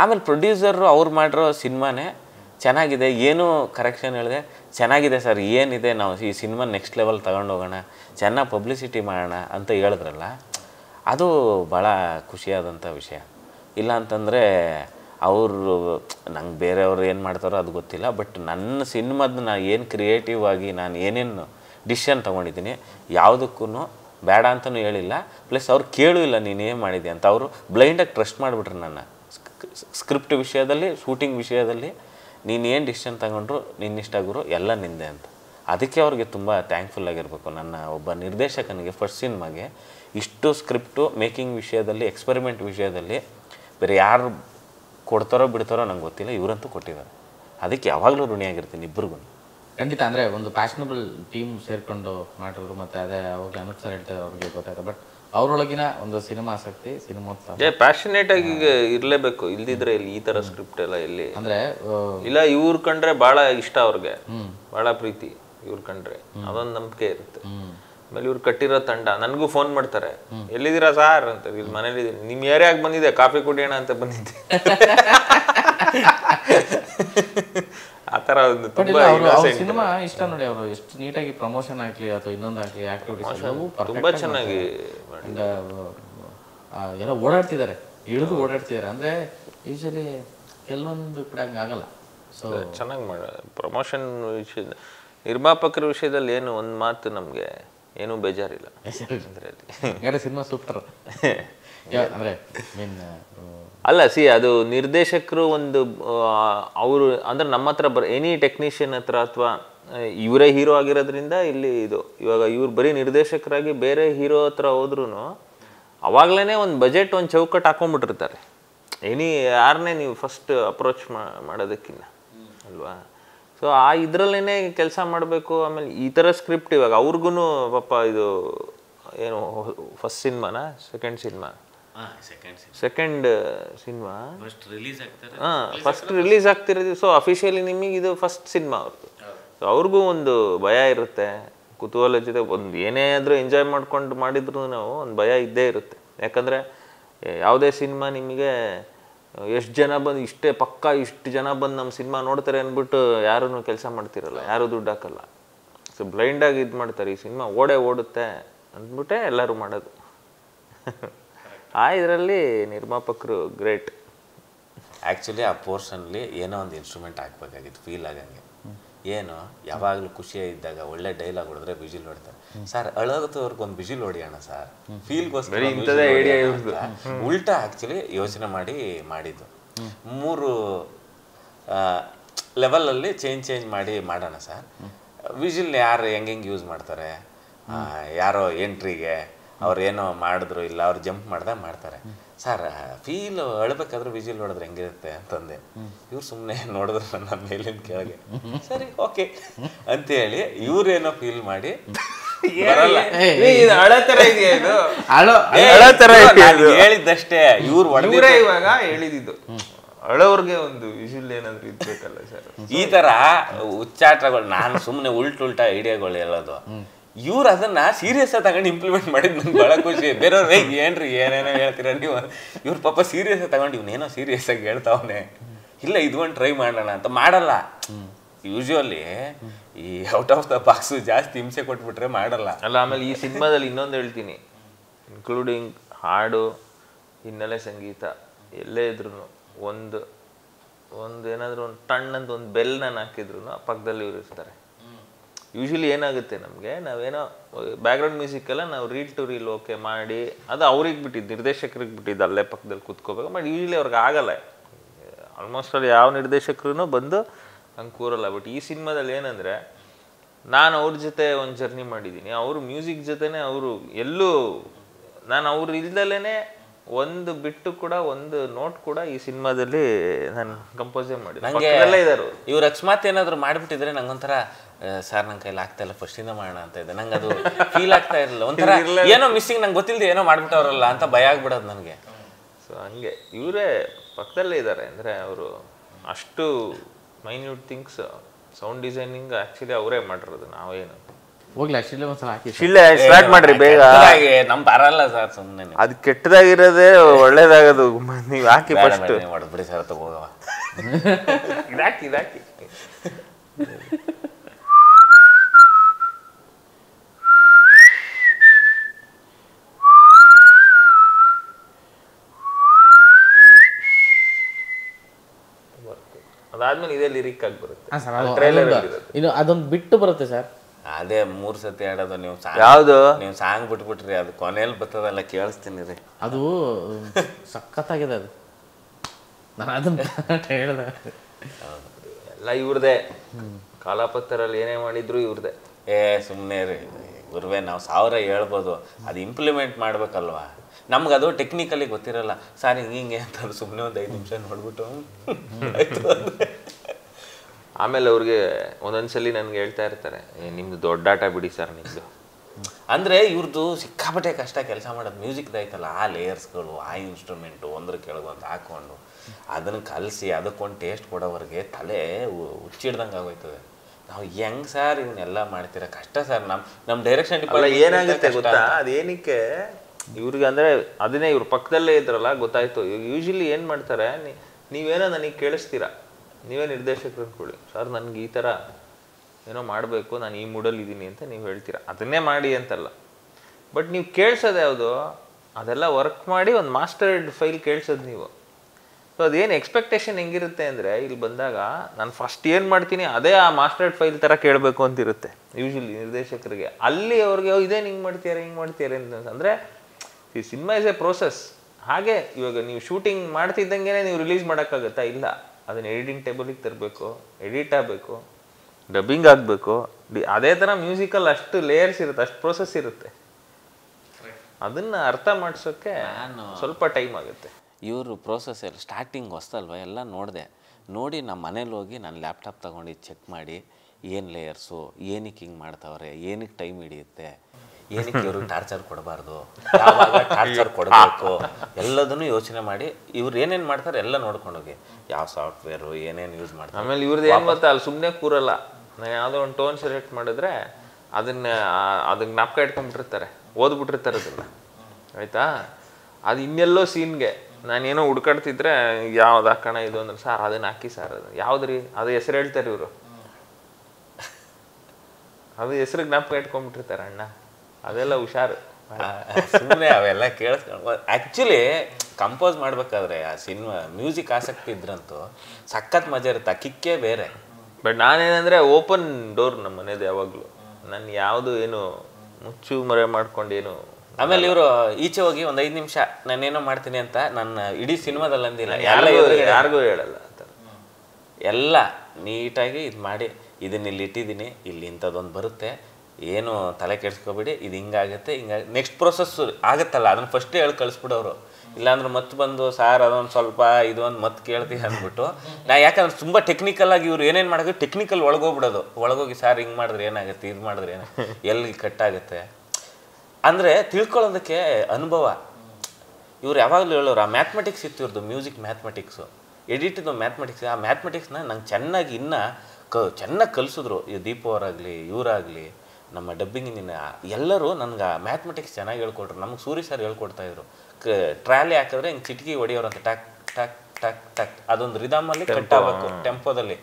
ಆಮೇಲೆ ಪ್ರೊಡ್ಯೂಸರು ಅವ್ರು ಮಾಡಿರೋ ಸಿನಿಮಾನೇ ಚೆನ್ನಾಗಿದೆ ಏನು ಕರೆಕ್ಷನ್ ಹೇಳಿದೆ ಚೆನ್ನಾಗಿದೆ ಸರ್ ಏನಿದೆ ನಾವು ಈ ಸಿನಿಮಾ ನೆಕ್ಸ್ಟ್ ಲೆವೆಲ್ ಹೋಗೋಣ ಚೆನ್ನಾಗಿ ಪಬ್ಲಿಸಿಟಿ ಮಾಡೋಣ ಅಂತ ಹೇಳಿದ್ರಲ್ಲ ಅದು ಭಾಳ ಖುಷಿಯಾದಂಥ ವಿಷಯ ಇಲ್ಲ ಅಂತಂದರೆ ಅವರು ನಂಗೆ ಬೇರೆಯವ್ರು ಏನು ಮಾಡ್ತಾರೋ ಅದು ಗೊತ್ತಿಲ್ಲ ಬಟ್ ನನ್ನ ಸಿನಿಮಾದ ನಾನು ಏನು ಕ್ರಿಯೇಟಿವ್ ಆಗಿ ನಾನು ಏನೇನು ಡಿಸಿಷನ್ ತೊಗೊಂಡಿದ್ದೀನಿ ಯಾವುದಕ್ಕೂ ಬೇಡ ಅಂತಲೂ ಹೇಳಿಲ್ಲ ಪ್ಲಸ್ ಅವ್ರು ಕೇಳೂ ಇಲ್ಲ ನೀನು ಏನು ಮಾಡಿದೆ ಅಂತ ಅವರು ಬ್ಲೈಂಡಾಗಿ ಟ್ರಸ್ಟ್ ಮಾಡಿಬಿಟ್ರು ನನ್ನ ಸ್ಕ್ರಿಪ್ಟ್ ವಿಷಯದಲ್ಲಿ ಶೂಟಿಂಗ್ ವಿಷಯದಲ್ಲಿ ನೀನೇನು ಏನು ಡಿಸಿಷನ್ ತಗೊಂಡ್ರು ಗುರು ಎಲ್ಲ ನಿಂದೆ ಅಂತ ಅದಕ್ಕೆ ಅವ್ರಿಗೆ ತುಂಬ ಥ್ಯಾಂಕ್ಫುಲ್ ಆಗಿರಬೇಕು ನನ್ನ ಒಬ್ಬ ನಿರ್ದೇಶಕನಿಗೆ ಫಸ್ಟ್ ಸಿನಿಮಾಗೆ ಇಷ್ಟು ಸ್ಕ್ರಿಪ್ಟು ಮೇಕಿಂಗ್ ವಿಷಯದಲ್ಲಿ ಎಕ್ಸ್ಪೆರಿಮೆಂಟ್ ವಿಷಯದಲ್ಲಿ ಬೇರೆ ಯಾರು ಕೊಡ್ತಾರೋ ಬಿಡ್ತಾರೋ ನಂಗೆ ಗೊತ್ತಿಲ್ಲ ಇವರಂತೂ ಕೊಟ್ಟಿದ್ದಾರೆ ಅದಕ್ಕೆ ಯಾವಾಗಲೂ ಋಣಿಯಾಗಿರ್ತೀನಿ ಇಬ್ಬರಿಗೂ ಖಂಡಿತ ಅಂದರೆ ಒಂದು ಫ್ಯಾಷನಬಲ್ ಟೀಮ್ ಸೇರಿಕೊಂಡು ಮಾಡಿರೋದು ಮತ್ತು ಅದೇ ಅವಾಗ ಅನುಕ್ ಸರ್ ಹೇಳ್ತಾರೆ ಅವ್ರಿಗೆ ಗೊತ್ತಾಯ್ತು ಬಟ್ ಅವರೊಳಗಿನ ಒಂದು ಸಿನಿಮಾ ಆಸಕ್ತಿ ಸಿನಿಮೋತ್ಸವ ಏ ಪ್ಯಾಷನೇಟ್ ಆಗಿ ಈಗ ಇರಲೇಬೇಕು ಇಲ್ದಿದ್ರೆ ಇಲ್ಲಿ ಈ ಥರ ಸ್ಕ್ರಿಪ್ಟ್ ಎಲ್ಲ ಇಲ್ಲಿ ಅಂದರೆ ಇಲ್ಲ ಇವ್ರು ಕಂಡ್ರೆ ಭಾಳ ಇಷ್ಟ ಅವ್ರಿಗೆ ಭಾಳ ಪ್ರೀತಿ ಇವ್ರು ಕಂಡ್ರೆ ಅದೊಂದು ನಂಬಿಕೆ ಇರುತ್ತೆ ಆಮೇಲೆ ಇವ್ರು ಕಟ್ಟಿರೋ ತಂಡ ನನಗೂ ಫೋನ್ ಮಾಡ್ತಾರೆ ಎಲ್ಲಿದ್ದೀರಾ ಸಾರ್ ಅಂತ ಇಲ್ಲಿ ಮನೇಲಿ ನಿಮ್ಮ ಏರಿಯಾಗೆ ಬಂದಿದೆ ಕಾಫಿ ಕುಡಿಯೋಣ ಅಂತ ಬಂದಿದ್ದೆ (laughs) ಆ ಥರ ಒಂದು ತುಂಬ ಸಿನಿಮಾ ಇಷ್ಟ ನೋಡಿ ಅವರು ಎಷ್ಟು ನೀಟಾಗಿ ಪ್ರಮೋಷನ್ ಆಗ್ಲಿ ಅಥವಾ ಇನ್ನೊಂದು ಆಗ್ಲಿ ಆಕ್ಟಿವಿಟೀಸ್ ತುಂಬಾ ಚೆನ್ನಾಗಿ ಎಲ್ಲ ಓಡಾಡ್ತಿದ್ದಾರೆ ಇಳಿದು ಓಡಾಡ್ತಿದ್ದಾರೆ ಅಂದ್ರೆ ಯೂಶಲಿ ಕೆಲವೊಂದು ಕಡೆ ಹಂಗೆ ಆಗಲ್ಲ ಸೊ ಚೆನ್ನಾಗಿ ಮಾಡ ಪ್ರಮೋಷನ್ ವಿಷಯದ ನಿರ್ಮಾಪಕರ ವಿಷಯದಲ್ಲಿ ಏನು ಒಂದು ಮಾತು ನಮಗೆ ಏನು ಬೇಜಾರಿಲ್ಲ ಸಿನಿಮಾ ಸೂಪರ್ ಅಲ್ಲ ಸಿ ಅದು ನಿರ್ದೇಶಕರು ಒಂದು ಅವರು ಅಂದ್ರೆ ನಮ್ಮ ಹತ್ರ ಬರ ಎನಿ ಟೆಕ್ನಿಷಿಯನ್ ಹತ್ರ ಅಥವಾ ಇವರೇ ಹೀರೋ ಆಗಿರೋದ್ರಿಂದ ಇಲ್ಲಿ ಇದು ಇವಾಗ ಇವ್ರು ಬರೀ ನಿರ್ದೇಶಕರಾಗಿ ಬೇರೆ ಹೀರೋ ಹತ್ರ ಹೋದ್ರು ಅವಾಗ್ಲೇ ಒಂದು ಬಜೆಟ್ ಒಂದು ಚೌಕಟ್ಟು ಹಾಕೊಂಡ್ಬಿಟ್ಟಿರ್ತಾರೆ ಎನಿ ಯಾರನ್ನೇ ನೀವು ಫಸ್ಟ್ ಅಪ್ರೋಚ್ ಮಾಡೋದಕ್ಕಿನ್ನ ಅಲ್ವಾ ಸೊ ಆ ಇದರಲ್ಲೇ ಕೆಲಸ ಮಾಡಬೇಕು ಆಮೇಲೆ ಈ ಥರ ಸ್ಕ್ರಿಪ್ಟ್ ಇವಾಗ ಅವ್ರಿಗೂ ಪಾಪ ಇದು ಏನು ಫಸ್ಟ್ ಸಿನಿಮಾನ ಸೆಕೆಂಡ್ ಸಿನಿಮಾ ಸೆಕೆಂಡ್ ಸಿನಿಮಾ ಹಾಂ ಫಸ್ಟ್ ರಿಲೀಸ್ ಆಗ್ತಿರೋದು ಸೊ ಅಫಿಷಿಯಲಿ ನಿಮಗೆ ಇದು ಫಸ್ಟ್ ಸಿನಿಮಾ ಅವ್ರದ್ದು ಸೊ ಅವ್ರಿಗೂ ಒಂದು ಭಯ ಇರುತ್ತೆ ಕುತೂಹಲ ಜೊತೆ ಒಂದು ಏನೇ ಆದರೂ ಎಂಜಾಯ್ ಮಾಡ್ಕೊಂಡು ಮಾಡಿದ್ರು ನಾವು ಒಂದು ಭಯ ಇದ್ದೇ ಇರುತ್ತೆ ಯಾಕಂದರೆ ಯಾವುದೇ ಸಿನಿಮಾ ನಿಮಗೆ ಎಷ್ಟು ಜನ ಬಂದು ಇಷ್ಟೇ ಪಕ್ಕ ಇಷ್ಟು ಜನ ಬಂದು ನಮ್ಮ ಸಿನಿಮಾ ನೋಡ್ತಾರೆ ಅಂದ್ಬಿಟ್ಟು ಯಾರೂ ಕೆಲಸ ಮಾಡ್ತಿರಲ್ಲ ಯಾರೂ ದುಡ್ಡು ಹಾಕಲ್ಲ ಸೊ ಬ್ಲೈಂಡಾಗಿ ಇದು ಮಾಡ್ತಾರೆ ಈ ಸಿನಿಮಾ ಓಡೇ ಓಡುತ್ತೆ ಅಂದ್ಬಿಟ್ಟೆ ಎಲ್ಲರೂ ಮಾಡೋದು ಆ ಇದರಲ್ಲಿ ನಿರ್ಮಾಪಕರು ಗ್ರೇಟ್ ಆ್ಯಕ್ಚುಲಿ ಆ ಪೋರ್ಷನ್ಲಿ ಏನೋ ಒಂದು ಇನ್ಸ್ಟ್ರೂಮೆಂಟ್ ಹಾಕ್ಬೇಕಾಗಿತ್ತು ಫೀಲ್ ಆಗಂಗೆ ಏನು ಯಾವಾಗಲೂ ಖುಷಿ ಇದ್ದಾಗ ಒಳ್ಳೆ ಡೈಲಾಗ್ ಹೊಡೆದ್ರೆ ಬಿಜಿಲ್ ಹೊಡಿತಾರೆ ಸರ್ ಅಳಗತ್ತವ್ರಿಗೆ ಒಂದು ಬಿಜಿಲ್ ಹೊಡಿಯೋಣ ಸರ್ ಫೀಲ್ಗೋಸ್ಕರ ಉಲ್ಟಾ ಆಕ್ಚುಲಿ ಯೋಚನೆ ಮಾಡಿ ಮಾಡಿದ್ದು ಮೂರು ಲೆವೆಲಲ್ಲಿ ಚೇಂಜ್ ಚೇಂಜ್ ಮಾಡಿ ಮಾಡೋಣ ಸರ್ ವಿಜಿಲ್ ಯಾರು ಹೆಂಗೆ ಹೆಂಗೆ ಯೂಸ್ ಮಾಡ್ತಾರೆ ಯಾರೋ ಎಂಟ್ರಿಗೆ ಅವ್ರು ಏನೋ ಮಾಡಿದ್ರು ಇಲ್ಲ ಅವ್ರು ಜಂಪ್ ಮಾಡ್ದಾಗ ಮಾಡ್ತಾರೆ ಸರ್ ಫೀಲ್ ಹೇಳ್ಬೇಕಾದ್ರೆ ವಿಜಿಲ್ ನೋಡಿದ್ರೆ ಹೆಂಗಿರುತ್ತೆ ಅಂತಂದೆ ಇವ್ರು ಸುಮ್ಮನೆ ನೋಡಿದ್ರೆ ನನ್ನ ಮೇಲಿನ ಕೆಳಗೆ ಸರಿ ಓಕೆ ಹೇಳಿ ಇವ್ರೇನೋ ಫೀಲ್ ಮಾಡಿ ಹೇಳಿದ್ದಷ್ಟೇ ಇವ್ರು ಇವಾಗ ಹೇಳಿದಿದ್ದು ಅಳೋರ್ಗೆ ಒಂದು ವಿಜುಲ್ ಏನಾದ್ರು ಇದ್ಬೇಕಲ್ಲ ಸರ್ ಈ ತರ ಉಚ್ಚಾಟಗಳು ನಾನು ಸುಮ್ಮನೆ ಉಲ್ಟ್ ಉಲ್ಟಾ ಐಡಿಯಾಗಳು ಹೇಳೋದು ಇವ್ರು ಅದನ್ನ ಸೀರಿಯಸ್ ಆಗಿ ತಗೊಂಡು ಇಂಪ್ಲಿಮೆಂಟ್ ಮಾಡಿದ್ ನಂಗೆ ಭಾಳ ಖುಷಿ ಬೇರೆಯವ್ರು ಏನ್ರಿ ಏನೇನೋ ಹೇಳ್ತೀರ ನೀವು ಇವ್ರ ಪಾಪ ಸೀರಿಯಸ್ ಆಗಿ ತಗೊಂಡು ಇವನೇನೋ ಸೀರಿಯಸ್ ಆಗಿ ಹೇಳ್ತಾವನೆ ಇಲ್ಲ ಇದು ಒಂದು ಟ್ರೈ ಮಾಡೋಣ ಅಂತ ಮಾಡಲ್ಲ ಯೂಶುವಲಿ ಈ ಔಟ್ ಆಫ್ ದ ಬಾಕ್ಸು ಜಾಸ್ತಿ ಹಿಂಸೆ ಕೊಟ್ಬಿಟ್ರೆ ಮಾಡಲ್ಲ ಅಲ್ಲ ಆಮೇಲೆ ಈ ಸಿನಿಮಾದಲ್ಲಿ ಇನ್ನೊಂದು ಹೇಳ್ತೀನಿ ಇನ್ಕ್ಲೂಡಿಂಗ್ ಹಾಡು ಹಿನ್ನೆಲೆ ಸಂಗೀತ ಎಲ್ಲೇ ಇದ್ರು ಒಂದು ಒಂದು ಏನಾದರೂ ಒಂದು ಟಣ್ಣಂತ ಒಂದು ಬೆಲ್ಲನ ಹಾಕಿದ್ರು ಆ ಪಕ್ಕದಲ್ಲಿ ಇವ್ರು ಇರ್ತಾರೆ ಯೂಶ್ವಲಿ ಏನಾಗುತ್ತೆ ನಮಗೆ ನಾವೇನೋ ಮ್ಯೂಸಿಕ್ ಮ್ಯೂಸಿಕ್ಕೆಲ್ಲ ನಾವು ರೀಲ್ ಟು ರೀಲ್ ಓಕೆ ಮಾಡಿ ಅದು ಅವ್ರಿಗೆ ಬಿಟ್ಟಿದ್ದು ನಿರ್ದೇಶಕರಿಗೆ ಬಿಟ್ಟಿದ್ದು ಅಲ್ಲೇ ಪಕ್ಕದಲ್ಲಿ ಕೂತ್ಕೋಬೇಕು ಬಟ್ ಯೂಶ್ವಲಿ ಅವ್ರಿಗೆ ಆಗಲ್ಲ ಆಲ್ಮೋಸ್ಟ್ ಅಲ್ಲಿ ಯಾವ ನಿರ್ದೇಶಕರು ಬಂದು ಹಂಗೆ ಕೂರಲ್ಲ ಬಟ್ ಈ ಸಿನಿಮಾದಲ್ಲಿ ಏನಂದರೆ ನಾನು ಅವ್ರ ಜೊತೆ ಒಂದು ಜರ್ನಿ ಮಾಡಿದ್ದೀನಿ ಅವರು ಮ್ಯೂಸಿಕ್ ಜೊತೆನೆ ಅವರು ಎಲ್ಲೂ ನಾನು ಅವ್ರ ಇಲ್ದಲೇ ಒಂದು ಬಿಟ್ಟು ಕೂಡ ಒಂದು ನೋಟ್ ಕೂಡ ಈ ಸಿನಿಮಾದಲ್ಲಿ ನಾನು ಕಂಪೋಸೇ ಮಾಡಿದೆ ಇವ್ರು ಅಕಸ್ಮಾತ್ ಏನಾದ್ರು ಮಾಡಿಬಿಟ್ಟಿದ್ರೆ ನಂಗೊಂಥರ ಸರ್ ನನ್ನ ಕೈಲಿ ಆಗ್ತಾ ಇಲ್ಲ ಫಸ್ಟಿಂದ ಮಾಡೋಣ ಅಂತ ಇದೆ ನಂಗೆ ಅದು ಫೀಲ್ ಆಗ್ತಾ ಇರಲಿಲ್ಲ (laughs) ಒಂಥರ ಏನೋ ಮಿಸ್ಸಿಂಗ್ ನಂಗೆ ಗೊತ್ತಿಲ್ಲದೆ ಏನೋ ಮಾಡಿಬಿಟ್ಟವ್ರಲ್ಲ ಅಂತ ಭಯ ಆಗ್ಬಿಡೋದು ನನಗೆ ಸೊ ಹಂಗೆ ಇವರೇ ಪಕ್ಕದಲ್ಲೇ ಇದ್ದಾರೆ ಅಂದರೆ ಅವರು ಅಷ್ಟು minute things sound designing actually ಅವರೇ ಮಾಡಿರೋದು ನಾವೇನು ಹೋಗ್ಲಿ ಸ್ಟಾರ್ಟ್ ಮಾಡ್ರಿ ಬೇಗ ನಮ್ ಬರಲ್ಲ ಸರ್ ಸುಮ್ಮನೆ ಅದು ಕೆಟ್ಟದಾಗಿರೋದೇ ಒಳ್ಳೇದಾಗದು (laughs) ನೀವು ಹಾಕಿ ಫಸ್ಟ್ ಮಾಡ್ಬಿಡಿ ಸರ್ ತಗೋವಾ ಇದಾಕಿ ಇದಾಕಿ (laughs) ಅದಾದ್ಮೇಲೆ ಇದೇ ಲಿರಿಕ್ ಆಗಿ ಬರುತ್ತೆ ಇನ್ನು ಅದೊಂದು ಬಿಟ್ಟು ಬರುತ್ತೆ ಸರ್ ಅದೇ ಮೂರ್ ಸತಿ ಆಡೋದು ನೀವು ಯಾವ್ದು ನೀವು ಸಾಂಗ್ ಬಿಟ್ಬಿಟ್ರಿ ಅದು ಕೊನೆಯಲ್ಲಿ ಬರ್ತದಲ್ಲ ಕೇಳಿಸ್ತೀನಿ ರೀ ಅದು (laughs) ಸಖತ್ತಾಗಿದೆ ಅದು ನಾನು ಅದನ್ನ (laughs) ಹೇಳ್ದೆ ಎಲ್ಲ ಇವ್ರದೇ ಕಾಲಾಪತ್ತರಲ್ಲಿ ಏನೇ ಮಾಡಿದ್ರು ಇವ್ರದೆ ಏ ಸುಮ್ಮನೆ ರೀ ಗುರುವೆ ನಾವು ಸಾವಿರ ಹೇಳ್ಬೋದು ಅದು ಇಂಪ್ಲಿಮೆಂಟ್ ಮಾಡ್ಬೇಕಲ್ವಾ ನಮ್ಗೆ ಅದು ಟೆಕ್ನಿಕಲಿ ಗೊತ್ತಿರಲ್ಲ ಸರ್ ಹಿಂಗೆ ಹಿಂಗೆ ಅಂತ ಸುಮ್ಮನೆ ಒಂದು ಐದು ನಿಮಿಷ ನೋಡ್ಬಿಟ್ಟು ಆಯಿತು ಆಮೇಲೆ ಅವ್ರಿಗೆ ಒಂದೊಂದ್ಸಲಿ ನನಗೆ ಹೇಳ್ತಾ ಇರ್ತಾರೆ ನಿಮ್ದು ದೊಡ್ಡ ಬಿಡಿ ಸರ್ ನಿಮ್ಮದು ಅಂದರೆ ಇವ್ರದ್ದು ಸಿಕ್ಕಾಪಟ್ಟೆ ಕಷ್ಟ ಕೆಲಸ ಮಾಡೋದು ಮ್ಯೂಸಿಕ್ದಾಯ್ತಲ್ಲ ಆ ಲೇಯರ್ಸ್ಗಳು ಆ ಇನ್ಸ್ಟ್ರೂಮೆಂಟು ಒಂದ್ರ ಕೇಳುವಂತ ಹಾಕೊಂಡು ಹಾಕ್ಕೊಂಡು ಅದನ್ನು ಕಲಸಿ ಅದಕ್ಕೊಂದು ಟೇಸ್ಟ್ ಕೊಡೋವ್ರಿಗೆ ತಲೆ ಹುಚ್ಚಿಡ್ದಂಗೆ ಆಗೋಯ್ತದೆ ನಾವು ಹೆಂಗ್ ಸರ್ ಇವನ್ನೆಲ್ಲ ಮಾಡ್ತೀರಾ ಕಷ್ಟ ಸರ್ ನಮ್ಮ ನಮ್ಮ ಡೈರೆಕ್ಷನ್ ಏನಾಗುತ್ತೆ ಗೊತ್ತಾ ಅದೇನಕ್ಕೆ ಇವ್ರಿಗೆ ಅಂದರೆ ಅದನ್ನೇ ಇವ್ರ ಪಕ್ಕದಲ್ಲೇ ಇದ್ರಲ್ಲ ಗೊತ್ತಾಯ್ತು ಯೂಶ್ವಲಿ ಏನು ಮಾಡ್ತಾರೆ ನೀವೇನೋ ನನಗೆ ಕೇಳಿಸ್ತೀರಾ ನೀವೇ ನಿರ್ದೇಶಕರು ಅಂದ್ಕೊಳ್ಳಿ ಸರ್ ನನಗೆ ಈ ಥರ ಏನೋ ಮಾಡಬೇಕು ನಾನು ಈ ಮೂಡಲ್ಲಿ ಇದ್ದೀನಿ ಅಂತ ನೀವು ಹೇಳ್ತೀರಾ ಅದನ್ನೇ ಮಾಡಿ ಅಂತಲ್ಲ ಬಟ್ ನೀವು ಕೇಳಿಸೋದು ಯಾವುದು ಅದೆಲ್ಲ ವರ್ಕ್ ಮಾಡಿ ಒಂದು ಮಾಸ್ಟರ್ಡ್ ಫೈಲ್ ಕೇಳಿಸೋದು ನೀವು ಸೊ ಅದೇನು ಎಕ್ಸ್ಪೆಕ್ಟೇಷನ್ ಹೆಂಗಿರುತ್ತೆ ಅಂದರೆ ಇಲ್ಲಿ ಬಂದಾಗ ನಾನು ಫಸ್ಟ್ ಏನು ಮಾಡ್ತೀನಿ ಅದೇ ಆ ಮಾಸ್ಟರ್ಡ್ ಫೈಲ್ ಥರ ಕೇಳಬೇಕು ಅಂತಿರುತ್ತೆ ಯೂಶಲಿ ನಿರ್ದೇಶಕರಿಗೆ ಅಲ್ಲಿ ಅವ್ರಿಗೆ ಇದೇನು ಹಿಂಗೆ ಮಾಡ್ತೀಯಾರೆ ಹಿಂಗೆ ಮಾಡ್ತೀಯಾರೆ ಅಂತಂದರೆ ಈ ಸಿನಿಮಾ ಇಸ್ ಎ ಪ್ರೋಸೆಸ್ ಹಾಗೆ ಇವಾಗ ನೀವು ಶೂಟಿಂಗ್ ಮಾಡ್ತಿದ್ದಂಗೆ ನೀವು ರಿಲೀಸ್ ಮಾಡೋಕ್ಕಾಗತ್ತಾ ಇಲ್ಲ ಅದನ್ನು ಎಡಿಟಿಂಗ್ ಟೇಬಲಿಗೆ ತರಬೇಕು ಎಡಿಟ್ ಆಗಬೇಕು ಡಬ್ಬಿಂಗ್ ಆಗಬೇಕು ಡಿ ಅದೇ ಥರ ಮ್ಯೂಸಿಕಲ್ ಅಷ್ಟು ಲೇಯರ್ಸ್ ಇರುತ್ತೆ ಅಷ್ಟು ಪ್ರೋಸೆಸ್ ಇರುತ್ತೆ ಅದನ್ನು ಅರ್ಥ ಮಾಡಿಸೋಕ್ಕೆ ಸ್ವಲ್ಪ ಟೈಮ್ ಆಗುತ್ತೆ ಇವರು ಪ್ರೋಸೆಸ್ ಎಲ್ಲ ಸ್ಟಾರ್ಟಿಂಗ್ ಹೊಸ್ತಲ್ವ ಎಲ್ಲ ನೋಡಿದೆ ನೋಡಿ ನಮ್ಮ ಮನೇಲಿ ಹೋಗಿ ನಾನು ಲ್ಯಾಪ್ಟಾಪ್ ತೊಗೊಂಡು ಚೆಕ್ ಮಾಡಿ ಏನು ಲೇಯರ್ಸು ಏನಕ್ಕೆ ಹಿಂಗೆ ಮಾಡ್ತಾವ್ರೆ ಏನಕ್ಕೆ ಟೈಮ್ ಹಿಡಿಯುತ್ತೆ ಏನಕ್ಕೆ (laughs) ಇವರು ಟಾರ್ಚರ್ ಕೊಡಬಾರ್ದು ಯಾವಾಗ ಟಾರ್ಚರ್ ಕೊಡಬೇಕು ಎಲ್ಲದನ್ನು ಯೋಚನೆ ಮಾಡಿ ಇವ್ರು ಏನೇನು ಮಾಡ್ತಾರೆ ಎಲ್ಲ ಹೋಗಿ ಯಾವ ಸಾಫ್ಟ್ವೇರು ಏನೇನು ಯೂಸ್ ಮಾಡ್ತಾರೆ ಆಮೇಲೆ ಇವ್ರದ್ದು ಏನು ಗೊತ್ತಾ ಅಲ್ಲಿ ಸುಮ್ಮನೆ ಕೂರಲ್ಲ ನಾನು ಯಾವುದೋ ಒಂದು ಟೋನ್ ಸೆಲೆಕ್ಟ್ ಮಾಡಿದ್ರೆ ಅದನ್ನ ಅದಕ್ಕೆ ಜ್ಞಾಪಕ ಇಟ್ಕೊಂಡ್ಬಿಟ್ಟಿರ್ತಾರೆ ಓದ್ಬಿಟ್ಟಿರ್ತಾರೆ ಅದನ್ನು ಆಯ್ತಾ ಅದು ಇನ್ನೆಲ್ಲೋ ಸೀನ್ಗೆ ನಾನೇನೋ ಹುಡ್ಕಾಡ್ತಿದ್ರೆ ಯಾವ್ದು ಹಾಕೋಣ ಇದು ಅಂದ್ರೆ ಸಾರ್ ಅದನ್ನ ಹಾಕಿ ಸರ್ ಅದು ಯಾವ್ದ್ರಿ ಅದು ಹೆಸರು ಹೇಳ್ತಾರೆ ಇವರು ಅದು ಹೆಸರು ಜ್ಞಾಪಕ ಇಟ್ಕೊಂಡ್ಬಿಟ್ಟಿರ್ತಾರೆ ಅಣ್ಣ ಅದೆಲ್ಲ ಹುಷಾರು ಸುಮ್ಮನೆ ಅವೆಲ್ಲ ಕೇಳಿಸ್ಕೊಂಡು ಆ್ಯಕ್ಚುಲಿ ಕಂಪೋಸ್ ಮಾಡಬೇಕಾದ್ರೆ ಆ ಸಿನಿಮಾ ಮ್ಯೂಸಿಕ್ ಆಸಕ್ತಿ ಇದ್ರಂತೂ ಸಖತ್ ಮಜಾ ಇರುತ್ತೆ ಕಿಕ್ಕೇ ಬೇರೆ ಬಟ್ ನಾನೇನಂದರೆ ಓಪನ್ ಡೋರ್ ನಮ್ಮ ಮನೇದು ಯಾವಾಗಲೂ ನಾನು ಯಾವುದು ಏನು ಮುಚ್ಚು ಮರೆ ಮಾಡ್ಕೊಂಡೇನು ಆಮೇಲೆ ಇವರು ಈಚೆ ಹೋಗಿ ಒಂದು ಐದು ನಿಮಿಷ ನಾನೇನೋ ಮಾಡ್ತೀನಿ ಅಂತ ನನ್ನ ಇಡೀ ಸಿನಿಮಾದಲ್ಲಿ ಅಂದಿಲ್ಲ ಯಾರಿಗೂ ಹೇಳಲ್ಲ ಅಂತ ಎಲ್ಲ ನೀಟಾಗಿ ಇದು ಮಾಡಿ ಇದನ್ನ ಇಲ್ಲಿ ಇಟ್ಟಿದ್ದೀನಿ ಇಲ್ಲಿ ಇಂಥದ್ದೊಂದು ಬರುತ್ತೆ ಏನು ತಲೆ ಕೆಡಿಸ್ಕೋಬೇಡಿ ಇದು ಹಿಂಗಾಗುತ್ತೆ ಹಿಂಗಾಗಿ ನೆಕ್ಸ್ಟ್ ಪ್ರೊಸೆಸ್ ಆಗುತ್ತಲ್ಲ ಅದನ್ನು ಫಸ್ಟೇ ಹೇಳಿ ಕಳಿಸ್ಬಿಡೋರು ಇಲ್ಲಾಂದ್ರೆ ಮತ್ತೆ ಬಂದು ಸಾರ್ ಅದೊಂದು ಸ್ವಲ್ಪ ಇದೊಂದು ಮತ್ತೆ ಕೇಳ್ತೀವಿ ಅಂದ್ಬಿಟ್ಟು ನಾ ಯಾಕಂದ್ರೆ ತುಂಬ ಟೆಕ್ನಿಕಲ್ ಆಗಿ ಇವ್ರು ಏನೇನು ಮಾಡೋದು ಟೆಕ್ನಿಕಲ್ ಒಳಗೋಗ್ಬಿಡೋದು ಒಳಗೋಗಿ ಸಾರ್ ಹಿಂಗೆ ಮಾಡಿದ್ರೆ ಏನಾಗುತ್ತೆ ಇದು ಮಾಡಿದ್ರೆ ಏನು ಎಲ್ಲಿ ಕಟ್ಟಾಗುತ್ತೆ ಅಂದರೆ ತಿಳ್ಕೊಳ್ಳೋದಕ್ಕೆ ಅನುಭವ ಇವ್ರು ಯಾವಾಗಲೂ ಹೇಳೋರು ಆ ಮ್ಯಾಥ್ಮೆಟಿಕ್ಸ್ ಇತ್ತು ಇವ್ರದ್ದು ಮ್ಯೂಸಿಕ್ ಮ್ಯಾಥ್ಮೆಟಿಕ್ಸು ಎಡಿಟ್ದು ಮ್ಯಾಥ್ಮೆಟಿಕ್ಸ್ ಆ ಮ್ಯಾಥ್ಮೆಟಿಕ್ಸ್ನ ನಂಗೆ ಚೆನ್ನಾಗಿ ಇನ್ನೂ ಕ ಚೆನ್ನಾಗಿ ಕಲಿಸಿದ್ರು ಈ ದೀಪವರಾಗಲಿ ಇವರಾಗಲಿ ನಮ್ಮ ಡಬ್ಬಿಂಗಿನ ಎಲ್ಲರೂ ನನಗೆ ಮ್ಯಾಥ್ಮೆಟಿಕ್ಸ್ ಚೆನ್ನಾಗಿ ಹೇಳ್ಕೊಟ್ರು ನಮಗೆ ಸೂರಿ ಸರ್ ಹೇಳ್ಕೊಡ್ತಾಯಿದ್ರು ಕ ಟ್ರಾಲಿ ಹಾಕಿದ್ರೆ ಹಿಂಗೆ ಚಿಟಕಿ ಅಂತ ಟಕ್ ಟಕ್ ಟಕ್ ಟಕ್ ಅದೊಂದು ರಿದಮಲ್ಲಿ ಕಟ್ ಆಗಬೇಕು ಟೆಂಪೋದಲ್ಲಿ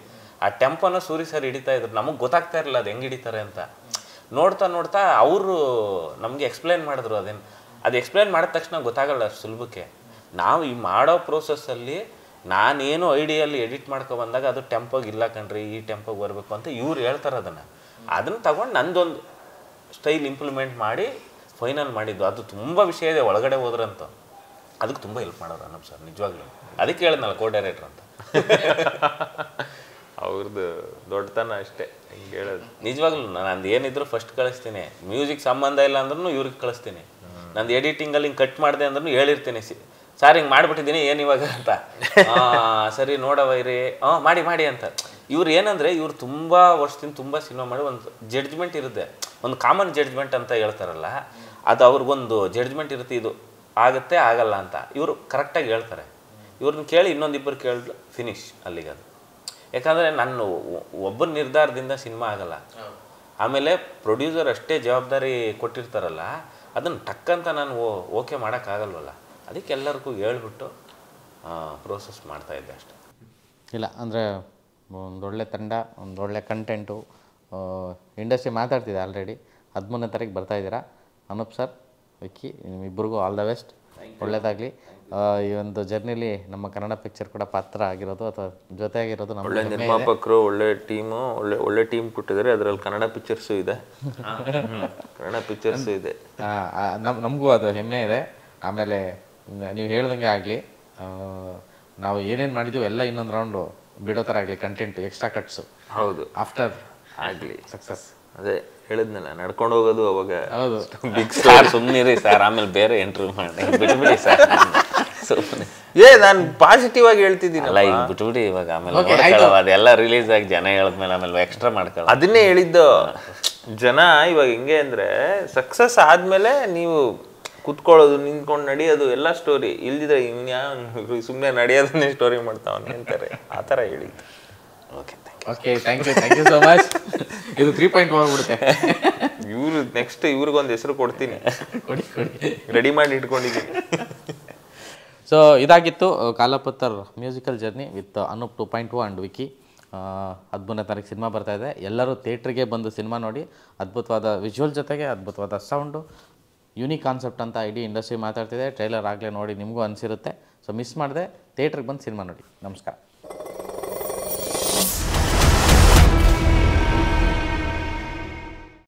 ಆ ಟೆಂಪೋನ ಸೂರಿ ಸರ್ ಹಿಡಿತಾ ಇದ್ರು ನಮಗೆ ಗೊತ್ತಾಗ್ತಾ ಇರಲಿಲ್ಲ ಅದು ಹೆಂಗೆ ಹಿಡಿತಾರೆ ಅಂತ ನೋಡ್ತಾ ನೋಡ್ತಾ ಅವರು ನಮಗೆ ಎಕ್ಸ್ಪ್ಲೇನ್ ಮಾಡಿದ್ರು ಅದೇನು ಅದು ಎಕ್ಸ್ಪ್ಲೇನ್ ಮಾಡಿದ ತಕ್ಷಣ ಗೊತ್ತಾಗಲ್ಲ ಸುಲಭಕ್ಕೆ ನಾವು ಈ ಮಾಡೋ ಪ್ರೋಸೆಸ್ಸಲ್ಲಿ ನಾನೇನು ಐಡಿಯಲ್ಲಿ ಎಡಿಟ್ ಮಾಡ್ಕೊ ಬಂದಾಗ ಅದು ಟೆಂಪೋಗೆ ಇಲ್ಲ ಕಣ್ರಿ ಈ ಟೆಂಪೋಗೆ ಬರಬೇಕು ಅಂತ ಇವ್ರು ಹೇಳ್ತಾರೆ ಅದನ್ನು ಅದನ್ನು ತಗೊಂಡು ನಂದೊಂದು ಸ್ಟೈಲ್ ಇಂಪ್ಲಿಮೆಂಟ್ ಮಾಡಿ ಫೈನಲ್ ಮಾಡಿದ್ದು ಅದು ತುಂಬ ವಿಷಯ ಇದೆ ಒಳಗಡೆ ಹೋದ್ರಂತ ಅದಕ್ಕೆ ತುಂಬ ಹೆಲ್ಪ್ ಮಾಡೋದು ನಮ್ಮ ಸರ್ ನಿಜವಾಗ್ಲೂ ಅದಕ್ಕೆ ಹೇಳಿದ್ನಲ್ಲ ಕೋ ಡೈರೆಕ್ಟ್ರ್ ಅಂತ (laughs) ಅವ್ರದ್ದು ದೊಡ್ಡತನ ಅಷ್ಟೇ ಹಿಂಗೆ ಹೇಳೋದು ನಿಜವಾಗ್ಲೂ ನಾನು ಏನಿದ್ರು ಫಸ್ಟ್ ಕಳಿಸ್ತೀನಿ ಮ್ಯೂಸಿಕ್ ಸಂಬಂಧ ಇಲ್ಲ ಅಂದ್ರೂ ಇವ್ರಿಗೆ ಕಳಿಸ್ತೀನಿ ನಂದು ಎಡಿಟಿಂಗಲ್ಲಿ ಹಿಂಗೆ ಕಟ್ ಮಾಡಿದೆ ಅಂದ್ರೂ ಹೇಳಿರ್ತೀನಿ ಸಿ ಸಾರ್ ಹಿಂಗೆ ಮಾಡಿಬಿಟ್ಟಿದ್ದೀನಿ ಏನು ಅಂತ (laughs) ಸರಿ ನೋಡವ ಇರಿ ಹಾಂ ಮಾಡಿ ಮಾಡಿ ಅಂತ ಇವ್ರು ಏನಂದರೆ ಇವ್ರು ತುಂಬ ವರ್ಷದಿಂದ ತುಂಬ ಸಿನಿಮಾ ಮಾಡಿ ಒಂದು ಜಡ್ಜ್ಮೆಂಟ್ ಇರುತ್ತೆ ಒಂದು ಕಾಮನ್ ಜಡ್ಜ್ಮೆಂಟ್ ಅಂತ ಹೇಳ್ತಾರಲ್ಲ ಅದು ಅವ್ರಿಗೊಂದು ಜಡ್ಜ್ಮೆಂಟ್ ಇರುತ್ತೆ ಇದು ಆಗುತ್ತೆ ಆಗಲ್ಲ ಅಂತ ಇವರು ಕರೆಕ್ಟಾಗಿ ಹೇಳ್ತಾರೆ ಇವ್ರನ್ನ ಕೇಳಿ ಇನ್ನೊಂದಿಬ್ಬರು ಕೇಳಿದ್ರು ಫಿನಿಶ್ ಅಲ್ಲಿಗೆ ಅದು ಯಾಕಂದರೆ ನಾನು ಒಬ್ಬರ ನಿರ್ಧಾರದಿಂದ ಸಿನಿಮಾ ಆಗಲ್ಲ ಆಮೇಲೆ ಪ್ರೊಡ್ಯೂಸರ್ ಅಷ್ಟೇ ಜವಾಬ್ದಾರಿ ಕೊಟ್ಟಿರ್ತಾರಲ್ಲ ಅದನ್ನು ಟಕ್ಕಂತ ನಾನು ಓಕೆ ಮಾಡೋಕ್ಕಾಗಲ್ವಲ್ಲ ಅದಕ್ಕೆ ಎಲ್ಲರಿಗೂ ಹೇಳ್ಬಿಟ್ಟು ಪ್ರೋಸೆಸ್ ಮಾಡ್ತಾಯಿದ್ದೆ ಅಷ್ಟೆ ಇಲ್ಲ ಅಂದರೆ ಒಂದೊಳ್ಳೆ ತಂಡ ಒಂದೊಳ್ಳೆ ಕಂಟೆಂಟು ಇಂಡಸ್ಟ್ರಿ ಮಾತಾಡ್ತಿದೆ ಆಲ್ರೆಡಿ ಹದಿಮೂರನೇ ತಾರೀಕು ಬರ್ತಾಯಿದ್ದೀರಾ ಅನೂಪ್ ಸರ್ ವಿಕ್ಕಿ ನಿಮ್ಮಿಬ್ಬರಿಗೂ ಆಲ್ ದ ಬೆಸ್ಟ್ ಒಳ್ಳೆಯದಾಗಲಿ ಈ ಒಂದು ಜರ್ನಿಲಿ ನಮ್ಮ ಕನ್ನಡ ಪಿಕ್ಚರ್ ಕೂಡ ಪಾತ್ರ ಆಗಿರೋದು ಅಥವಾ ಜೊತೆಯಾಗಿರೋದು ಒಳ್ಳೆ ನಿರ್ಮಾಪಕರು ಒಳ್ಳೆ ಟೀಮು ಒಳ್ಳೆ ಒಳ್ಳೆ ಟೀಮ್ ಕೊಟ್ಟಿದ್ದಾರೆ ಅದರಲ್ಲಿ ಕನ್ನಡ ಪಿಕ್ಚರ್ಸು ಇದೆ ಕನ್ನಡ ಪಿಕ್ಚರ್ಸು ಇದೆ ನಮ್ಮ ನಮಗೂ ಅದು ಹೆಮ್ಮೆ ಇದೆ ಆಮೇಲೆ ನೀವು ಹೇಳ್ದಂಗೆ ಆಗಲಿ ನಾವು ಏನೇನು ಮಾಡಿದ್ದೀವಿ ಎಲ್ಲ ಇನ್ನೊಂದು ರೌಂಡು ಬಿಡೋ ಥರ ಆಗಲಿ ಕಂಟೆಂಟ್ ಎಕ್ಸ್ಟ್ರಾ ಕಟ್ಸು ಹೌದು ಆಫ್ಟರ್ ಆಗಲಿ ಸಕ್ಸಸ್ ಅದೇ ಹೇಳಿದ್ನಲ್ಲ ನಡ್ಕೊಂಡು ಹೋಗೋದು ಅವಾಗ ಹೌದು ಬಿಗ್ ಸ್ಟಾರ್ ಸುಮ್ಮನಿರಿ ಸರ್ ಆಮೇಲೆ ಬೇರೆ ಎಂಟ್ರಿ ಮಾಡಿ ಬಿಟ್ಬಿಡಿ ಸರ್ ಸುಮ್ಮನೆ ಏ ನಾನು ಪಾಸಿಟಿವ್ ಆಗಿ ಹೇಳ್ತಿದ್ದೀನಿ ಅಲ್ಲ ಈಗ ಬಿಟ್ಬಿಡಿ ಇವಾಗ ಆಮೇಲೆ ಅದೆಲ್ಲ ರಿಲೀಸ್ ಆಗಿ ಜನ ಹೇಳಿದ್ಮೇಲೆ ಆಮೇಲೆ ಎಕ್ಸ್ಟ್ರಾ ಮಾಡ್ಕೊಳ್ಳ ಅದನ್ನೇ ಹೇಳಿದ್ದು ಜನ ಇವಾಗ ಹೆಂಗೆ ಅಂದರೆ ಸಕ್ಸಸ್ ಆದಮೇಲೆ ನೀವು ಕುತ್ಕೊಳ್ಳೋದು ನಿಂತ್ಕೊಂಡು ನಡೆಯೋದು ಎಲ್ಲ ಸ್ಟೋರಿ ಇಲ್ದಿದ್ರೆ ಇನ್ಯಾವ ಸುಮ್ಮನೆ ನಡೆಯೋದನ್ನೇ ಸ್ಟೋರಿ ಮಾಡ್ತಾವ್ ಅಂತಾರೆ ಆ ಥರ ಹೇಳಿದ್ದು okay okay thank you thank you so much ಇದು ತ್ರೀ ಪಾಯಿಂಟ್ ಮಾಡ್ಬಿಡುತ್ತೆ ಇವರು ನೆಕ್ಸ್ಟ್ ಇವ್ರಿಗೊಂದು ಹೆಸರು ಕೊಡ್ತೀನಿ ರೆಡಿ ಮಾಡಿ ಇಟ್ಕೊಂಡಿದ್ದೀನಿ ಸೊ ಇದಾಗಿತ್ತು Kaalapatthar musical journey with Anup two point two and Vicky ಹದಿಮೂರನೇ ತಾರೀಕು ಸಿನಿಮಾ ಬರ್ತಾ ಇದೆ ಎಲ್ಲರೂ ಥಿಯೇಟ್ರಿಗೆ ಬಂದು ಸಿನಿಮಾ ನೋಡಿ ಅದ್ಭುತವಾದ ವಿಜುವಲ್ ಜೊತೆಗೆ ಅದ್ಭುತವಾದ ಸೌಂಡು ಯೂನಿಕ್ ಕಾನ್ಸೆಪ್ಟ್ ಅಂತ ಇಡೀ ಇಂಡಸ್ಟ್ರಿ ಮಾತಾಡ್ತಿದೆ ಟ್ರೈಲರ್ ಆಗಲೇ ನೋಡಿ ನಿಮಗೂ ಅನಿಸಿರುತ್ತೆ ಸೊ ಮಿಸ್ ಮಾಡಿದೆ ಥಿಯೇಟ್ರಿಗೆ ಬಂದು ಸಿನಿಮಾ ನೋಡಿ ನಮಸ್ಕಾರ